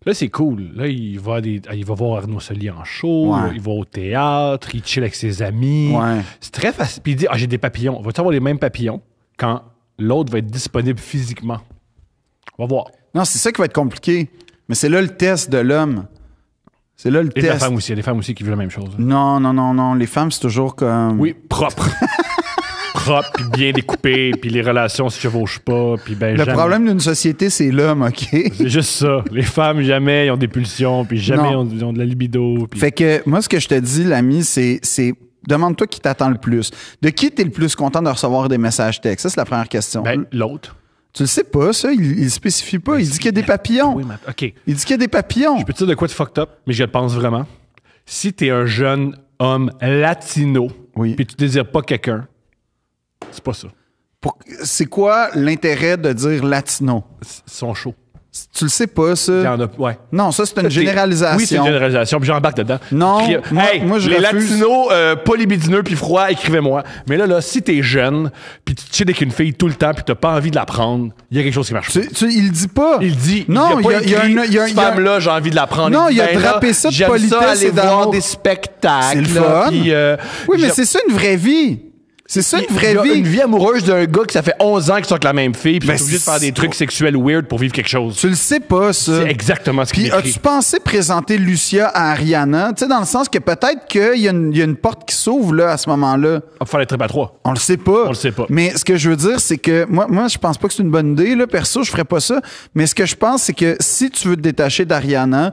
Là, c'est cool. Là, il va, il va voir Arnaud Soli en show, il va au théâtre, il chill avec ses amis. C'est très facile. Puis il dit Ah, j'ai des papillons. Va-tu avoir les mêmes papillons quand l'autre va être disponible physiquement On va voir. Non, c'est ça qui va être compliqué. Mais c'est là le test de l'homme. C'est là le test. femmes aussi. Il y a des femmes aussi qui veulent la même chose. Hein. Non, non, non, non. Les femmes, c'est toujours comme. Oui, propre. (laughs) propre, puis bien découpé, puis les relations se chevauchent pas, puis ben Le problème d'une société, c'est l'homme, OK? c'est juste ça. Les femmes, jamais, ils ont des pulsions, puis jamais, ils ont de la libido. Fait que moi, ce que je te dis, l'ami, c'est demande-toi qui t'attend le plus. De qui t'es le plus content de recevoir des messages textes? Ça, c'est la première question. Ben, l'autre. Tu le sais pas, ça. Il, spécifie pas. il ben, dit qu'il y a des papillons. Oui, OK. Il dit qu'il y a des papillons. Je peux te dire de quoi de fucked up, mais je le pense vraiment. Si t'es un jeune homme latino, puis tu désires pas quelqu'un, c'est pas ça. C'est quoi l'intérêt de dire latino? Ils sont chauds. Tu le sais pas, ça. ouais. Non, ça, c'est une généralisation. Oui, c'est une généralisation, puis j'embarque dedans. Non, hey, moi, Les latinos, euh, puis froid, écrivez-moi. Mais là, là, si t'es jeune, puis tu chides avec une fille tout le temps, puis t'as pas envie de la prendre, il y a quelque chose qui marche pas. il dit pas. Il dit. Non, il y a, un femme-là, j'ai envie de la prendre. Non, il a ben drapé ça de politesse et voir des spectacles. Euh, oui, mais c'est ça une vraie vie. C'est ça une vraie vie. Une vie amoureuse d'un gars qui ça fait 11 ans qu'il sort avec la même fille, puis il ben, obligé de faire des trucs sexuels weird pour vivre quelque chose. Tu le sais pas, ça. C'est exactement ce qu'il Puis as-tu pensé présenter Lucia à Ariana? Tu sais, dans le sens que peut-être qu'il y, a une porte qui s'ouvre, là, à ce moment-là. On ah, va faire les tripes à trois. On le sait pas. On le sait pas. Mais ce que je veux dire, c'est que moi, moi, je pense pas que c'est une bonne idée, là. Perso, je ferais pas ça. Mais ce que je pense, c'est que si tu veux te détacher d'Ariana,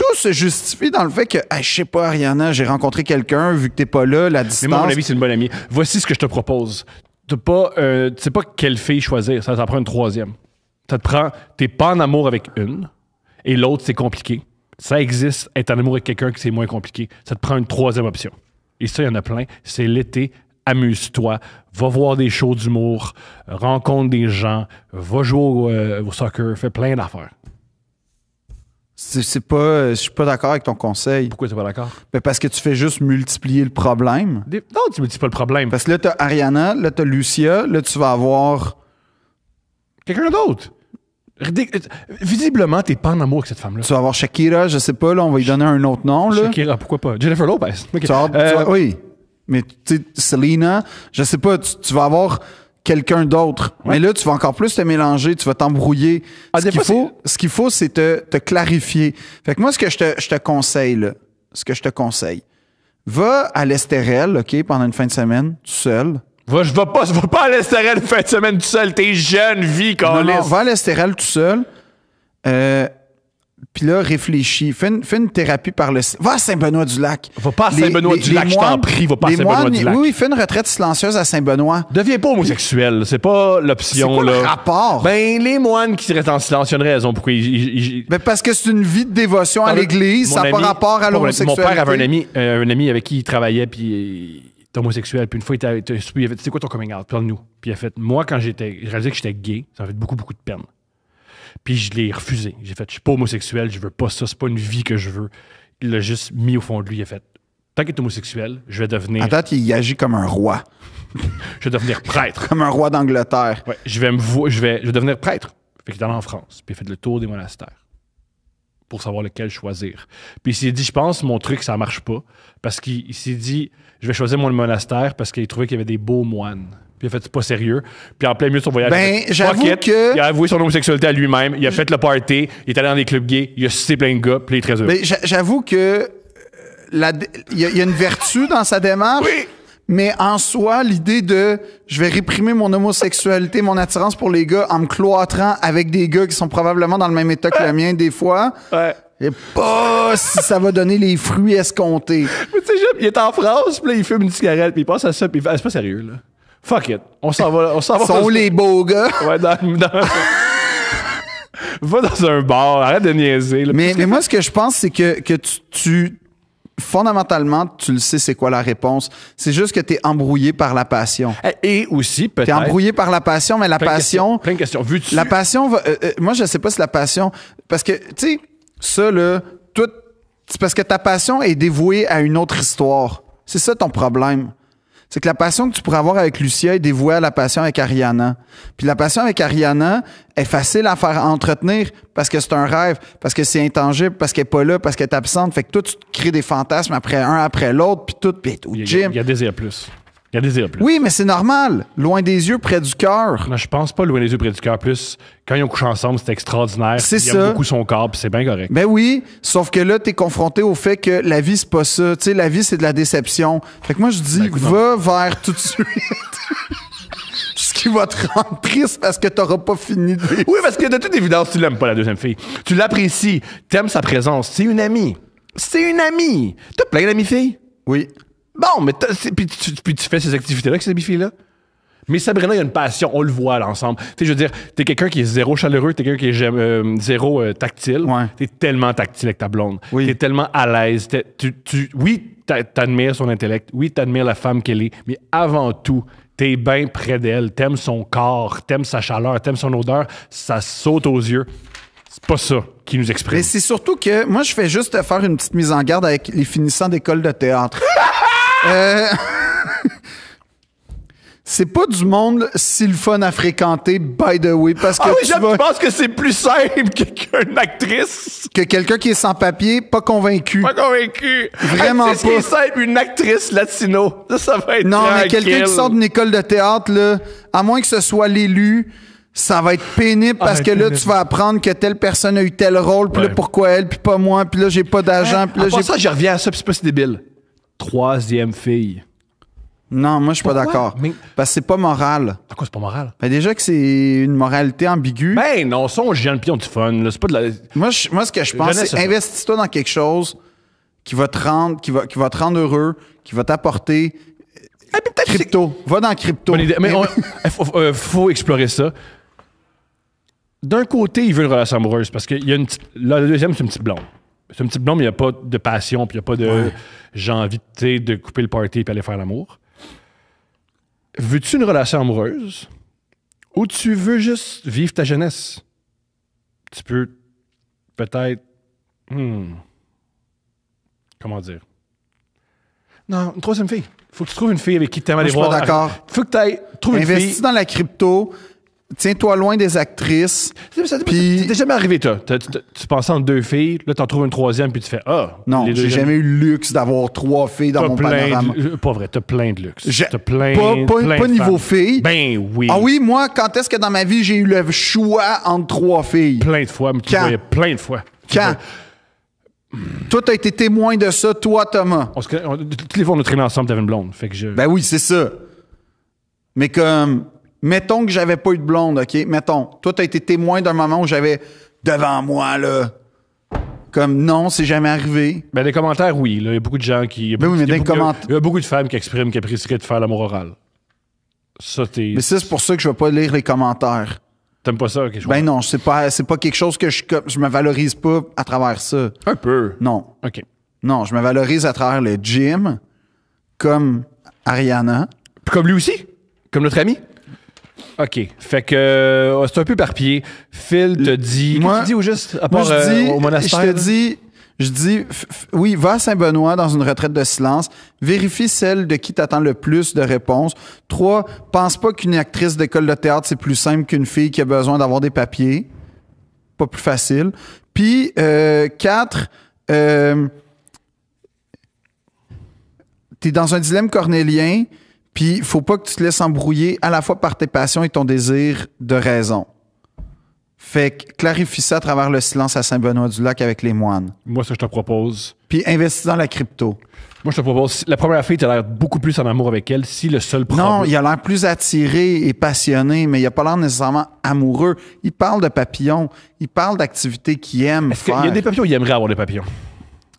tout se justifie dans le fait que, je sais pas, Ariana, j'ai rencontré quelqu'un, vu que t'es pas là, la distance. Mais moi, mon avis, c'est une bonne amie. Voici ce que je te propose. Euh, tu pas, sais pas quelle fille choisir, ça t'en prend une troisième. Ça te prend, t'es pas en amour avec une, et l'autre, c'est compliqué. Ça existe, être en amour avec quelqu'un qui c'est moins compliqué. Ça te prend une troisième option. Et ça, il y en a plein. C'est l'été, amuse-toi, va voir des shows d'humour, rencontre des gens, va jouer au euh, soccer, fais plein d'affaires. C'est pas, euh, je suis pas d'accord avec ton conseil. Pourquoi t'es pas d'accord? Ben, parce que tu fais juste multiplier le problème. Non, tu multiplies pas le problème. Parce que là, t'as Ariana, là, t'as Lucia, là, tu vas avoir. Quelqu'un d'autre. Euh, visiblement, t'es pas en amour avec cette femme-là. Tu vas avoir Shakira, je sais pas, là, on va lui donner un autre nom, Shakira, pourquoi pas? Jennifer Lopez. Euh, oui. Mais, tu sais, Selena, je sais pas, tu vas avoir quelqu'un d'autre. Mais là, tu vas encore plus te mélanger, tu vas t'embrouiller. Ah, ce qu'il faut, ce qu'il faut, c'est te, te, clarifier. Fait que moi, ce que je te, je te conseille, là, ce que je te conseille, va à l'Estérel, OK, pendant une fin de semaine, tout seul. Va, je vais pas, je vais pas à l'Estérel une fin de semaine tout seul. T'es jeune, vie, quand va à l'Estérel tout seul. Euh, puis là, réfléchis. Fais une, thérapie par le. Va à Saint-Benoît-du-Lac. Va pas à Saint-Benoît-du-Lac, je t'en prie, va pas à Saint-Benoît-du-Lac. Oui, oui, fais une retraite silencieuse à Saint-Benoît. Deviens pas homosexuel, c'est pas l'option. C'est le rapport? Ben, les moines qui restent en silence, il y a une raison pourquoi ils. Ben, parce que c'est une vie de dévotion à l'église, ça n'a pas rapport à l'homosexualité. Mon père avait un ami, un ami avec qui il travaillait, puis il est homosexuel. Puis une fois, il t'a. C'est quoi ton coming out? Parle-nous. Puis il a fait Moi, quand j'étais. Je réalisais que j'étais gay, ça m'a fait beaucoup, beaucoup de peine. Puis je l'ai refusé. J'ai fait, je suis pas homosexuel, je veux pas ça, c'est pas une vie que je veux. Il l'a juste mis au fond de lui, il a fait, tant qu'il est homosexuel, je vais devenir. En il agit comme un roi. je vais devenir prêtre. (laughs) comme un roi d'Angleterre. Ouais, je vais me je vais, devenir prêtre. Il est allé en France, puis il a fait le tour des monastères pour savoir lequel choisir. Puis il s'est dit, je pense, mon truc, ça marche pas. Parce qu'il s'est dit, je vais choisir mon monastère parce qu'il trouvait qu'il y avait des beaux moines. Puis il a fait, c'est pas sérieux. Puis en plein milieu de son voyage, ben, il, que... il a avoué son homosexualité à lui-même, il a fait le party, il est allé dans des clubs gays, il a cité plein de gars, puis très heureux. Ben, j'avoue que euh, il, y a, une vertu dans sa démarche. Oui. Mais en soi, l'idée de je vais réprimer mon homosexualité, mon attirance pour les gars en me cloîtrant avec des gars qui sont probablement dans le même état que le mien des fois. Ouais. Et pas si ça va donner les fruits escomptés. Mais tu sais, il est en France, puis il fume une cigarette, puis il passe à ça, puis ah, c'est pas sérieux, là. Fuck it. On s'en va. On s'en va. Sont les beaux gars. (laughs) va dans un bar, arrête de niaiser. mais, mais moi, ce que je pense, c'est que, que tu, Fondamentalement, tu le sais, c'est quoi la réponse. C'est juste que tu es embrouillé par la passion. Eh, et aussi, peut-être. Tu es embrouillé par la passion, mais la passion. Question, plein de questions. vu La passion euh, euh, moi, je sais pas si la passion. Parce que, tu sais, ça, là, tout. C'est parce que ta passion est dévouée à une autre histoire. C'est ça ton problème. C'est que la passion que tu pourrais avoir avec Lucia est dévouée à la passion avec Ariana. Puis la passion avec Ariana est facile à faire entretenir parce que c'est un rêve, parce que c'est intangible, parce qu'elle est pas là, parce qu'elle est absente. Fait que toi, tu crées des fantasmes après un après l'autre, puis tout, puis au Il y a, des y a plus. Oui, mais c'est normal. Loin des yeux, près du cœur. Non, je pense pas loin des yeux, près du cœur. Plus, quand ils ont couché ensemble, c'est extraordinaire. C'est ça. Il beaucoup son corps, c'est bien correct. Ben oui, sauf que là, t'es confronté au fait que la vie, c'est pas ça. Tu sais, la vie, c'est de la déception. Fait que moi, je dis, ben, va vers tout de suite. (laughs) ce qui va te rendre triste parce que t'auras pas fini de Oui, parce que de toute évidence, tu l'aimes pas, la deuxième fille. Tu l'apprécies, t'aimes sa présence. C'est une amie. C'est une amie. T'as plein d'amies fille? Oui. Bon, mais puis tu, fais ces activités-là avec ces filles-là. Mais Sabrina, il y a une passion, on le voit là, ensemble. Tu sais, je veux dire, t'es quelqu'un qui est zéro chaleureux, t'es quelqu'un qui est euh, zéro euh, tactile. T'es tellement tactile avec ta blonde. Oui. T'es tellement à l'aise. Tu, tu, oui, t'admires son intellect. Oui, t'admires la femme qu'elle est. Mais avant tout, t'es bien près d'elle. T'aimes son corps, t'aimes sa chaleur, t'aimes son odeur. Ça saute aux yeux. C'est pas ça qui nous exprime. Mais c'est surtout que moi, je fais juste faire une petite mise en garde avec les finissants d'école de théâtre. (laughs) Euh, (laughs) c'est pas du monde si le fun à fréquenter, by the way, parce que ah pense que c'est plus simple qu'une actrice. Que quelqu'un qui est sans papier, pas convaincu. Pas convaincu. Vraiment pas. C'est simple, une actrice latino. Ça, va être Non, mais quelqu'un qui sort d'une école de théâtre, là, à moins que ce soit l'élu, ça va être pénible ah, parce que là, tu vas apprendre que telle personne a eu tel rôle, puis là, pourquoi elle, puis pas moi, puis là, j'ai pas d'agent, hein? puis là, ça, je reviens à ça, puis c'est pas si débile troisième fille. Non, moi, je suis pas d'accord. Parce que c'est pas moral. Pourquoi quoi c'est pas moral? Ben, déjà que c'est une moralité ambiguë. Mais ben non, ça, on gêne le pion du fun. Moi, ce que je pense, c'est investis-toi dans quelque chose qui va te rendre, qui va, qui va rendre heureux, qui va t'apporter. Eh, crypto. Va dans crypto. Mais il (laughs) eh, euh, faut, explorer ça. D'un côté, il veut une relation amoureuse parce que y a une La deuxième, c'est une petite blonde. C'est un petit blond, mais il n'y a pas de passion, puis il n'y a pas de j'ai envie de couper le party et aller faire l'amour. Veux-tu une relation amoureuse ou tu veux juste vivre ta jeunesse? Tu peux peut-être. Hmm, comment dire? Non, une troisième fille. Faut que tu trouves une fille avec qui tu aimes aller voir. Je suis pas d'accord. Faut que tu ailles trouver une fille. dans la crypto, tiens-toi loin des actrices. Puis t'es jamais arrivé toi. Tu penses en deux filles, là t'en trouves une troisième puis tu fais ah. Non, j'ai jamais eu le luxe d'avoir trois filles dans mon panorama. pas vrai, t'as plein de luxe. T'as plein. Pas, niveau filles. Ben oui. Ah oui, moi quand est-ce que dans ma vie j'ai eu le choix entre trois filles. Plein de fois, mais tu plein de fois. Quand. Toi, t'as été témoin de ça, toi, Thomas. On les fois, on a traîné ensemble, t'avais une blonde. Fait Ben oui, c'est ça. Mais comme, Mettons que j'avais pas eu de blonde, OK? Mettons. Toi, t'as été témoin d'un moment où j'avais devant moi, là. Comme non, c'est jamais arrivé. Ben, les commentaires, oui. Il y a beaucoup de gens qui. Ben beaucoup, mais de femmes qui expriment qu'elles apprécieraient de faire l'amour oral. Ça, t'es. Mais c'est pour ça que je vais pas lire les commentaires. T'aimes pas ça, quelque chose? Ben non, c'est pas, c'est pas quelque chose que je, je me valorise pas à travers ça. Un peu. Non. OK. Non, je me valorise à travers le gym, comme Ariana. Puis Comme lui aussi. Comme notre ami. OK. Fait que euh, c'est un peu par pied. Phil te dit. Moi, tu dis juste, je euh, au monastère? Je te dis, je dis, oui, va à Saint-Benoît dans une retraite de silence. Vérifie celle de qui t'attends le plus de réponses. Trois, pense pas qu'une actrice d'école de théâtre, c'est plus simple qu'une fille qui a besoin d'avoir des papiers. Pas plus facile. Puis, euh, quatre, t'es dans un dilemme cornélien. Puis, faut pas que tu te laisses embrouiller à la fois par tes passions et ton désir de raison. Fait que clarifie ça à travers le silence à Saint-Benoît-du-Lac avec les moines. Moi, ça, je te propose. Puis investis dans la crypto. Moi, je te propose. La première fille, tu as l'air beaucoup plus en amour avec elle si le seul problème. Non, il a l'air plus attiré et passionné, mais il a pas l'air nécessairement amoureux. Il parle de papillons, il parle d'activités qu'il aime. Est-ce qu'il y a des papillons il aimerait avoir des papillons?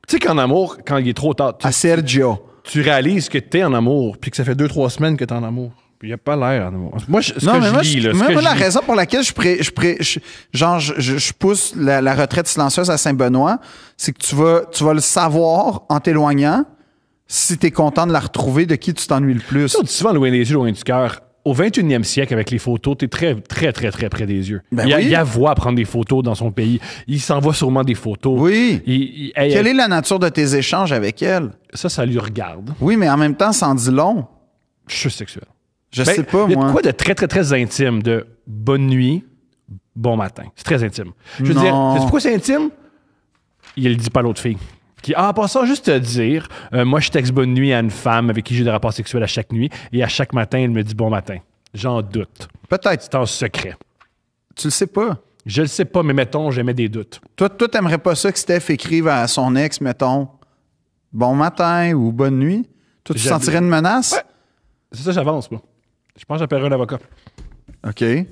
Tu sais qu'en amour, quand il est trop tard. À Sergio tu réalises que tu es en amour, puis que ça fait deux, trois semaines que t'es en amour. Il y a pas l'air en amour. Moi, ce que je la raison pour laquelle je, pré, je, genre, je, pousse la, la, retraite silencieuse à Saint-Benoît, c'est que tu vas, tu vas le savoir en t'éloignant si t'es content de la retrouver de qui tu t'ennuies le plus. Tu souvent loin des yeux, loin du cœur au 21e siècle, avec les photos, es très, très, très, très près des yeux. Ben il, y a, voix à prendre des photos dans son pays. Il s'envoie sûrement des photos. Oui. Quelle est la nature de tes échanges avec elle? Ça, ça lui regarde. Oui, mais en même temps, ça en dit long. Je suis sexuel. Je ben, sais pas, moi. Il y a de quoi de très, très, très intime de bonne nuit, bon matin. C'est très intime. Je veux dire, pourquoi c'est intime? Il le dit pas à l'autre fille. Qui, en passant, juste te dire, euh, moi, je texte bonne nuit à une femme avec qui j'ai des rapports sexuels à chaque nuit et à chaque matin, elle me dit bon matin. J'en doute. Peut-être. C'est en secret. Tu le sais pas. Je le sais pas, mais mettons, j'aimais des doutes. Toi, toi, t'aimerais pas ça que Steph écrive à son ex, mettons, bon matin ou bonne nuit? Toi, tu sentirais une menace? C'est ça, j'avance, moi. Je pense que j'appellerai un avocat. OK. T'es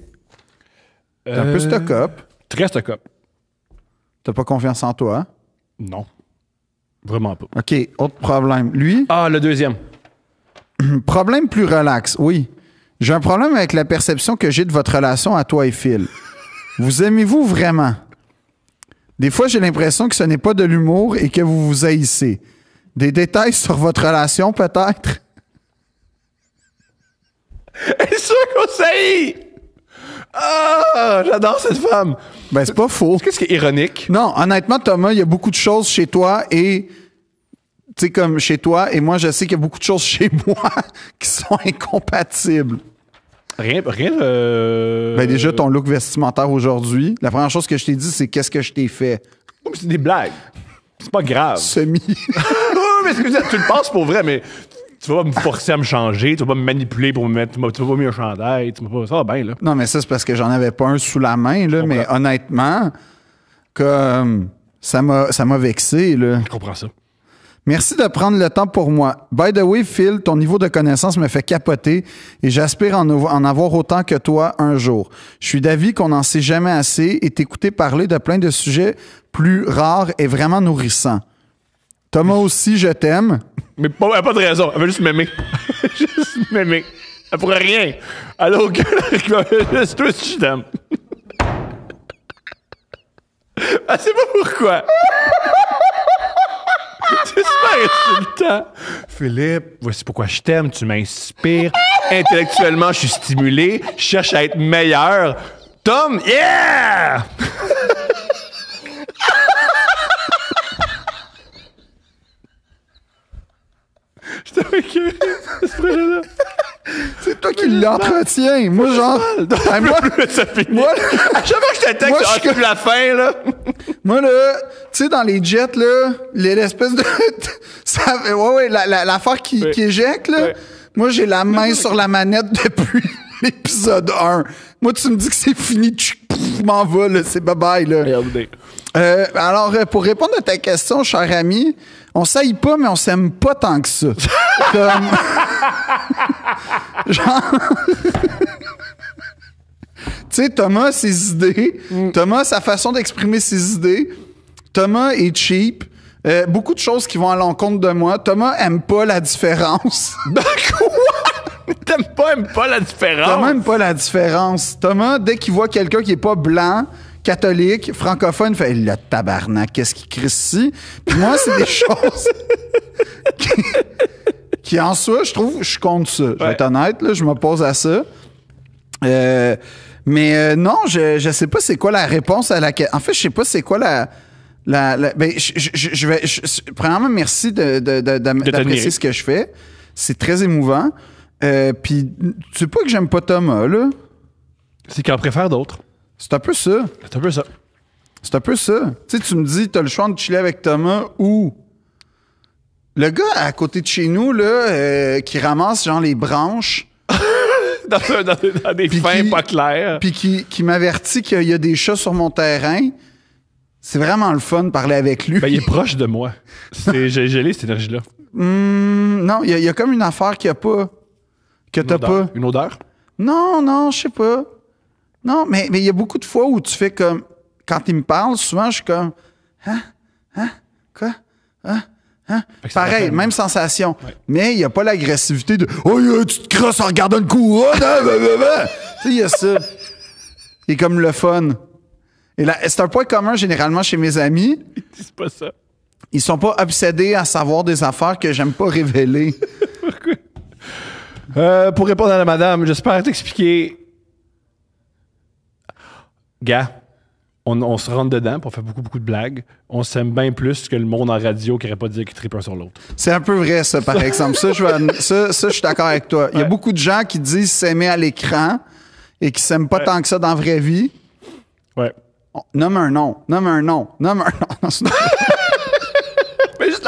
un peu euh, stock-up. Très stock-up. T'as pas confiance en toi? Non. Vraiment pas. OK, autre problème. Lui? Ah, le deuxième. (clears throat) problème plus relax, oui. J'ai un problème avec la perception que j'ai de votre relation à toi et Phil. (laughs) vous aimez-vous vraiment? Des fois, j'ai l'impression que ce n'est pas de l'humour et que vous vous haïssez. Des détails sur votre relation, peut-être? (laughs) Et sur qu'on ah, j'adore cette femme. Ben, c'est pas faux. Qu'est-ce qui est ironique? Non, honnêtement, Thomas, il y a beaucoup de choses chez toi et. Tu sais, comme chez toi, et moi, je sais qu'il y a beaucoup de choses chez (laughs) moi qui sont incompatibles. Rien, rien. Euh... Ben, déjà, ton look vestimentaire aujourd'hui, la première chose que je t'ai dit, c'est qu'est-ce que je t'ai fait. Oh, c'est des blagues. C'est pas grave. Semi. non, (laughs) oh, mais excusez, tu le penses pour vrai, mais tu vas me forcer à me changer, tu vas me manipuler pour me mettre, tu vas pas mettre un chandail, tu vas pas ça, bien, là. Non, mais ça, c'est parce que j'en avais pas un sous la main, là, mais honnêtement, comme, ça m'a, ça m'a vexé, là. Je comprends ça. Merci de prendre le temps pour moi. By the way, Phil, ton niveau de connaissance me fait capoter et j'aspire en, en avoir autant que toi un jour. Je suis d'avis qu'on n'en sait jamais assez et t'écouter parler de plein de sujets plus rares est vraiment nourrissant. Thomas aussi, je t'aime. Mais pas, elle pas de raison. Elle veut juste m'aimer. (laughs) juste m'aimer. Elle pourrait rien. Elle a aucun argument. (laughs) Juste toi, si je t'aime. Ah, elle sait pas pourquoi. (laughs) C'est super insultant. Philippe, voici pourquoi je t'aime. Tu m'inspires. Intellectuellement, je suis stimulé. Je cherche à être meilleur. Tom, yeah! (laughs) C'est toi qui l'entretiens. Moi, genre. moi, ça finit. moi, (laughs) à que je te je la fin, là. (laughs) moi, là, tu sais, dans les jets, là, l'espèce de. ouais, ouais, l'affaire la, la, qui, qui éjecte, là. Moi, j'ai la main sur la manette depuis l'épisode 1. Moi, tu me dis que c'est fini, tu m'en vas, là. C'est bye-bye, là. Euh, alors, euh, pour répondre à ta question, cher ami, on s'aille pas, mais on s'aime pas tant que ça. (laughs) (laughs) Genre. tu sais, Thomas, ses idées. Mm. Thomas, sa façon d'exprimer ses idées. Thomas est cheap. Euh, beaucoup de choses qui vont à l'encontre de moi. Thomas aime pas la différence. ben (laughs) quoi? T'aimes pas, aime pas la différence? Thomas aime pas la différence. Thomas, dès qu'il voit quelqu'un qui est pas blanc, catholique, francophone, fait le tabarnak, qu'est-ce qui crie ici? Puis moi, c'est des (laughs) choses qui, en soi, je trouve, je compte ça. Je vais être honnête, là, je m'oppose à ça. Euh, mais euh, non, je, ne sais pas c'est quoi la réponse à laquelle... En fait, je sais pas c'est quoi la. Ben, je, vais. premièrement, merci d'apprécier de, ce que je fais. C'est très émouvant. Euh, puis, tu sais pas que j'aime pas Thomas, là? C'est qu'il en préfère d'autres. C'est un peu ça. C'est un peu ça. C'est un peu ça. Tu sais, tu me dis, t'as le choix de chiller avec Thomas ou le gars à côté de chez nous, là, euh, qui ramasse genre les branches. (laughs) dans, des fins pas claires. Puis qui, m'avertit qu'il y a des chats sur mon terrain. C'est vraiment le fun de parler avec lui. Ben, il est proche de moi. (laughs) J'ai gelé cette énergie-là. Hmm, non, il y, a comme une affaire qu'il n'y a pas. Que t'as pas. Une odeur? Non, non, je sais pas. Non, mais il y a beaucoup de fois où tu fais comme. Quand il me parle, souvent, je suis comme. Hein? Hein? Quoi? Hein? Hein? Pareil, même, sensation. Mais il n'y a pas l'agressivité de Oh, tu te crosses en regardant le cou, oh, tu sais, il y a ça. est comme le fun. Et là c'est un point commun généralement chez mes amis. Ils (laughs) disent pas ça. Ils sont pas obsédés à savoir des affaires que j'aime pas révéler. (laughs) Pourquoi? Euh, pour répondre à la madame, j'espère t'expliquer gars, on, se rentre dedans, pour on fait beaucoup, beaucoup de blagues. On s'aime bien plus que le monde en radio qui n'aurait pas dit qu'il trippent un sur l'autre. C'est un peu vrai, ça, par (laughs) exemple. ça, je, suis d'accord avec toi. Il y a beaucoup de gens qui disent s'aimer à l'écran et qui s'aiment pas tant que ça dans la vraie vie. Ouais. Oh, nomme un nom, nomme un nom, nomme un nom. (laughs)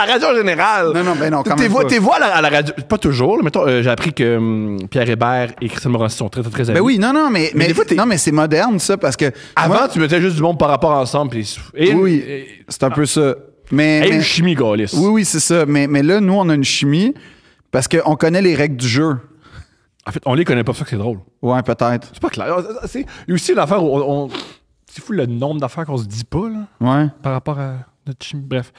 la radio générale. Non, non, ben non, quand même. T'es voix à la, radio. Pas toujours, Mais mettons, euh, j'ai appris que hum, Pierre Hébert et Christian Morin sont très, très, très ben amis. Ben oui, non, non, mais, mais, non, mais c'est moderne, ça, parce que. Avant, tu mettais juste du monde par rapport ensemble. Puis, et, Oui, c'est un peu ça. Mais, une chimie, gaulliste. Oui, oui, c'est ça. Mais, mais là, nous, on a une chimie parce qu'on connaît les règles du jeu. En fait, on les connaît pas, ça que c'est drôle. Ouais, peut-être. C'est pas clair. Ah, c'est aussi l'affaire où on. c'est fou le nombre d'affaires qu'on se dit pas, là, Ouais. par rapport à notre chimie. Bref.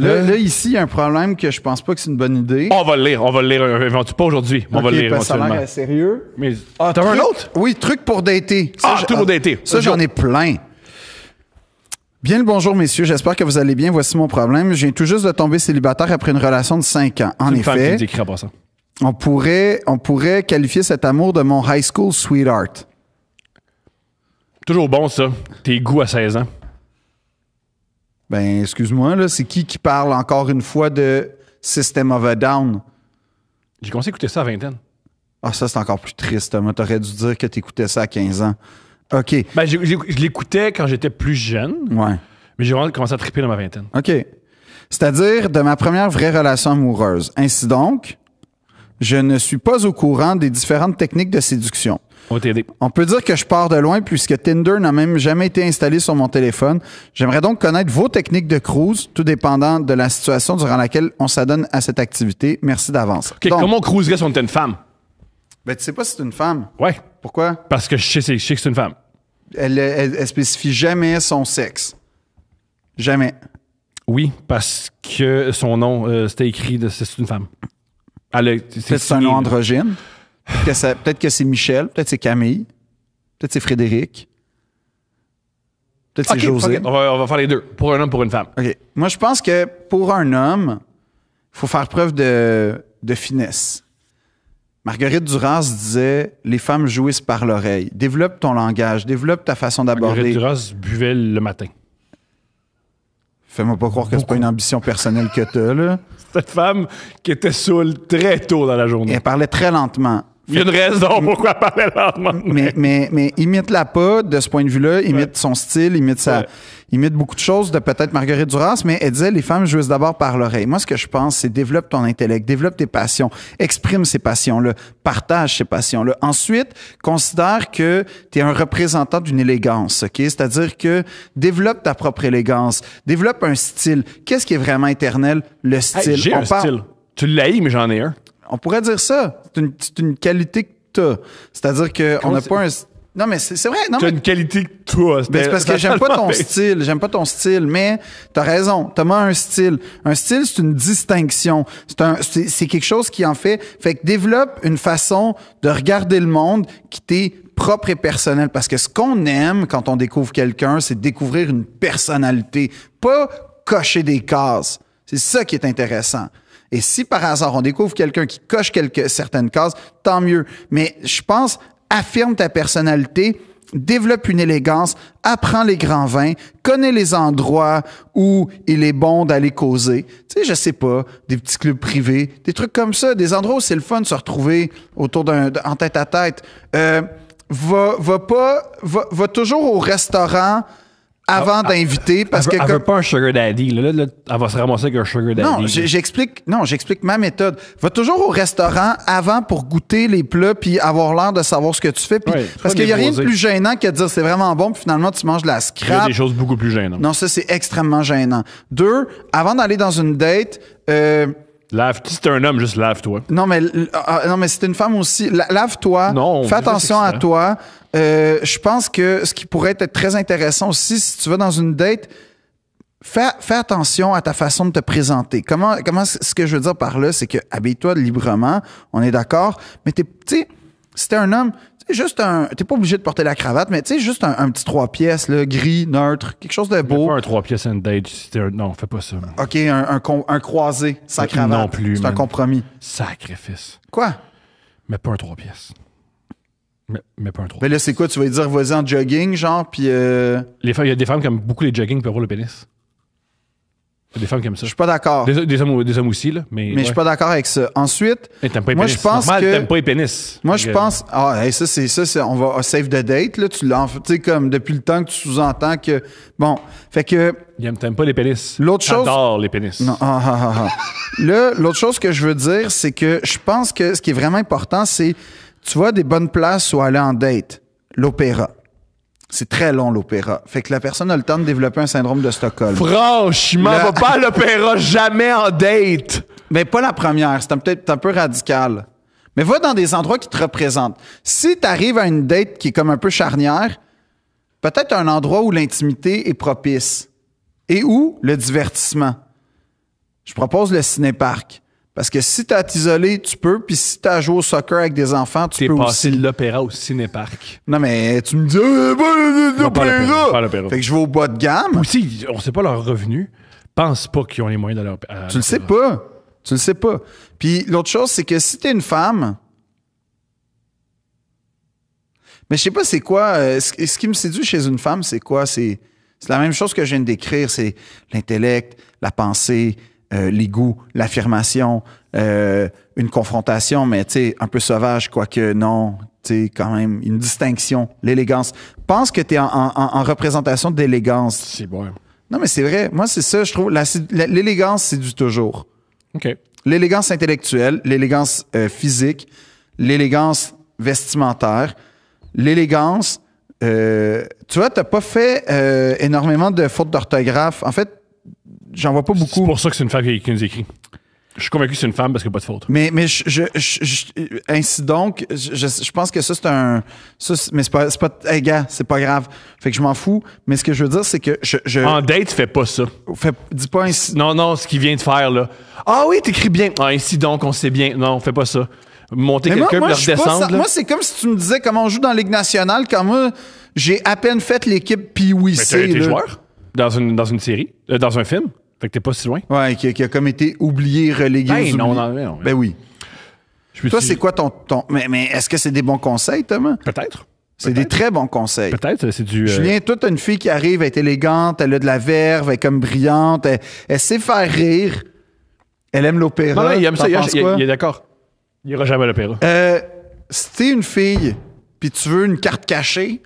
Euh. Là, ici, il y a un problème que je pense pas que c'est une bonne idée. On va le lire, on va le lire euh, éventuellement. Pas aujourd'hui, on va le lire éventuellement. Ça sérieux. ah, t'as un autre? Oui, truc pour dater. Ah, ah, ça, j'en ai plein. Bien le bonjour, messieurs. J'espère que vous allez bien. Voici mon problème. Je viens tout juste de tomber célibataire après une relation de 5 ans. En effet, on pourrait, on pourrait qualifier cet amour de mon high school sweetheart. Toujours bon, ça. Tes goûts à 16 ans. Ben, excuse-moi, là, c'est qui qui parle encore une fois de System of a Down? J'ai commencé à écouter ça à vingtaine. Ah, ça, c'est encore plus triste. Moi, t'aurais dû dire que t'écoutais ça à 15 ans. OK. Ben, je, je l'écoutais quand j'étais plus jeune. Ouais. Mais j'ai vraiment commencé à triper dans ma vingtaine. OK. C'est-à-dire de ma première vraie relation amoureuse. Ainsi donc, je ne suis pas au courant des différentes techniques de séduction. On peut dire que je pars de loin puisque Tinder n'a même jamais été installé sur mon téléphone. J'aimerais donc connaître vos techniques de cruise, tout dépendant de la situation durant laquelle on s'adonne à cette activité. Merci d'avance. comment on cruiserait si on était une femme? Ben, tu sais pas si c'est une femme. Ouais. Pourquoi? Parce que je sais, que c'est une femme. Elle, elle, spécifie jamais son sexe. Jamais. Oui, parce que son nom, euh, c'était écrit de c'est une femme. C'est un nom androgyne? Peut-être que c'est Michel, peut-être c'est Camille, peut-être c'est Frédéric. Peut-être c'est José. On va, faire les deux. Pour un homme, pour une femme. Moi, je pense que pour un homme, il faut faire preuve de, finesse. Marguerite Duras disait Les femmes jouissent par l'oreille. Développe ton langage, développe ta façon d'aborder. Marguerite Duras buvait le matin. Fais-moi pas croire que c'est pas une ambition personnelle que t'as, là. (laughs) Cette femme qui était saoule très tôt dans la journée. elle parlait très lentement. Il y a une raison pourquoi parler lentement. Mais, mais, mais imite-la pas de ce point de vue-là, imite son style, imite sa, imite beaucoup de choses de peut-être Marguerite Duras, mais elle disait les femmes jouissent d'abord par l'oreille. Moi, ce que je pense, c'est développe ton intellect, développe tes passions, exprime ces passions-là, partage ces passions-là. Ensuite, considère que tu es un représentant d'une élégance, OK? C'est-à-dire que développe ta propre élégance, développe un style. Qu'est-ce qui est vraiment éternel? Le style. j'ai un parle... style. Tu l'as, mais j'en ai un. On pourrait dire ça. C'est une, qualité que as. C'est-à-dire on n'a pas un. Non, mais c'est vrai. Non, t'as une qualité que toi. Ben, c'est parce que j'aime pas ton style. J'aime pas ton style, mais t'as raison. T'as un style. Un style, c'est une distinction. C'est quelque chose qui en fait. Fait que développe une façon de regarder le monde qui t'est propre et personnel. Parce que ce qu'on aime quand on découvre quelqu'un, c'est découvrir une personnalité. Pas cocher des cases. C'est ça qui est intéressant. Et si par hasard on découvre quelqu'un qui coche quelques, certaines cases, tant mieux. Mais je pense, affirme ta personnalité, développe une élégance, apprends les grands vins, connais les endroits où il est bon d'aller causer. Tu sais, je sais pas, des petits clubs privés, des trucs comme ça, des endroits où c'est le fun de se retrouver autour d'un, en tête à tête. Euh, va, va pas, va toujours au restaurant avant ah, ah, d'inviter parce que. Elle veut pas un sugar daddy. Là, là, elle va se ramasser avec un sugar daddy. Non, j'explique. Non, j'explique ma méthode. Va toujours au restaurant avant pour goûter les plats puis avoir l'air de savoir ce que tu fais. parce qu'il n'y a rien de plus gênant que de dire c'est vraiment bon puis finalement tu manges de la scrap. Il y a des choses beaucoup plus gênantes. Non, ça c'est extrêmement gênant. Deux, avant d'aller dans une date. Euh, Lave, si c'est un homme, juste lave-toi. Non, mais, ah, ah, non, mais c'est une femme aussi. lave-toi. Non, fais attention à toi. Euh, je pense que ce qui pourrait être très intéressant aussi, si tu vas dans une date, fais, attention à ta façon de te présenter. Comment, comment ce que je veux dire par là, c'est que habille-toi librement, on est d'accord, mais t'es, tu sais, si t'es un homme, juste un. T'es pas obligé de porter la cravate, mais tu sais, juste un, petit trois pièces, gris, neutre, quelque chose de beau. Pas un trois pièces and date. Non, fais pas ça. OK, un, un, croisé sans cravate. Non plus. C'est un compromis. Sacrifice. Quoi? Mais pas un trois pièces. Mais, pas un trois. Mais ben là, c'est quoi? Tu vas dire, vas-y en jogging, genre, puis. Euh, les il y a des femmes qui beaucoup les jogging peuvent avoir le pénis des femmes qui aiment ça. Je suis pas d'accord. Des, des hommes, des aussi, là. Mais, mais je suis pas d'accord avec ça. Ensuite, moi, je pense que... t'aimes pas les pénis. Moi, je pense... Ah, ça, c'est ça, c'est... on va ah, save the date, là. Tu l'en... Tu sais, comme depuis le temps que tu sous-entends que... Bon, fait que... T'aimes pas les pénis. L'autre chose... J'adore les pénis. Non, ah, ah, (laughs) là, l'autre chose que je veux dire, c'est que je pense que ce qui est vraiment important, c'est... Tu vois, des bonnes places où aller en date. L'opéra. C'est très long, l'opéra. Fait que la personne a le temps de développer un syndrome de Stockholm. Franchement, va pas à l'opéra jamais en date. Mais pas la première. C'est peut-être un peu radical. Mais va dans des endroits qui te représentent. Si t'arrives à une date qui est comme un peu charnière, peut-être un endroit où l'intimité est propice et où le divertissement. Je propose le cinéparc. Parce que si t'as t'isolé, tu peux. Puis si t'as joué au soccer avec des enfants, tu peux passé de l'opéra au cinéparc. Non, mais tu me dis, eh, pas l'opéra! Fait que je vais au bas de gamme. si on sait pas leur revenu, Pense pas qu'ils ont les moyens d'aller à Tu le sais pas. Tu le sais pas. Puis l'autre chose, c'est que si t'es une femme, mais je sais pas c'est quoi. Euh, ce qui me séduit chez une femme, c'est quoi? C'est la même chose que je viens de décrire. C'est l'intellect, la pensée, euh, les goûts, l'affirmation, euh, une confrontation, mais tu sais, un peu sauvage, quoique non, tu sais, quand même, une distinction, l'élégance. Pense que tu es en, représentation d'élégance. C'est bon. Non, mais c'est vrai. Moi, c'est ça, je trouve. L'élégance, c'est du toujours. OK. L'élégance intellectuelle, l'élégance euh, physique, l'élégance vestimentaire, l'élégance. Euh, tu vois, t'as pas fait énormément de fautes d'orthographe. En fait, j'en vois pas beaucoup. C'est pour ça que c'est une femme qui, nous écrit. Je suis convaincu que c'est une femme parce qu'il n'y a pas de faute. Mais, mais je, je, ainsi donc, je, pense que ça, c'est un. mais c'est pas. C'est gars, c'est pas grave. Fait que je m'en fous. Mais ce que je veux dire, c'est que je. En date, fais pas ça. dis pas ainsi. Non, non, ce qu'il vient de faire, là. Ah oui, t'écris bien. Ah, ainsi donc, on sait bien. Non, on fait pas ça. Monter quelqu'un pour le redescendre. Moi, c'est comme si tu me disais comment on joue dans la Ligue nationale quand moi, j'ai à peine fait l'équipe puis oui, c'est. joueur? dans une, série, euh, dans un film. Fait que t'es pas si loin. Ouais, qui, a comme été oublié, relégué. Ben, Non, non, non, ben oui. Toi, c'est quoi ton. ton... Mais, mais est-ce que c'est des bons conseils, Thomas? Peut-être. C'est des très bons conseils. Peut-être, c'est du. Je euh, Julien, toi, t'as une fille qui arrive, elle est élégante, elle a de la verve, elle est comme brillante, elle, sait faire rire, elle aime l'opéra. Non, non, il aime ça, il, est d'accord. Il n'ira jamais à l'opéra. Euh, si t'es une fille, puis tu veux une carte cachée,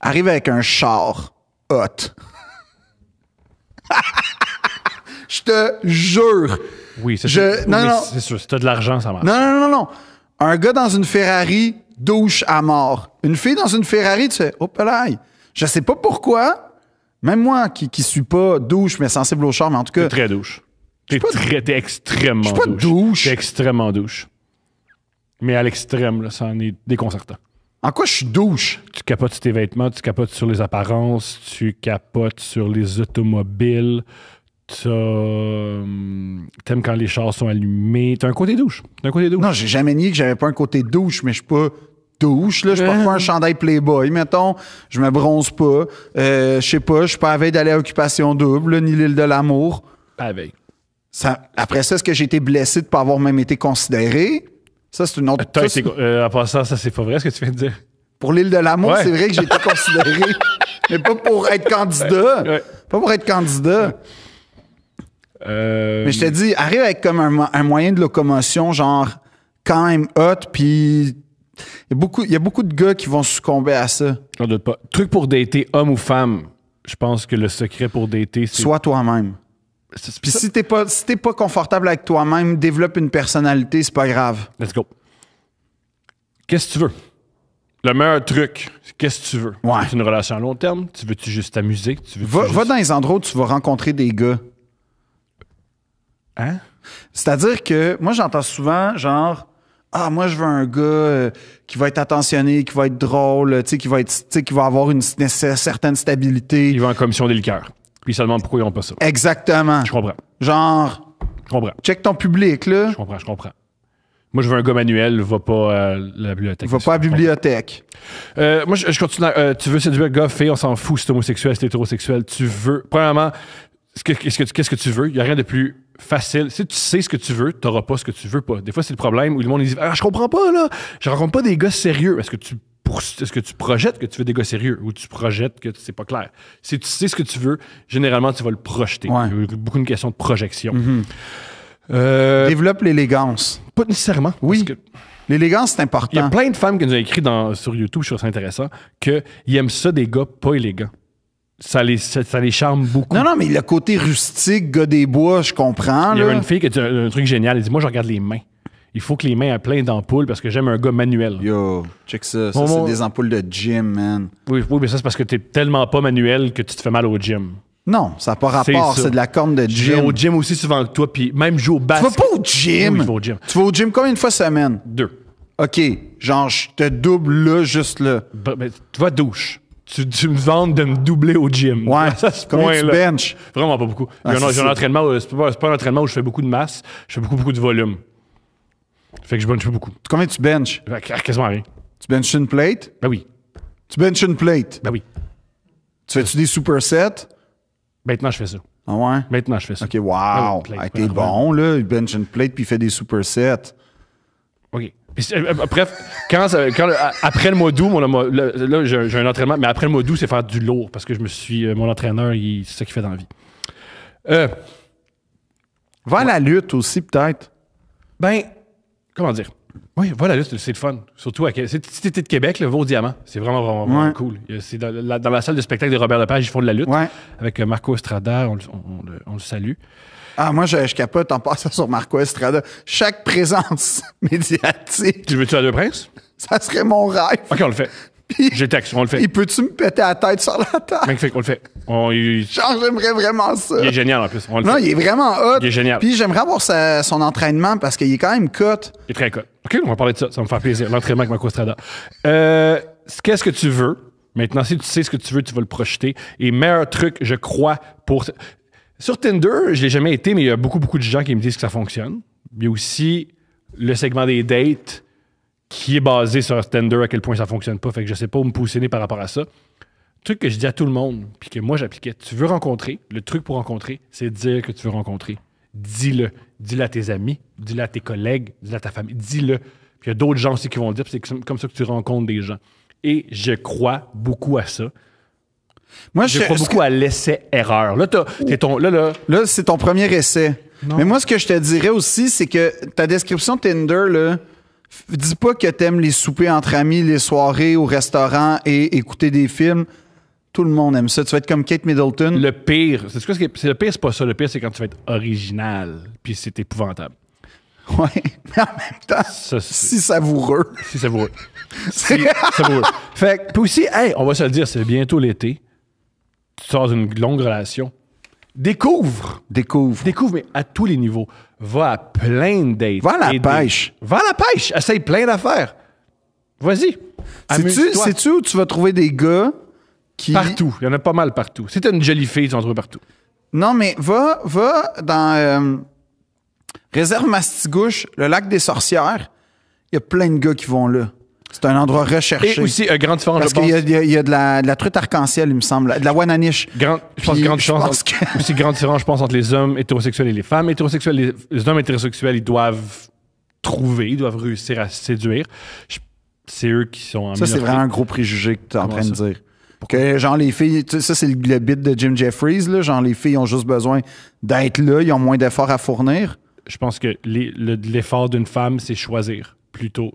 arrive avec un char. (laughs) Je te jure. Oui, c'est sûr. Je... Non, non. de l'argent, ça marche. Non, non, non, non. Un gars dans une Ferrari, douche à mort. Une fille dans une Ferrari, tu fais, hop là. Je sais pas pourquoi. Même moi qui, qui suis pas douche, mais sensible au charme, en tout cas. T'es très douche. T'es extrêmement douche. Je suis pas extrêmement douche. Mais à l'extrême, là, ça en est déconcertant. En quoi je suis douche? Tu capotes sur tes vêtements, tu capotes sur les apparences, tu capotes sur les automobiles, euh, t'aimes quand les chars sont allumés. T'as un côté douche. un côté douche. Non, j'ai jamais nié que j'avais pas un côté douche, mais je suis pas douche. Là. Je porte pas un chandail Playboy, mettons. Je me bronze pas. Euh, je sais pas, je suis pas à veille d'aller à Occupation Double, ni l'île de l'amour. Pas à Ça, après ça, est-ce que j'ai été blessé de pas avoir même été considéré? Ça, c'est une autre. Attends, euh, ça, ça, c'est pas vrai ce que tu viens de dire. Pour l'île de l'amour, c'est vrai que j'ai été considéré, (laughs) mais pas pour être candidat. Pas pour être candidat. Euh, mais je te dis, arrive avec comme un, moyen de locomotion, genre quand même hot, puis il y, beaucoup, il y beaucoup de gars qui vont succomber à ça. J'en ah, doute pas. Truc pour dater homme ou femme, je pense que le secret pour dater, c'est. Sois toi-même. Puis si t'es pas, si pas confortable avec toi-même, développe une personnalité, c'est pas grave. Let's go. Qu'est-ce que tu veux? Le meilleur truc, qu'est-ce que tu veux? Ouais. une relation à long terme? Tu veux-tu juste t'amuser? Tu va, dans les endroits où tu vas rencontrer des gars. Hein? C'est-à-dire que moi, j'entends souvent, genre, ah, moi, je veux un gars euh, qui va être attentionné, qui va être drôle, qui va, être, qui va avoir une, certaine stabilité. Il va en commission des puis seulement pourquoi ils n'ont pas ça. Exactement. Je comprends. Genre. Je comprends. Check ton public, là. Je comprends, je comprends. Moi, je veux un gars manuel, va pas à la bibliothèque. Va pas à la bibliothèque. Euh, moi, je, continue. Euh, tu veux séduire gars, fait, on s'en fout c'est homosexuel, c'est hétérosexuel. Tu veux. Premièrement, qu'est-ce que, tu veux? Il n'y a rien de plus facile. Si tu sais ce que tu veux, tu n'auras pas ce que tu veux pas. Des fois, c'est le problème où le monde dit Ah, je comprends pas, là. Je rencontre pas des gars sérieux. Est-ce que tu est ce que tu projettes que tu veux des gars sérieux ou tu projettes que c'est pas clair. Si tu sais ce que tu veux, généralement, tu vas le projeter. beaucoup une question de projection. Mhm. Euh, Développe l'élégance. Pas nécessairement. Oui. L'élégance, c'est important. Il y a plein de femmes qui nous ont écrit sur YouTube, je trouve ça intéressant, qu'ils aiment ça des gars pas élégants. Ça les, ça, les charme beaucoup. Non, non, mais le côté rustique, gars des bois, je comprends. Il y a une fille qui a un truc génial. Elle dit Moi, je regarde les mains il faut que les mains aient plein d'ampoules parce que j'aime un gars manuel. Yo, check ça. Ça, c'est des ampoules de gym, man. Oui, mais ça, c'est parce que t'es tellement pas manuel que tu te fais mal au gym. Non, ça n'a pas rapport. C'est de la corne de gym. Je vais au gym aussi souvent que toi, puis même jouer au basket. Tu vas pas au gym? Tu vas au gym combien de fois semaine? Deux. OK, genre, je te double là, juste là. Bah, tu vas douche. Tu, me vends de me doubler au gym. Ouais, ça, (laughs) Combien tu bench? Vraiment pas beaucoup. J'ai ah, un, entraînement, euh, c'est pas, pas un entraînement où je fais beaucoup de masse, je fais beaucoup, beaucoup de volume. Fait que je bench beaucoup. Combien tu benches? Bah, quasiment rien. Tu benches une plate? Ben oui. Tu benches une plate? Ben oui. Tu fais-tu des supersets? Maintenant, je fais ça. Ah ouais? Maintenant, je fais ça. OK, wow. Ah, ah T'es bon, là. Il bench une plate puis il fait des supersets. OK. Euh, quand, après le mois d'août, là, j'ai un entraînement, mais après le mois d'août, c'est faire du lourd parce que je me suis. Euh, mon entraîneur, c'est ça qu'il fait dans la vie. Euh, Vers la lutte aussi, peut-être. Ben, Comment dire? Oui, voilà, c'est le fun. Surtout, à, si de Québec, le Vaux Diamant, c'est vraiment, vraiment, cool. C'est dans la, salle de spectacle de Robert Lepage, ils font de la lutte. Avec euh, Marco Estrada, on, le, salue. Ah, moi, je, je capote en passant sur Marco Estrada. Chaque présence (laughs) médiatique. Tu veux-tu à deux princes? Ça serait mon rêve. OK, on le fait. J'ai le texte, on le fait. Il peut-tu me péter la tête sur la table? Mec, fait qu'on le fait. On, j'aimerais vraiment ça. Il est génial en plus. non, il est vraiment hot. Il est génial. Puis j'aimerais avoir son entraînement parce qu'il est quand même cut. Il est très cut. OK, on va parler de ça. Ça va me faire plaisir. L'entraînement avec Marco Estrada. Euh, qu'est-ce que tu veux? Maintenant, si tu sais ce que tu veux, tu vas le projeter. Et meilleur truc, je crois, pour. Sur Tinder, je l'ai jamais été, mais il y a beaucoup, beaucoup de gens qui me disent que ça fonctionne. Il y a aussi le segment des dates qui est basé sur Tender, à quel point ça fonctionne pas. Fait que je sais pas où me positionner par rapport à ça. truc que je dis à tout le monde, puis que moi j'appliquais, tu veux rencontrer, le truc pour rencontrer, c'est dire que tu veux rencontrer. Dis-le. Dis-le à tes amis, dis-le à tes collègues, dis-le à ta famille, dis-le. Puis il y a d'autres gens aussi qui vont dire, c'est comme ça que tu rencontres des gens. Et je crois beaucoup à ça. Moi, je, crois beaucoup à l'essai-erreur. Là, t'es ton, là, là. c'est ton premier essai. Mais moi, ce que je te dirais aussi, c'est que ta description Tinder, là, dis pas que t'aimes les soupers entre amis, les soirées au restaurant et écouter des films. Tout le monde aime ça. Tu vas être comme Kate Middleton. Le pire, c'est ce que le pire, c'est pas ça. Le pire, c'est quand tu vas être original, puis c'est épouvantable. Oui, mais en même temps, si savoureux. Si savoureux. (laughs) si savoureux. Fait puis aussi, hey, on va se le dire, c'est bientôt l'été. Tu sors une longue relation. Découvre. Découvre. Découvre, mais à tous les niveaux. Va à plein de dates. Va à la pêche. Va à la pêche. Essaye plein d'affaires. Vas-y. Sais-tu où tu vas trouver des gars qui. Partout. Il y en a pas mal partout. C'est une jolie fille, tu en trouver partout. Non, mais va, va dans euh, Réserve Mastigouche, le lac des sorcières. Il y a plein de gars qui vont là. C'est un endroit recherché. Et aussi, un euh, grande différence, Parce qu'il y, a de la, de truite arc-en-ciel, il me semble, de la wananiche. je pense, je pense que... aussi grand différent, je pense, entre les hommes hétérosexuels et les femmes hétérosexuelles. Les, hommes hétérosexuels, ils doivent trouver, ils doivent réussir à séduire. C'est eux qui sont Ça, c'est vraiment un gros préjugé que tu es en train de dire. Que, genre, les filles, ça, c'est le, bit de Jim Jeffries, là. Genre, les filles ont juste besoin d'être là, ils ont moins d'efforts à fournir. Je pense que l'effort d'une femme, c'est choisir plutôt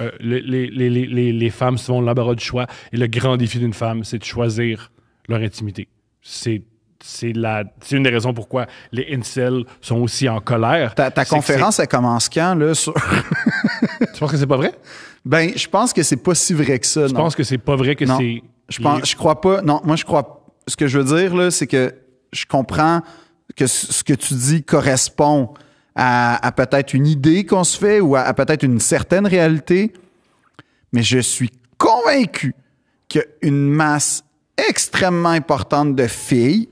euh, les, les, les, les, femmes sont l'embarras du choix. Et le grand défi d'une femme, c'est de choisir leur intimité. C'est c'est une des raisons pourquoi les incels sont aussi en colère. Ta, conférence, elle commence quand, là, (laughs) tu penses que c'est pas vrai? Ben, je pense que c'est pas si vrai que ça. Je pense que c'est pas vrai que c'est... Je, pense, je crois pas... Non, moi, je crois... Ce que je veux dire, là, c'est que je comprends que ce que tu dis correspond à, peut-être une idée qu'on se fait ou à, peut-être une certaine réalité. Mais je suis convaincu qu'il y a une masse extrêmement importante de filles,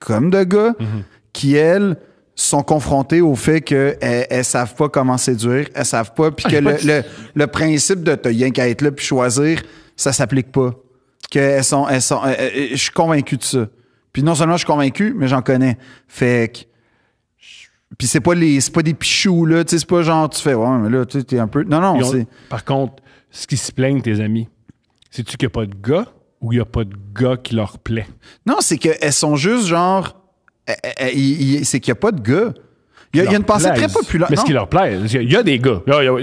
comme de gars, mhm. qui, elles, sont confrontées au fait qu'elles eh, ne savent pas comment séduire, elles savent pas, puis ah, que le, principe de t'as rien qu'à être là puis choisir, ça s'applique pas. Que sont, elles sont, eh, eh, je suis convaincu de ça. Puis non seulement je suis convaincu, mais j'en connais. Fait que puis c'est pas les c'est pas des pichous là, tu sais c'est pas genre tu fais ouais mais là tu es un peu non non, c'est Par contre, ce qui se plaignent tes amis, c'est tu qu'il n'y a pas de gars ou il n'y a pas de gars qui leur plaît. Non, c'est qu'elles sont juste genre eh, eh, eh, c'est qu'il n'y a pas de gars. Il y a, une pensée très populaire. Mais ce qui leur plaît, il y a des gars.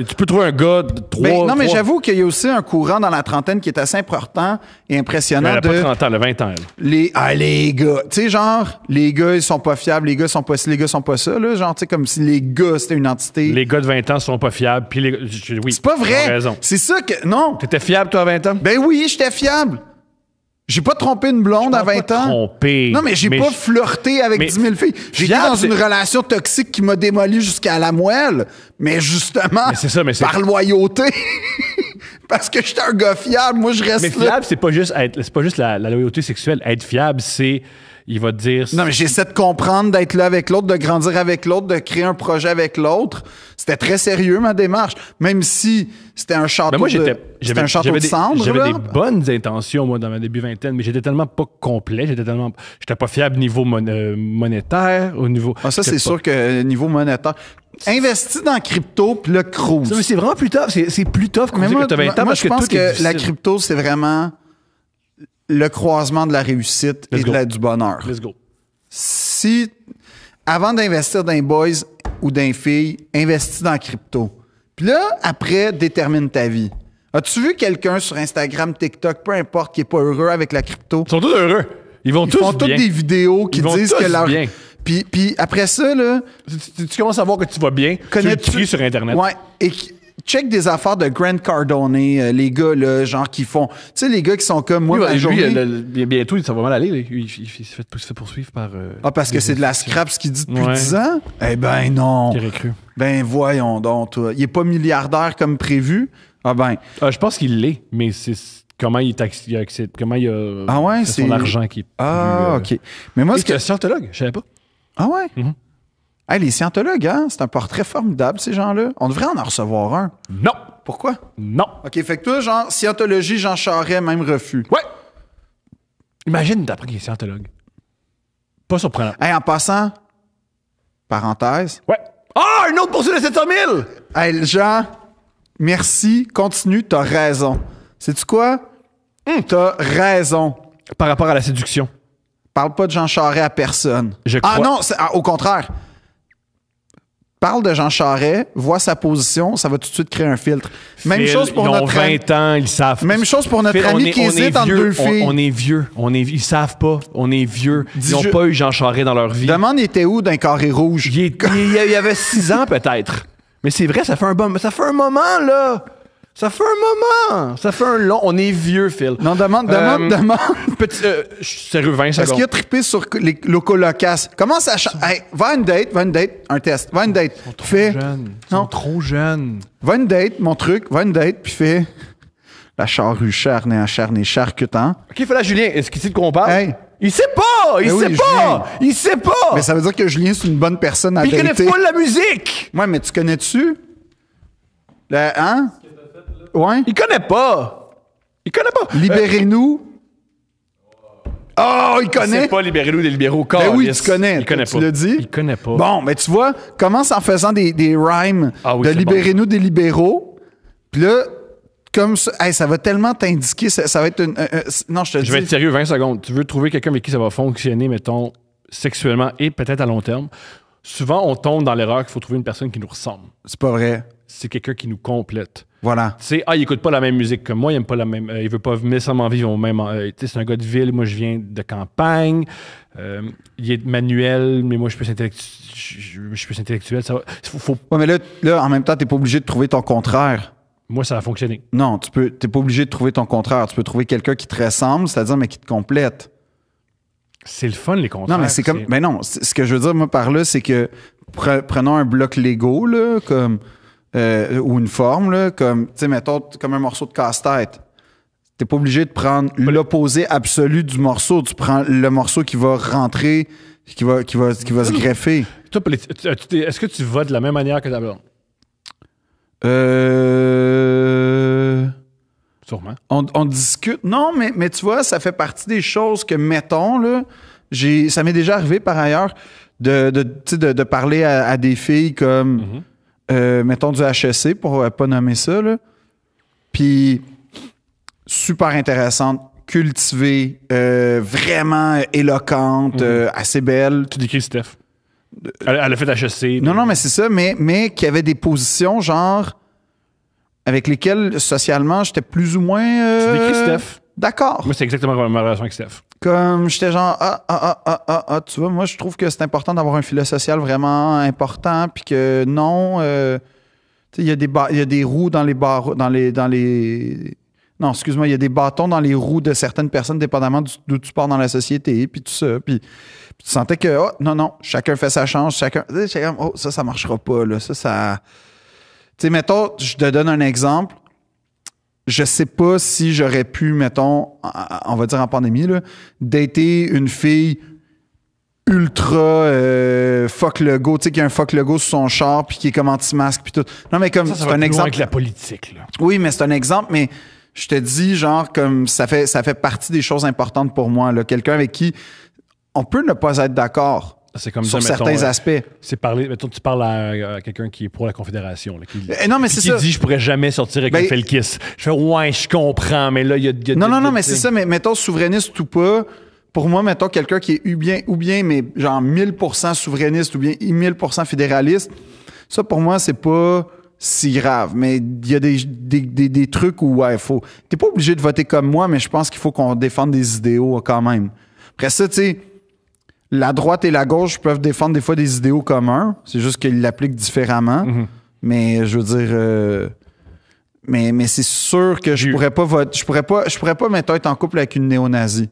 Tu peux trouver un gars de ben, trois. non, mais j'avoue qu'il y a aussi un courant dans la trentaine qui est assez important et impressionnant. pas 30 ans, elle 20 ans. Les, ah, les gars. Tu sais, genre, les gars, ils sont pas fiables, les gars sont pas les gars sont pas ça. Là. Genre, tu sais, comme si les gars, c'était une entité. Les gars de 20 ans sont pas fiables, puis C'est pas vrai. C'est ça que. Non. Tu étais fiable, toi, à 20 ans? Ben oui, j'étais fiable. J'ai pas trompé une blonde à 20 ans. non, mais j'ai pas flirté avec 10 000 filles. J'étais dans une relation toxique qui m'a démoli jusqu'à la moelle, mais justement, par loyauté. (laughs) parce que j'étais un gars fiable, moi je reste mais fiable, c'est pas juste pas juste la, loyauté sexuelle. Être fiable, c'est il va te dire. Non, mais j'essaie de comprendre, d'être là avec l'autre, de grandir avec l'autre, de créer un projet avec l'autre. C'était très sérieux, ma démarche. Même si c'était un château ben, de, un château de cendres. J'avais des bonnes intentions, moi, dans ma début vingtaine, mais j'étais tellement pas complet. J'étais tellement. J'étais pas fiable niveau euh, monétaire, au niveau. Ah, ça, c'est sûr que euh, niveau monétaire. investi dans crypto le cruise. c'est vraiment plus tough. C'est, plus tough quand moi, je pense que la crypto, c'est vraiment le croisement de la réussite et de la, du bonheur. Let's go. Si, avant d'investir dans les boys ou dans les filles, investis dans la crypto. Puis là, après, détermine ta vie. As-tu vu quelqu'un sur Instagram, TikTok, peu importe, qui n'est pas heureux avec la crypto? Ils sont tous heureux. Ils vont Ils font toutes des vidéos qui disent que leur... Bien. Puis, puis après ça, là... Tu, commences à voir que tu vas bien. Connais-tu... sur Internet. Ouais. Et check des affaires de Grant Cardone, euh, les gars, là, genre, qui font. Tu sais, les gars qui sont comme moi. Oui, euh, bientôt, ça va mal aller. Il, se fait poursuivre par. Euh, ah, parce que c'est de la scrap, ce qu'il dit depuis 10 ans? Eh ben non. cru. Ben voyons donc, Il est pas milliardaire comme prévu. Ah ben. Ah, je pense qu'il l'est, mais c'est comment il, il comment il a ah son argent qui Ah, ok. Mais moi, c'est. -ce que... scientologue, je savais pas. Ah ouais? Mm-hmm. Hey, les scientologues, hein? c'est un portrait formidable, ces gens-là. On devrait en, en recevoir un. Non. Pourquoi? Non. OK, fait que toi, genre, scientologie, Jean Charest, même refus. Ouais. Imagine d'après qu'il est scientologue. Pas surprenant. Hey, en passant, parenthèse. Ouais. Ah, une autre poursuite de 700 000! Hey, Jean, merci, continue, t'as raison. Sais-tu quoi? Hmm. T'as raison. Par rapport à la séduction. Parle pas de Jean Charest à personne. Je ah crois... Ah non, au contraire parle de Jean Charret, voit sa position, ça va tout de suite créer un filtre. Même chose pour ils notre ont 20 ans, ils savent. Même chose pour notre ami qui hésite entre deux filles. On, est vieux, on est ils savent pas, on est vieux. ils n'ont pas eu Jean Charret dans leur vie. Demande il était où d'un carré rouge Il, y avait 6 ans peut-être. Mais c'est vrai, ça fait un bon, ça fait un moment là. Ça fait un moment! Ça fait un long. On est vieux, Phil. Non, demande, demande, euh, demande. (laughs) Petit, c'est euh, sérieux, 20 Est-ce qu'il a trippé sur les locasses? Comment ça change? Hey, va une date, va une date, un test. Va une date. trop fais... jeunes. non. trop jeunes. Va une date, mon truc, va une date, puis fais la charrue charnée, charnée, charcutant. OK, fais la Julien. Est-ce qu'il sait de quoi parle? Hey. Il sait pas! Il eh sait pas! Il sait pas! Mais ça veut dire que Julien, c'est une bonne personne à Il connaît pas la musique! Ouais, mais tu connais-tu? Le, hein? Ouais. Il connaît pas. Il connaît pas. Libérez-nous. Euh, oh, il connaît. C'est pas libérer nous des libéraux. Mais ben oui, tu connais. Il connaît pas. Tu le dis. Il connaît pas. Bon, mais tu vois, commence en faisant des, des rhymes ah de libérez-nous des libéraux. Puis là, comme ça, ça va tellement t'indiquer, ça, va être une. non, je te Je vais être sérieux 20 secondes. Tu veux trouver quelqu'un avec qui ça va fonctionner, mettons, sexuellement et peut-être à long terme. Souvent, on tombe dans l'erreur qu'il faut trouver une personne qui nous ressemble. C'est pas vrai. C'est quelqu'un qui nous complète. Voilà. Tu sais, ah, il écoute pas la même musique que moi, il aime pas la même. Euh, il veut pas vivre au même. Euh, tu sais, c'est un gars de ville, moi je viens de campagne. Euh, il est manuel, mais moi je suis plus, intellectuel. Ça mais là, là, en même temps, t'es pas obligé de trouver ton contraire. Moi, ça a fonctionné. Non, tu peux, t'es pas obligé de trouver ton contraire. Tu peux trouver quelqu'un qui te ressemble, c'est-à-dire, mais qui te complète. C'est le fun, les contraires. Non, mais c'est comme. Mais non, ce que je veux dire, moi, par là, c'est que prenons un bloc Lego, là, comme euh, ou une forme, comme, tu sais, comme un morceau de casse-tête. T'es pas obligé de prendre l'opposé absolu du morceau. Tu prends le morceau qui va rentrer, qui va, qui va, qui va se greffer. Est-ce que tu vas de la même manière que ta Euh... Sûrement. On, discute. Non, mais, mais tu vois, ça fait partie des choses que, mettons, là, j'ai, ça m'est déjà arrivé par ailleurs de, de, parler à, des filles comme... Mm-hmm. Euh, mettons du HSC pour euh, pas nommer ça, là. puis super intéressante, cultivée, euh, vraiment éloquente, mhm. assez belle. Tu décris Steph. Elle, a fait HSC Non, non, mais c'est ça, mais, mais qui avait des positions genre avec lesquelles socialement j'étais plus ou moins. Tu décris Steph. D'accord. Moi, c'est exactement ma relation avec Steph. Comme j'étais genre, ah, ah, ah, ah, ah, ah, tu vois, moi, je trouve que c'est important d'avoir un filet social vraiment important, puis que non, euh, il y, a des il y a des roues dans les barres, dans les, dans les. Non, excuse-moi, il y a des bâtons dans les roues de certaines personnes, dépendamment d'où tu pars dans la société, puis tout ça. Puis, tu sentais que, Ah, non, non, chacun fait sa chance, chacun. chacun oh, ça, ça marchera pas, là. Ça, ça. Tu sais, mettons, je te donne un exemple je sais pas si j'aurais pu, mettons, on va dire en pandémie, là, dater une fille ultra euh, fuck le go, tu sais, qui a un fuck le go sur son char, puis qui est comme anti-masque, puis tout. Non, mais comme, c'est un exemple. Loin avec la politique, là. Oui, mais c'est un exemple, mais je te dis, genre, comme, ça fait, ça fait partie des choses importantes pour moi, là. Quelqu'un avec qui on peut ne pas être d'accord, c'est comme sur certains euh, aspects. C'est parler, mettons, tu parles à, quelqu'un qui est pour la Confédération, qui, euh, non, mais c'est ça. dit je pourrais jamais sortir avec le ben, Felkis. Je fais ouais, je comprends, mais là, il y, y a, Non, non, non, mais c'est ça, mais mettons souverainiste ou pas. Pour moi, mettons quelqu'un qui est ou bien, ou bien, mais genre 1000% souverainiste ou bien 1000% fédéraliste, ça pour moi, c'est pas si grave. Mais il y a des, des, des, trucs où, ouais, faut. T'es pas obligé de voter comme moi, mais je pense qu'il faut qu'on défende des idéaux quand même. Après ça, tu sais la droite et la gauche peuvent défendre des fois des idéaux communs. C'est juste qu'ils l'appliquent différemment. Mhm. Mais je veux dire. Euh, mais, mais c'est sûr que je pourrais pas Je pourrais pas, je pourrais pas en couple avec une néo-nazie.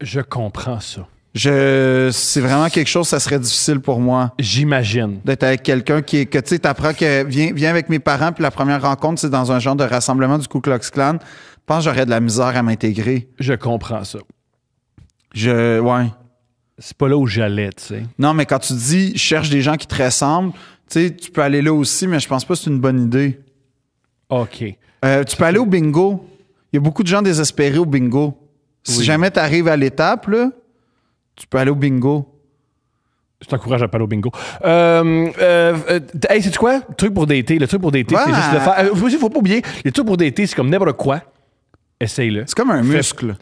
Je comprends ça. Je, c'est vraiment quelque chose, ça serait difficile pour moi. J'imagine. D'être avec quelqu'un qui est, tu sais, t'apprends que, viens, vient avec mes parents, puis la première rencontre, c'est dans un genre de rassemblement du Ku Klux Klan. Je pense que j'aurais de la misère à m'intégrer. Je comprends ça. Je. Ouais. C'est pas là où j'allais, tu sais. Non, mais quand tu dis cherche des gens qui te ressemblent, tu sais, tu peux aller là aussi, mais je pense pas que c'est une bonne idée. OK. Euh, tu peux aller au bingo. Il y a beaucoup de gens désespérés au bingo. Si jamais tu arrives à l'étape, là, tu peux aller au bingo. Je t'encourage à pas aller au bingo. Euh, euh, hey, c'est quoi? Le truc pour dater. Le truc pour dater, c'est juste de faire. Il faut, pas oublier, le truc pour dater, c'est comme n'importe quoi. Essaye-le. C'est comme un muscle.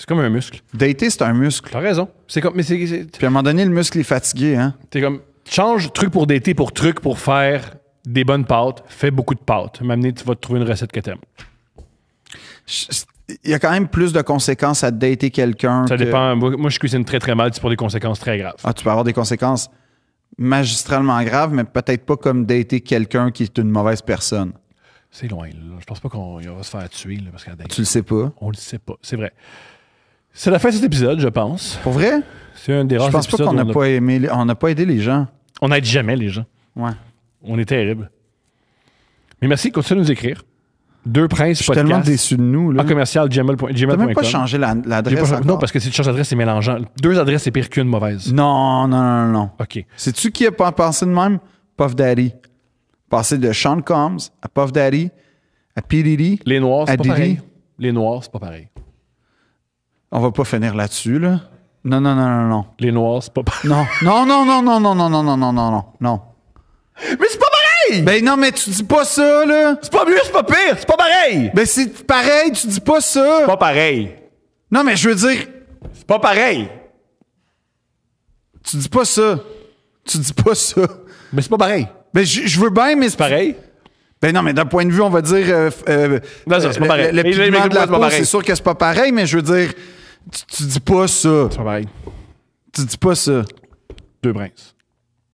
C'est comme un muscle. Dater, c'est un muscle. T'as raison. C'est comme, mais c'est, Puis à un moment donné, le muscle est fatigué, hein? T'es comme, change truc pour dater pour truc pour faire des bonnes pâtes. Fais beaucoup de pâtes. M'amener, tu vas te trouver une recette que t'aimes. Il y a quand même plus de conséquences à dater quelqu'un. Ça dépend. Moi, je cuisine très, très mal. C'est pour des conséquences très graves. Ah, tu peux avoir des conséquences magistralement graves, mais peut-être pas comme dater quelqu'un qui est une mauvaise personne. C'est loin. Je pense pas qu'on va se faire tuer. tu le sais pas. On le sait pas. C'est vrai. C'est la fin de cet épisode, je pense. Pour vrai? C'est un des Je pense pas qu'on n'a pas aimé, aidé les gens. On n'aide jamais les gens. Ouais. On est terrible. Mais merci, continue de nous écrire. Deux princes Je suis tellement déçu de nous. Là. En commercial, gmail.com. T'as même pas changé l'adresse. non, parce que si tu changes l'adresse, c'est mélangeant. Deux adresses, c'est pire qu'une mauvaise. Non, non, non, non, non. OK. Sais-tu qui a passé pensé de même? Puff Daddy. Passé de Sean Combs à Puff Daddy, à P. Les noirs, c'est pas pareil. Les noirs, c'est pas pareil. On va pas finir là-dessus, là. Non, non, non, non, non. Les noirs, c'est pas pareil. Non, non, non, non, non, non, non, non, non, non, non, non, non. Mais c'est pas pareil! Ben non, mais tu dis pas ça, là. C'est pas mieux, c'est pas pire, c'est pas pareil! Ben c'est pareil, tu dis pas ça. C'est pas pareil. Non, mais je veux dire. C'est pas pareil. Tu dis pas ça. Tu dis pas ça. Mais c'est pas pareil. Ben je, veux bien, mais c'est pareil. Ben non, mais d'un point de vue, on va dire. non, c'est pas pareil. Le, de la c'est sûr que c'est pas pareil, mais je veux dire. Tu, tu dis pas ça. C'est Tu dis pas ça. Deux brins.